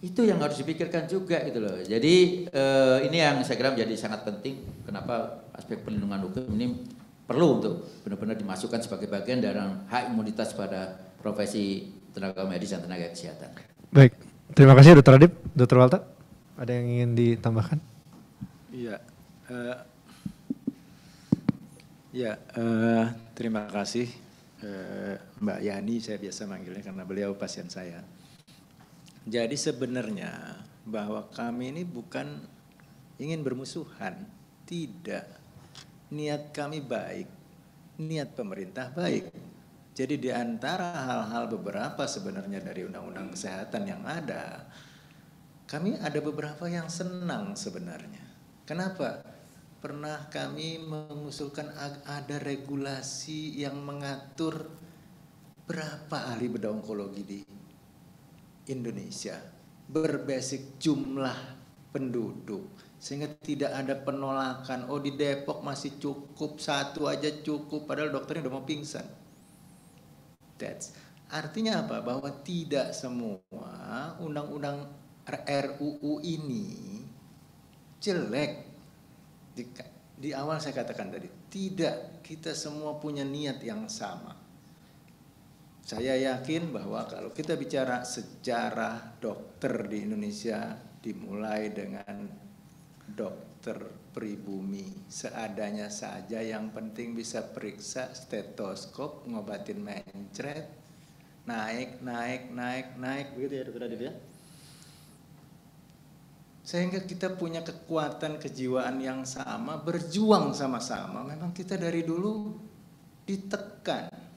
Speaker 6: itu yang harus dipikirkan juga gitu loh. Jadi eh, ini yang saya kira menjadi sangat penting kenapa aspek perlindungan hukum ini perlu untuk benar-benar dimasukkan sebagai bagian dari hak imunitas pada profesi tenaga medis dan tenaga kesehatan.
Speaker 3: Baik, terima kasih Dr. Adip, Dr. Walta. Ada yang ingin ditambahkan?
Speaker 2: Iya. Uh, ya, uh, terima kasih uh, Mbak Yani, saya biasa manggilnya karena beliau pasien saya. Jadi sebenarnya bahwa kami ini bukan ingin bermusuhan, tidak. Niat kami baik, niat pemerintah baik. Jadi di antara hal-hal beberapa sebenarnya dari undang-undang kesehatan yang ada, kami ada beberapa yang senang sebenarnya. Kenapa? Pernah kami mengusulkan ada regulasi yang mengatur berapa ahli bedah onkologi di Indonesia berbasis jumlah penduduk sehingga tidak ada penolakan oh di Depok masih cukup satu aja cukup padahal dokternya udah mau pingsan that's artinya apa bahwa tidak semua undang-undang RUU ini jelek di, di awal saya katakan tadi tidak kita semua punya niat yang sama saya yakin bahwa kalau kita bicara sejarah dokter di Indonesia dimulai dengan dokter pribumi seadanya saja yang penting bisa periksa stetoskop ngobatin mencret naik naik naik naik begitu ya dokter Adit ya sehingga kita punya kekuatan kejiwaan yang sama berjuang sama-sama memang kita dari dulu ditekan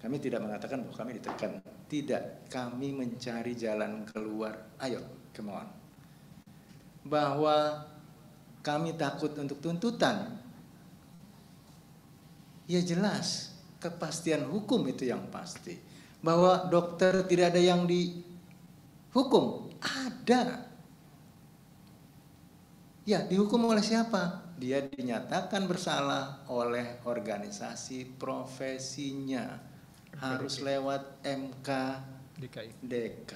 Speaker 2: kami tidak mengatakan bahwa kami ditekan. Tidak, kami mencari jalan keluar. Ayo, come on. Bahwa kami takut untuk tuntutan. Ya jelas, kepastian hukum itu yang pasti. Bahwa dokter tidak ada yang dihukum. Ada. Ya, dihukum oleh siapa? dia dinyatakan bersalah oleh organisasi profesinya harus lewat MK DKI. DK.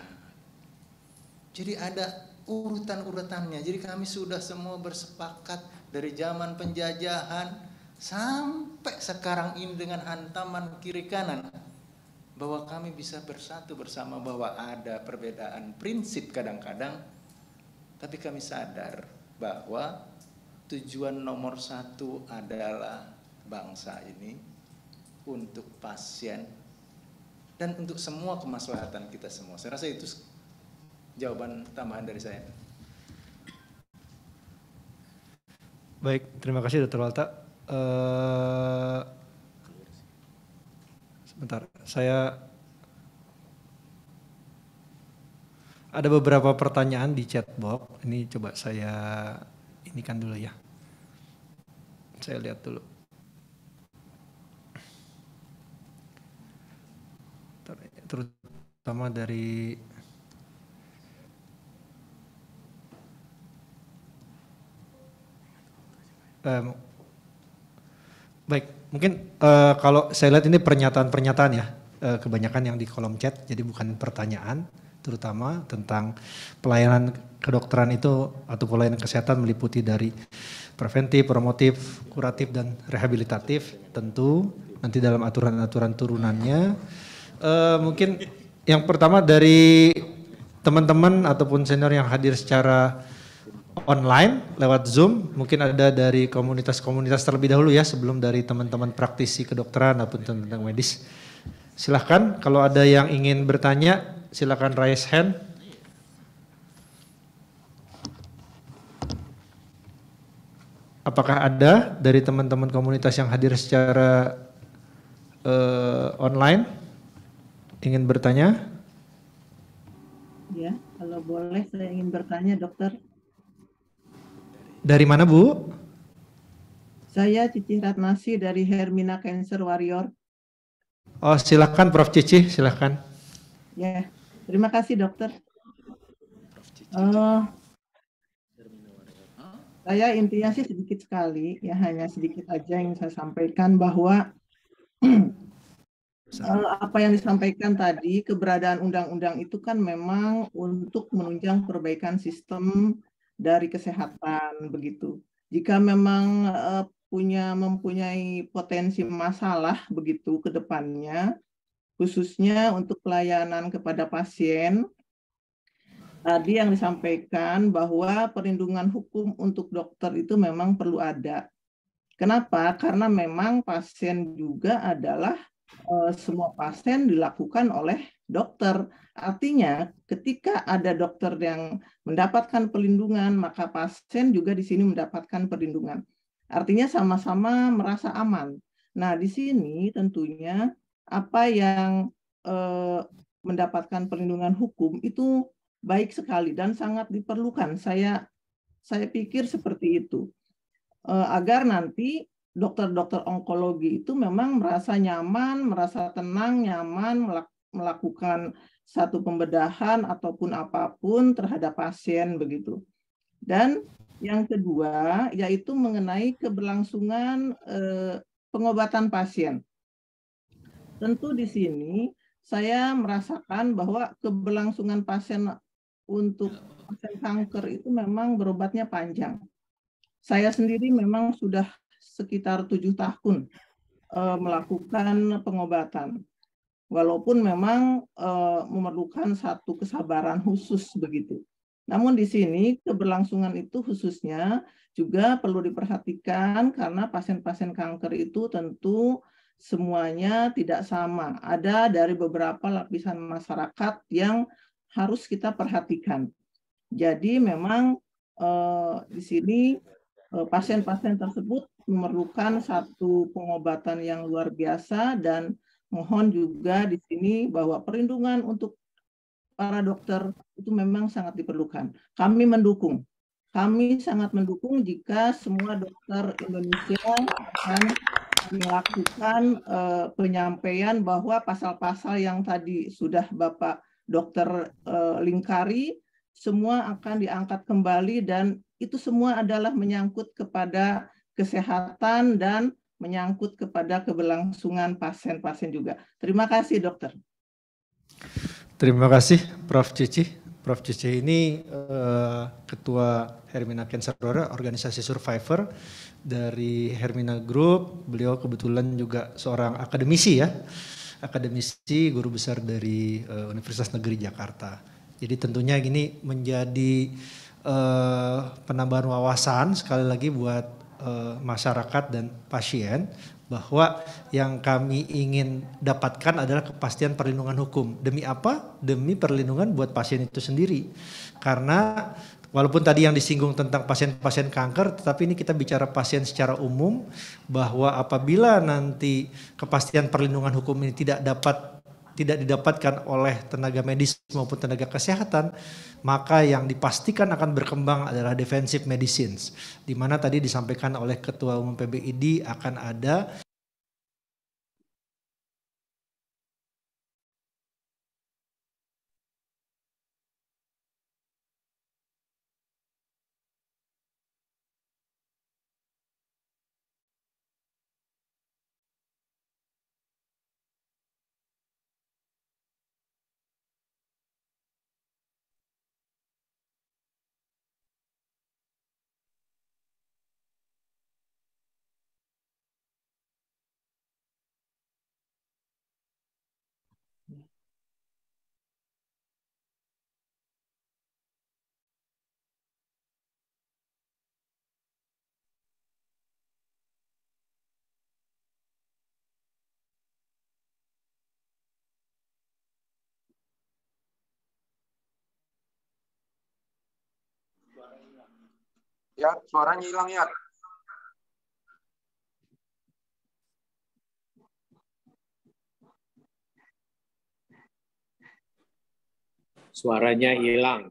Speaker 2: Jadi ada urutan-urutannya. Jadi kami sudah semua bersepakat dari zaman penjajahan sampai sekarang ini dengan hantaman kiri kanan bahwa kami bisa bersatu bersama bahwa ada perbedaan prinsip kadang-kadang tapi kami sadar bahwa tujuan nomor satu adalah bangsa ini untuk pasien dan untuk semua kemaslahatan kita semua. Saya rasa itu jawaban tambahan dari saya.
Speaker 3: Baik, terima kasih Dr. Walta. Uh, sebentar, saya ada beberapa pertanyaan di chat box. Ini coba saya inikan dulu ya. Saya lihat dulu. pertama dari um, baik mungkin uh, kalau saya lihat ini pernyataan-pernyataan ya uh, kebanyakan yang di kolom chat jadi bukan pertanyaan terutama tentang pelayanan kedokteran itu atau pelayanan kesehatan meliputi dari preventif, promotif, kuratif dan rehabilitatif tentu nanti dalam aturan-aturan turunannya uh, mungkin yang pertama dari teman-teman ataupun senior yang hadir secara online lewat Zoom, mungkin ada dari komunitas-komunitas terlebih dahulu ya sebelum dari teman-teman praktisi kedokteran ataupun tentang medis. Silahkan kalau ada yang ingin bertanya silahkan raise hand. Apakah ada dari teman-teman komunitas yang hadir secara uh, online? ingin bertanya?
Speaker 5: Ya, kalau boleh saya ingin bertanya dokter.
Speaker 3: Dari mana Bu?
Speaker 5: Saya Cici Ratnasi dari Hermina Cancer Warrior.
Speaker 3: Oh silakan Prof Cici, silakan.
Speaker 5: Ya, terima kasih dokter. Uh, saya intinya sih sedikit sekali, ya hanya sedikit aja yang saya sampaikan bahwa Eh, apa yang disampaikan tadi, keberadaan undang-undang itu kan memang untuk menunjang perbaikan sistem dari kesehatan begitu. Jika memang eh, punya mempunyai potensi masalah begitu ke depannya, khususnya untuk pelayanan kepada pasien. Tadi yang disampaikan bahwa perlindungan hukum untuk dokter itu memang perlu ada. Kenapa? Karena memang pasien juga adalah Eh, semua pasien dilakukan oleh dokter. Artinya, ketika ada dokter yang mendapatkan perlindungan, maka pasien juga di sini mendapatkan perlindungan. Artinya sama-sama merasa aman. Nah, di sini tentunya apa yang eh, mendapatkan perlindungan hukum itu baik sekali dan sangat diperlukan. Saya saya pikir seperti itu. Eh, agar nanti dokter-dokter onkologi itu memang merasa nyaman, merasa tenang, nyaman melakukan satu pembedahan ataupun apapun terhadap pasien begitu. Dan yang kedua yaitu mengenai keberlangsungan eh, pengobatan pasien. Tentu di sini saya merasakan bahwa keberlangsungan pasien untuk pasien kanker itu memang berobatnya panjang. Saya sendiri memang sudah sekitar tujuh tahun uh, melakukan pengobatan. Walaupun memang uh, memerlukan satu kesabaran khusus begitu. Namun di sini keberlangsungan itu khususnya juga perlu diperhatikan karena pasien-pasien kanker itu tentu semuanya tidak sama. Ada dari beberapa lapisan masyarakat yang harus kita perhatikan. Jadi memang eh, di sini eh, pasien-pasien eh, tersebut memerlukan satu pengobatan yang luar biasa dan mohon juga di sini bahwa perlindungan untuk para dokter itu memang sangat diperlukan. Kami mendukung. Kami sangat mendukung jika semua dokter Indonesia akan melakukan uh, penyampaian bahwa pasal-pasal yang tadi sudah Bapak Dokter uh, lingkari semua akan diangkat kembali dan itu semua adalah menyangkut kepada kesehatan dan menyangkut kepada keberlangsungan pasien-pasien juga. Terima kasih dokter.
Speaker 3: Terima kasih Prof. Cici. Prof. Cici ini uh, Ketua Hermina Cancer Dora organisasi survivor dari Hermina Group. Beliau kebetulan juga seorang akademisi ya, akademisi guru besar dari uh, Universitas Negeri Jakarta. Jadi tentunya ini menjadi uh, penambahan wawasan sekali lagi buat Eh, masyarakat dan pasien bahwa yang kami ingin dapatkan adalah kepastian perlindungan hukum. Demi apa? Demi perlindungan buat pasien itu sendiri. Karena walaupun tadi yang disinggung tentang pasien-pasien kanker, tetapi ini kita bicara pasien secara umum bahwa apabila nanti kepastian perlindungan hukum ini tidak dapat tidak didapatkan oleh tenaga medis maupun tenaga kesehatan, maka yang dipastikan akan berkembang adalah defensive medicines. Di mana tadi disampaikan oleh Ketua Umum PBID akan ada Ya, suaranya hilang ya.
Speaker 2: Suaranya hilang.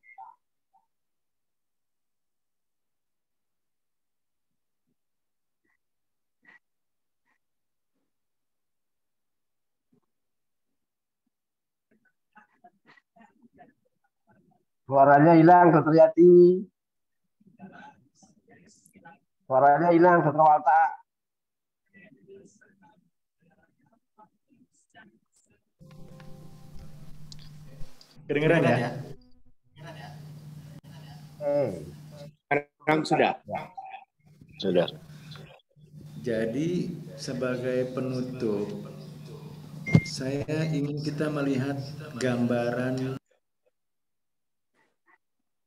Speaker 2: Suaranya hilang, Dokter Yati. Suaranya hilang, setelah Walta.
Speaker 5: Kedengeran ya? Hmm.
Speaker 2: ya? Sekarang sudah. Sudah. Jadi sebagai penutup, saya ingin kita melihat gambaran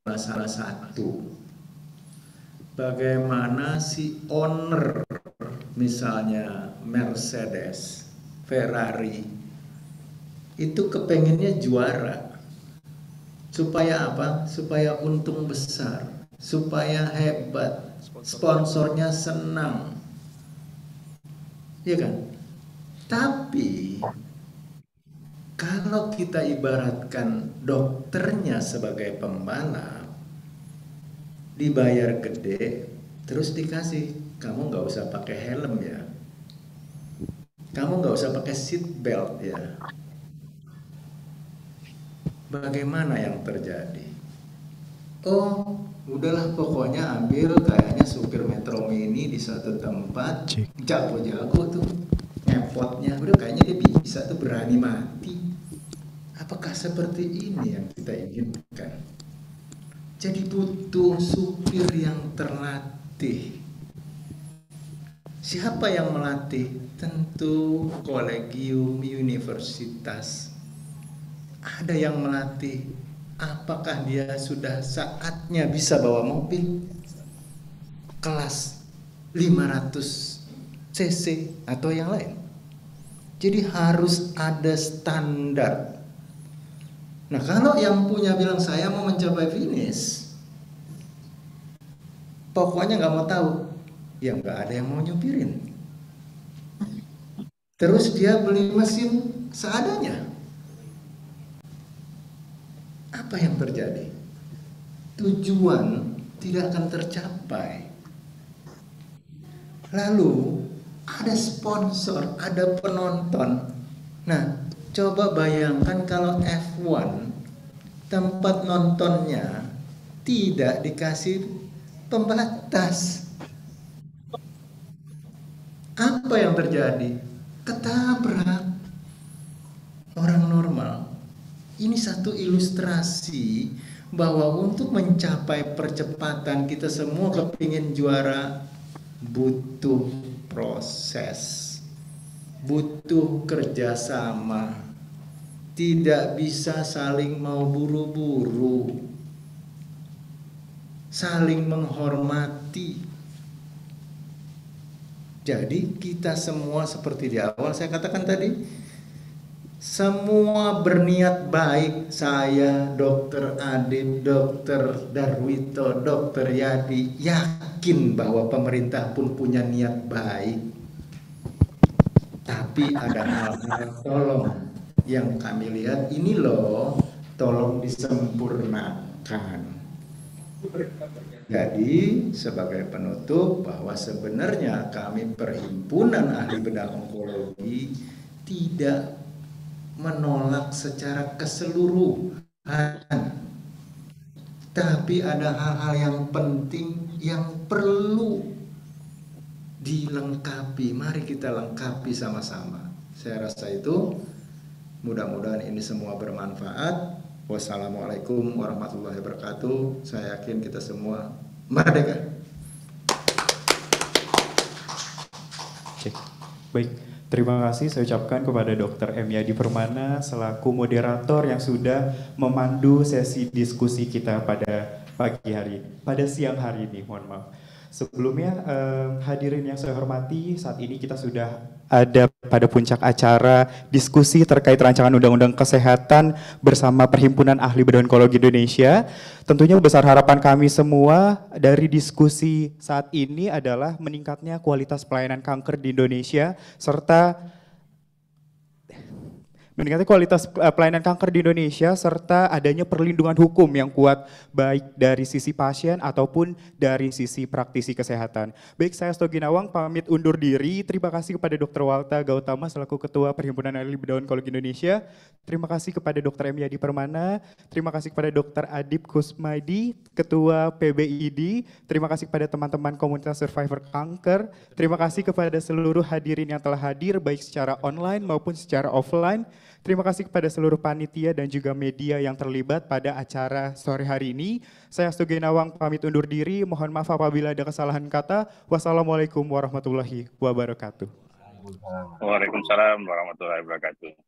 Speaker 2: masalah satu bagaimana si owner misalnya Mercedes, Ferrari itu kepengennya juara supaya apa? Supaya untung besar, supaya hebat, sponsornya senang, ya kan? Tapi kalau kita ibaratkan dokternya sebagai pembalap dibayar gede terus dikasih kamu nggak usah pakai helm ya kamu nggak usah pakai seat belt ya bagaimana yang terjadi oh udahlah pokoknya ambil kayaknya supir metro mini di satu tempat jago-jago tuh ngepotnya udah kayaknya dia bisa tuh berani mati apakah seperti ini yang kita inginkan jadi butuh supir yang terlatih. Siapa yang melatih? Tentu kolegium universitas. Ada yang melatih. Apakah dia sudah saatnya bisa bawa mobil? Kelas 500 cc atau yang lain. Jadi harus ada standar Nah kalau yang punya bilang saya mau mencapai finish, pokoknya nggak mau tahu, ya nggak ada yang mau nyupirin. Terus dia beli mesin seadanya. Apa yang terjadi? Tujuan tidak akan tercapai. Lalu ada sponsor, ada penonton. Nah, Coba bayangkan kalau F1 tempat nontonnya tidak dikasih pembatas. Apa yang terjadi? Ketabrak orang normal. Ini satu ilustrasi bahwa untuk mencapai percepatan kita semua kepingin juara butuh proses, butuh kerjasama tidak bisa saling mau buru-buru, saling menghormati. Jadi, kita semua seperti di awal saya katakan tadi, semua berniat baik saya dokter Adit dokter Darwito dokter Yadi yakin bahwa pemerintah pun punya niat baik tapi ada hal-hal tolong yang kami lihat ini loh tolong disempurnakan. Jadi sebagai penutup bahwa sebenarnya kami perhimpunan ahli bedah onkologi tidak menolak secara keseluruhan. Tapi ada hal-hal yang penting yang perlu dilengkapi. Mari kita lengkapi sama-sama. Saya rasa itu Mudah-mudahan ini semua bermanfaat. Wassalamualaikum warahmatullahi wabarakatuh. Saya yakin kita semua merdeka.
Speaker 1: Baik. Terima kasih saya ucapkan kepada Dr. M. Yadi Permana selaku moderator yang sudah memandu sesi diskusi kita pada pagi hari, pada siang hari ini, mohon maaf. Sebelumnya, eh, hadirin yang saya hormati, saat ini kita sudah ada pada puncak acara diskusi terkait rancangan undang-undang kesehatan bersama Perhimpunan Ahli Bedah Onkologi Indonesia. Tentunya besar harapan kami semua dari diskusi saat ini adalah meningkatnya kualitas pelayanan kanker di Indonesia serta Meningkatnya kualitas eh, pelayanan kanker di Indonesia serta adanya perlindungan hukum yang kuat baik dari sisi pasien ataupun dari sisi praktisi kesehatan. Baik, saya Stogi Nawang pamit undur diri. Terima kasih kepada Dr. Walta Gautama selaku Ketua Perhimpunan Ahli Bedah Onkologi Indonesia. Terima kasih kepada Dr. M. Yadi Permana. Terima kasih kepada Dr. Adip Kusmaidi, Ketua PBID. Terima kasih kepada teman-teman komunitas survivor kanker. Terima kasih kepada seluruh hadirin yang telah hadir baik secara online maupun secara offline. Terima kasih kepada seluruh panitia dan juga media yang terlibat pada acara sore hari ini. Saya Sugeng Nawang pamit undur diri. Mohon maaf apabila ada kesalahan kata. Wassalamualaikum warahmatullahi wabarakatuh.
Speaker 4: Waalaikumsalam warahmatullahi wabarakatuh.